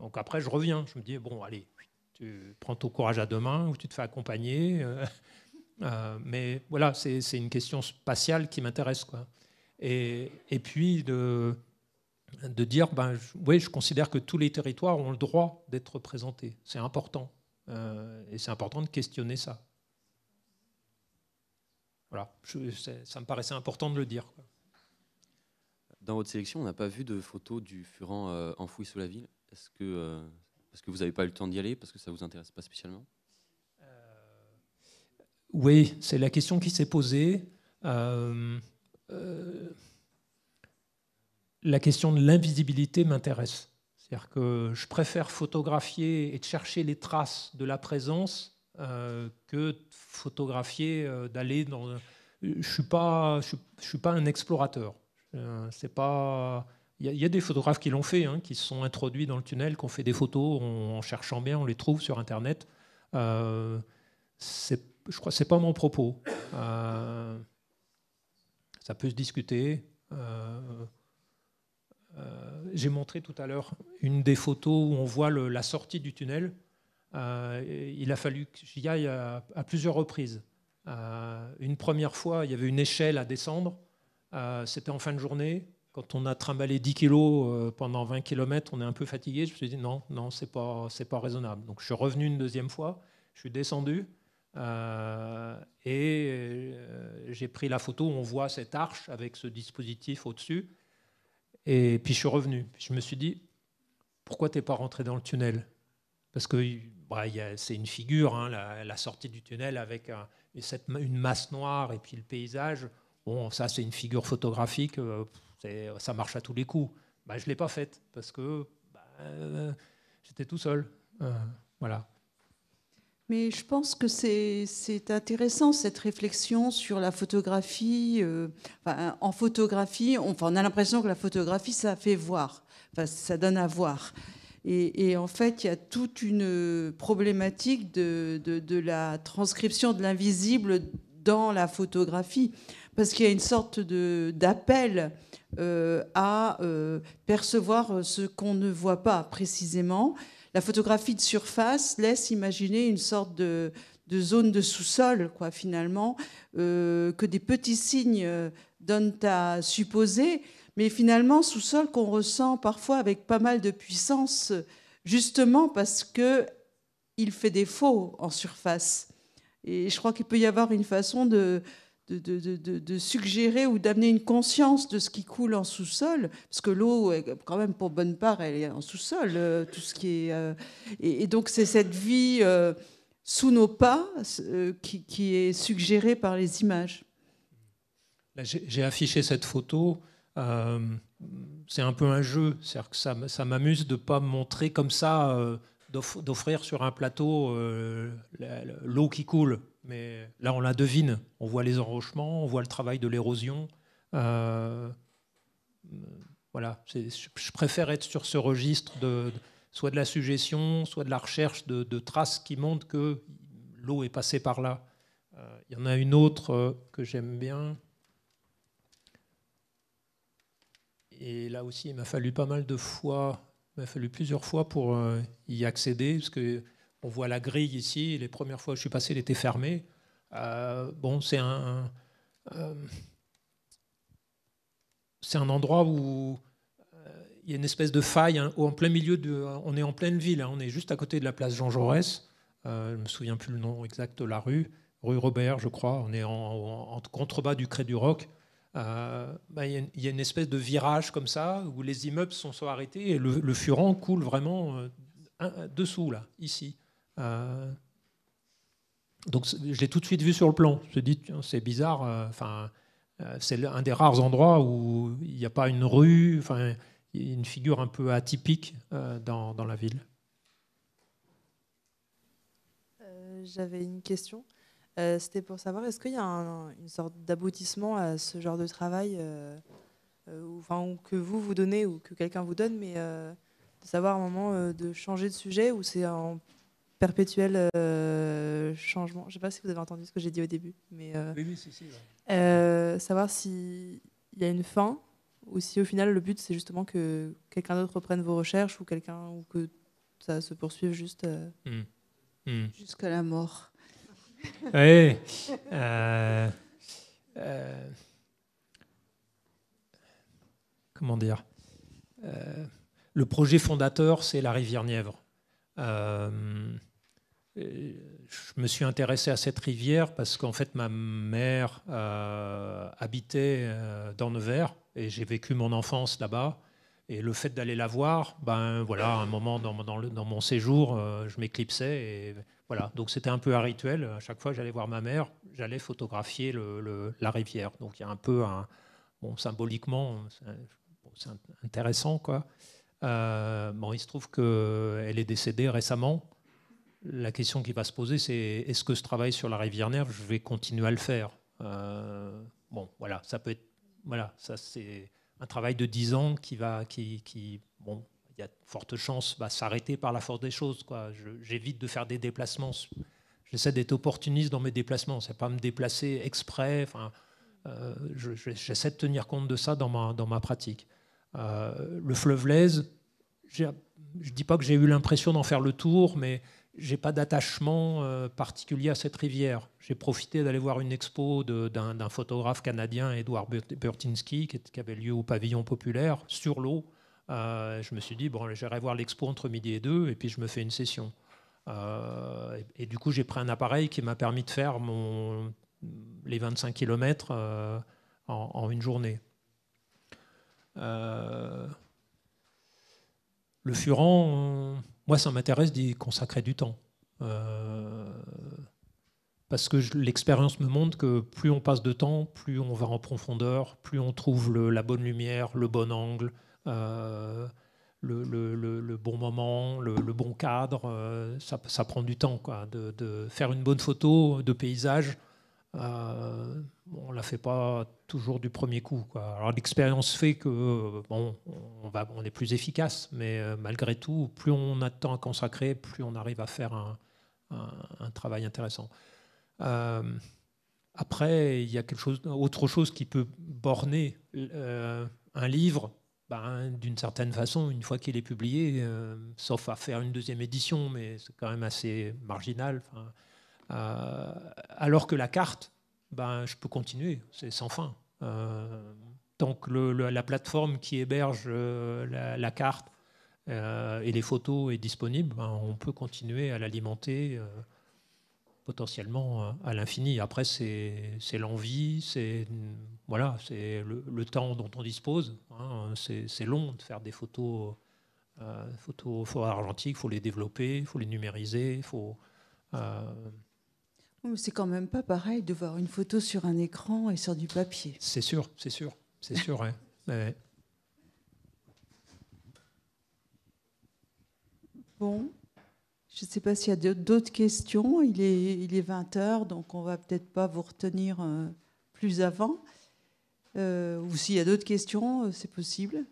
Donc après, je reviens, je me dis bon, allez, tu prends ton courage à deux mains ou tu te fais accompagner. Euh, euh, mais voilà, c'est une question spatiale qui m'intéresse quoi. Et, et, puis de, de dire ben je, oui, je considère que tous les territoires ont le droit d'être représentés. C'est important et c'est important de questionner ça. Voilà, ça me paraissait important de le dire. Dans votre sélection, on n'a pas vu de photos du furan euh, enfoui sous la ville. Est-ce que, euh, parce que vous n'avez pas eu le temps d'y aller, parce que ça ne vous intéresse pas spécialement euh, Oui, c'est la question qui s'est posée. la question de l'invisibilité m'intéresse. C'est-à-dire que je préfère photographier et chercher les traces de la présence euh, que que photographier, euh, d'aller dans. Je suis pas, je, suis pas un explorateur. Euh, c'est pas. Il y, a des photographes qui l'ont fait, hein, qui se sont introduits dans le tunnel, qui ont fait des photos en cherchant bien, on les trouve sur Internet. je crois c'est pas mon propos. ça peut se discuter. J'ai montré tout à l'heure une des photos où on voit la sortie du tunnel. Euh, il a fallu que j'y aille à, plusieurs reprises. Euh, une première fois, il y avait une échelle à descendre. Euh, c'était en fin de journée. Quand on a trimballé 10 kilos pendant 20 km, on est un peu fatigué. Je me suis dit non, non, c'est pas, c'est pas raisonnable. Donc je suis revenu une deuxième fois. Je suis descendu. et j'ai pris la photo où on voit cette arche avec ce dispositif au-dessus. Et puis je suis revenu. Je me suis dit, pourquoi t'es pas rentré dans le tunnel Parce que bah, c'est une figure, hein, la, sortie du tunnel avec une masse noire et puis le paysage. Bon, ça, c'est une figure photographique, euh, ça marche à tous les coups. Bah, je ne l'ai pas faite parce que bah, euh, j'étais tout seul. Euh, voilà. Mais je pense que c'est intéressant cette réflexion sur la photographie. en photographie, on, a l'impression que la photographie, ça fait voir, ça donne à voir. Et, en fait, il y a toute une problématique de, la transcription de l'invisible dans la photographie, parce qu'il y a une sorte d'appel euh, à euh, percevoir ce qu'on ne voit pas précisément. La photographie de surface laisse imaginer une sorte de, zone de sous-sol, quoi, finalement, euh, que des petits signes donnent à supposer mais finalement sous-sol qu'on ressent parfois avec pas mal de puissance, justement parce que il fait défaut en surface. Et je crois qu'il peut y avoir une façon de, de, suggérer ou d'amener une conscience de ce qui coule en sous-sol, parce que l'eau, quand même, pour bonne part, elle est en sous-sol, euh, tout ce qui est. Euh, et, donc, c'est cette vie euh, sous nos pas qui, qui, est suggérée par les images. J'ai affiché cette photo euh, c'est un peu un jeu, c'est-à-dire que ça, m'amuse de ne pas montrer comme ça, euh, d'offrir sur un plateau euh, l'eau qui coule. Mais là, on la devine, on voit les enrochements, on voit le travail de l'érosion. voilà, je préfère être sur ce registre de, soit de la suggestion, soit de la recherche de traces qui montrent que l'eau est passée par là. Il y en a une autre que j'aime bien Et là aussi, il m'a fallu pas mal de fois, il m'a fallu plusieurs fois pour euh, y accéder, parce que on voit la grille ici. Les premières fois que je suis passé, elle était fermée. Euh, bon, c'est un, euh, c'est un endroit où il y a une espèce de faille hein, en plein milieu de. On est en pleine ville. Hein, on est juste à côté de la place Jean Jaurès. je me souviens plus le nom exact de la rue, rue Robert, je crois. On est en, contrebas du Cré du Roc. Euh, bah, il y, a une espèce de virage comme ça où les immeubles sont, soit arrêtés et le, furent coule vraiment euh, dessous, là, ici. Euh, donc je l'ai tout de suite vu sur le plan. Je me dit, c'est bizarre. Enfin, c'est un des rares endroits où il n'y a pas une rue, enfin, une figure un peu atypique dans, la ville. J'avais une question. Euh, c'était pour savoir, est-ce qu'il y a une sorte d'aboutissement à ce genre de travail euh, euh, ou, que vous vous donnez ou que quelqu'un vous donne, mais de savoir à un moment de changer de sujet ou c'est en perpétuel changement Je ne sais pas si vous avez entendu ce que j'ai dit au début, mais oui, savoir s'il y a une fin ou si au final le but c'est justement que quelqu'un d'autre reprenne vos recherches ou quelqu'un ou que ça se poursuive juste hmm. Hmm. jusqu'à la mort. Oui. Euh, euh, comment dire euh, Le projet fondateur, c'est la rivière Nièvre. je me suis intéressé à cette rivière parce qu'en fait, ma mère habitait dans Nevers et j'ai vécu mon enfance là-bas. Et le fait d'aller la voir, ben voilà, un moment dans, dans mon séjour, je m'éclipsais et voilà, donc c'était un peu un rituel. À chaque fois, j'allais voir ma mère, j'allais photographier le, la rivière. Donc il y a un peu un. Bon, symboliquement, c'est intéressant, quoi. Euh, bon, il se trouve qu'elle est décédée récemment. La question qui va se poser, c'est est-ce que ce travail sur la rivière Nerve, je vais continuer à le faire euh, Bon, voilà, ça peut être. Voilà, ça c'est un travail de 10 ans qui va. Qui, qui, bon, il y a de fortes chances bah, s'arrêter par la force des choses. J'évite de faire des déplacements. J'essaie d'être opportuniste dans mes déplacements. C'est pas me déplacer exprès. Enfin, euh, j'essaie de tenir compte de ça dans ma, dans ma pratique. Euh, le fleuve l'Aise, je ne dis pas que j'ai eu l'impression d'en faire le tour, mais j'ai pas d'attachement euh, particulier à cette rivière. J'ai profité d'aller voir une expo d'un photographe canadien, Edouard Bertinsky, qui, qui, avait lieu au pavillon populaire, sur l'eau. Euh, je me suis dit, bon, j'irai voir l'expo entre midi et deux, et puis je me fais une session. Euh, et, du coup, j'ai pris un appareil qui m'a permis de faire les 25 km euh, en, une journée. le Furan, moi, ça m'intéresse d'y consacrer du temps. parce que l'expérience me montre que plus on passe de temps, plus on va en profondeur, plus on trouve la bonne lumière, le bon angle, euh, le, bon moment, le, bon cadre. Euh, ça, prend du temps quoi, de, faire une bonne photo de paysage. Euh, on la fait pas toujours du premier coup. Alors l'expérience fait que bon, on, va, on est plus efficace, mais euh, malgré tout, plus on a de temps à consacrer, plus on arrive à faire un, travail intéressant. après, il y a quelque chose, autre chose qui peut borner un livre bah, d'une certaine façon, une fois qu'il est publié, euh, sauf à faire une deuxième édition, mais c'est quand même assez marginal. Euh, alors que la carte, ben, je peux continuer, c'est sans fin. tant euh, que la plateforme qui héberge la, carte et les photos est disponible, bah, on peut continuer à l'alimenter potentiellement euh, à l'infini. Après, c'est l'envie, c'est voilà, c'est le, temps dont on dispose. Hein. C'est long de faire des euh, photos, photos, argentiques. Il faut les développer, il faut les numériser, faut. Euh, c'est quand même pas pareil de voir une photo sur un écran et sur du papier. C'est sûr, c'est sûr, c'est sûr. hein. Bon, je ne sais pas s'il y a d'autres questions. Il est, il est 20h, donc on ne va peut-être pas vous retenir euh, plus avant. Euh, ou s'il y a d'autres questions, euh, c'est possible.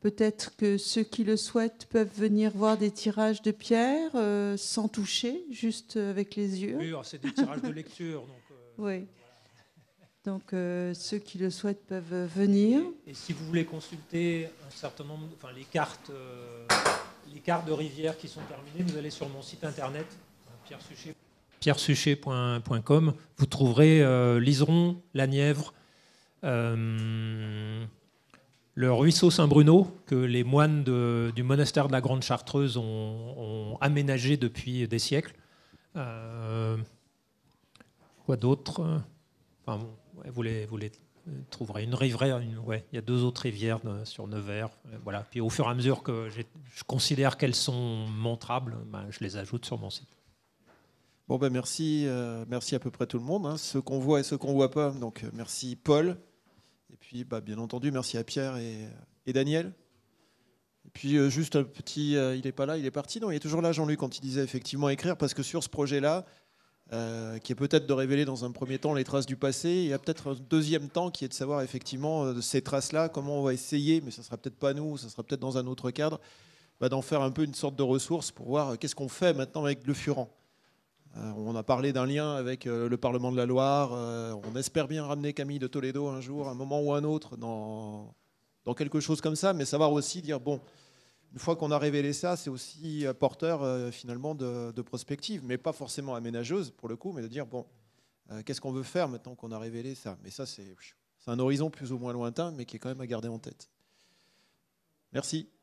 Peut-être que ceux qui le souhaitent peuvent venir voir des tirages de pierre sans toucher, juste avec les yeux. Oui, c'est des tirages de lecture. Donc, Oui. Donc euh, ceux qui le souhaitent peuvent venir. Et, si vous voulez consulter un certain nombre, enfin les cartes, euh, les cartes de rivières qui sont terminées, vous allez sur mon site internet pierresuchet.com. Pierre vous trouverez euh, l'Iseron, la Nièvre, le ruisseau Saint-Bruno que les moines du monastère de la Grande Chartreuse ont, aménagé depuis des siècles. quoi d'autre enfin, vous, les, euh, trouverez. Une rivière, une, il y a deux autres rivières euh, sur Nevers. Euh, voilà. Puis au fur et à mesure que je considère qu'elles sont montrables, ben, je les ajoute sur mon site. Bon ben merci, merci à peu près tout le monde, hein, ceux qu'on voit et ce qu'on ne voit pas. Donc merci Paul, et puis bah, bien entendu merci à Pierre et, Daniel. Et puis juste un petit, il n'est pas là, il est parti. Non, il est toujours là Jean-Luc quand il disait effectivement écrire, parce que sur ce projet-là, euh, qui est peut-être de révéler dans un premier temps les traces du passé. Il y a peut-être un deuxième temps qui est de savoir effectivement euh, de ces traces-là, comment on va essayer, mais ça sera peut-être pas nous, ça sera peut-être dans un autre cadre, bah, d'en faire un peu une sorte de ressource pour voir euh, qu'est-ce qu'on fait maintenant avec le Furan. on a parlé d'un lien avec le Parlement de la Loire. on espère bien ramener Camille de Toledo un jour, un moment ou un autre, dans quelque chose comme ça, mais savoir aussi dire bon une fois qu'on a révélé ça, c'est aussi euh, porteur euh, finalement de, prospectives, prospective, mais pas forcément aménageuse pour le coup, mais de dire bon, euh, qu'est-ce qu'on veut faire maintenant qu'on a révélé ça Mais ça, c'est un horizon plus ou moins lointain, mais qui est quand même à garder en tête. Merci.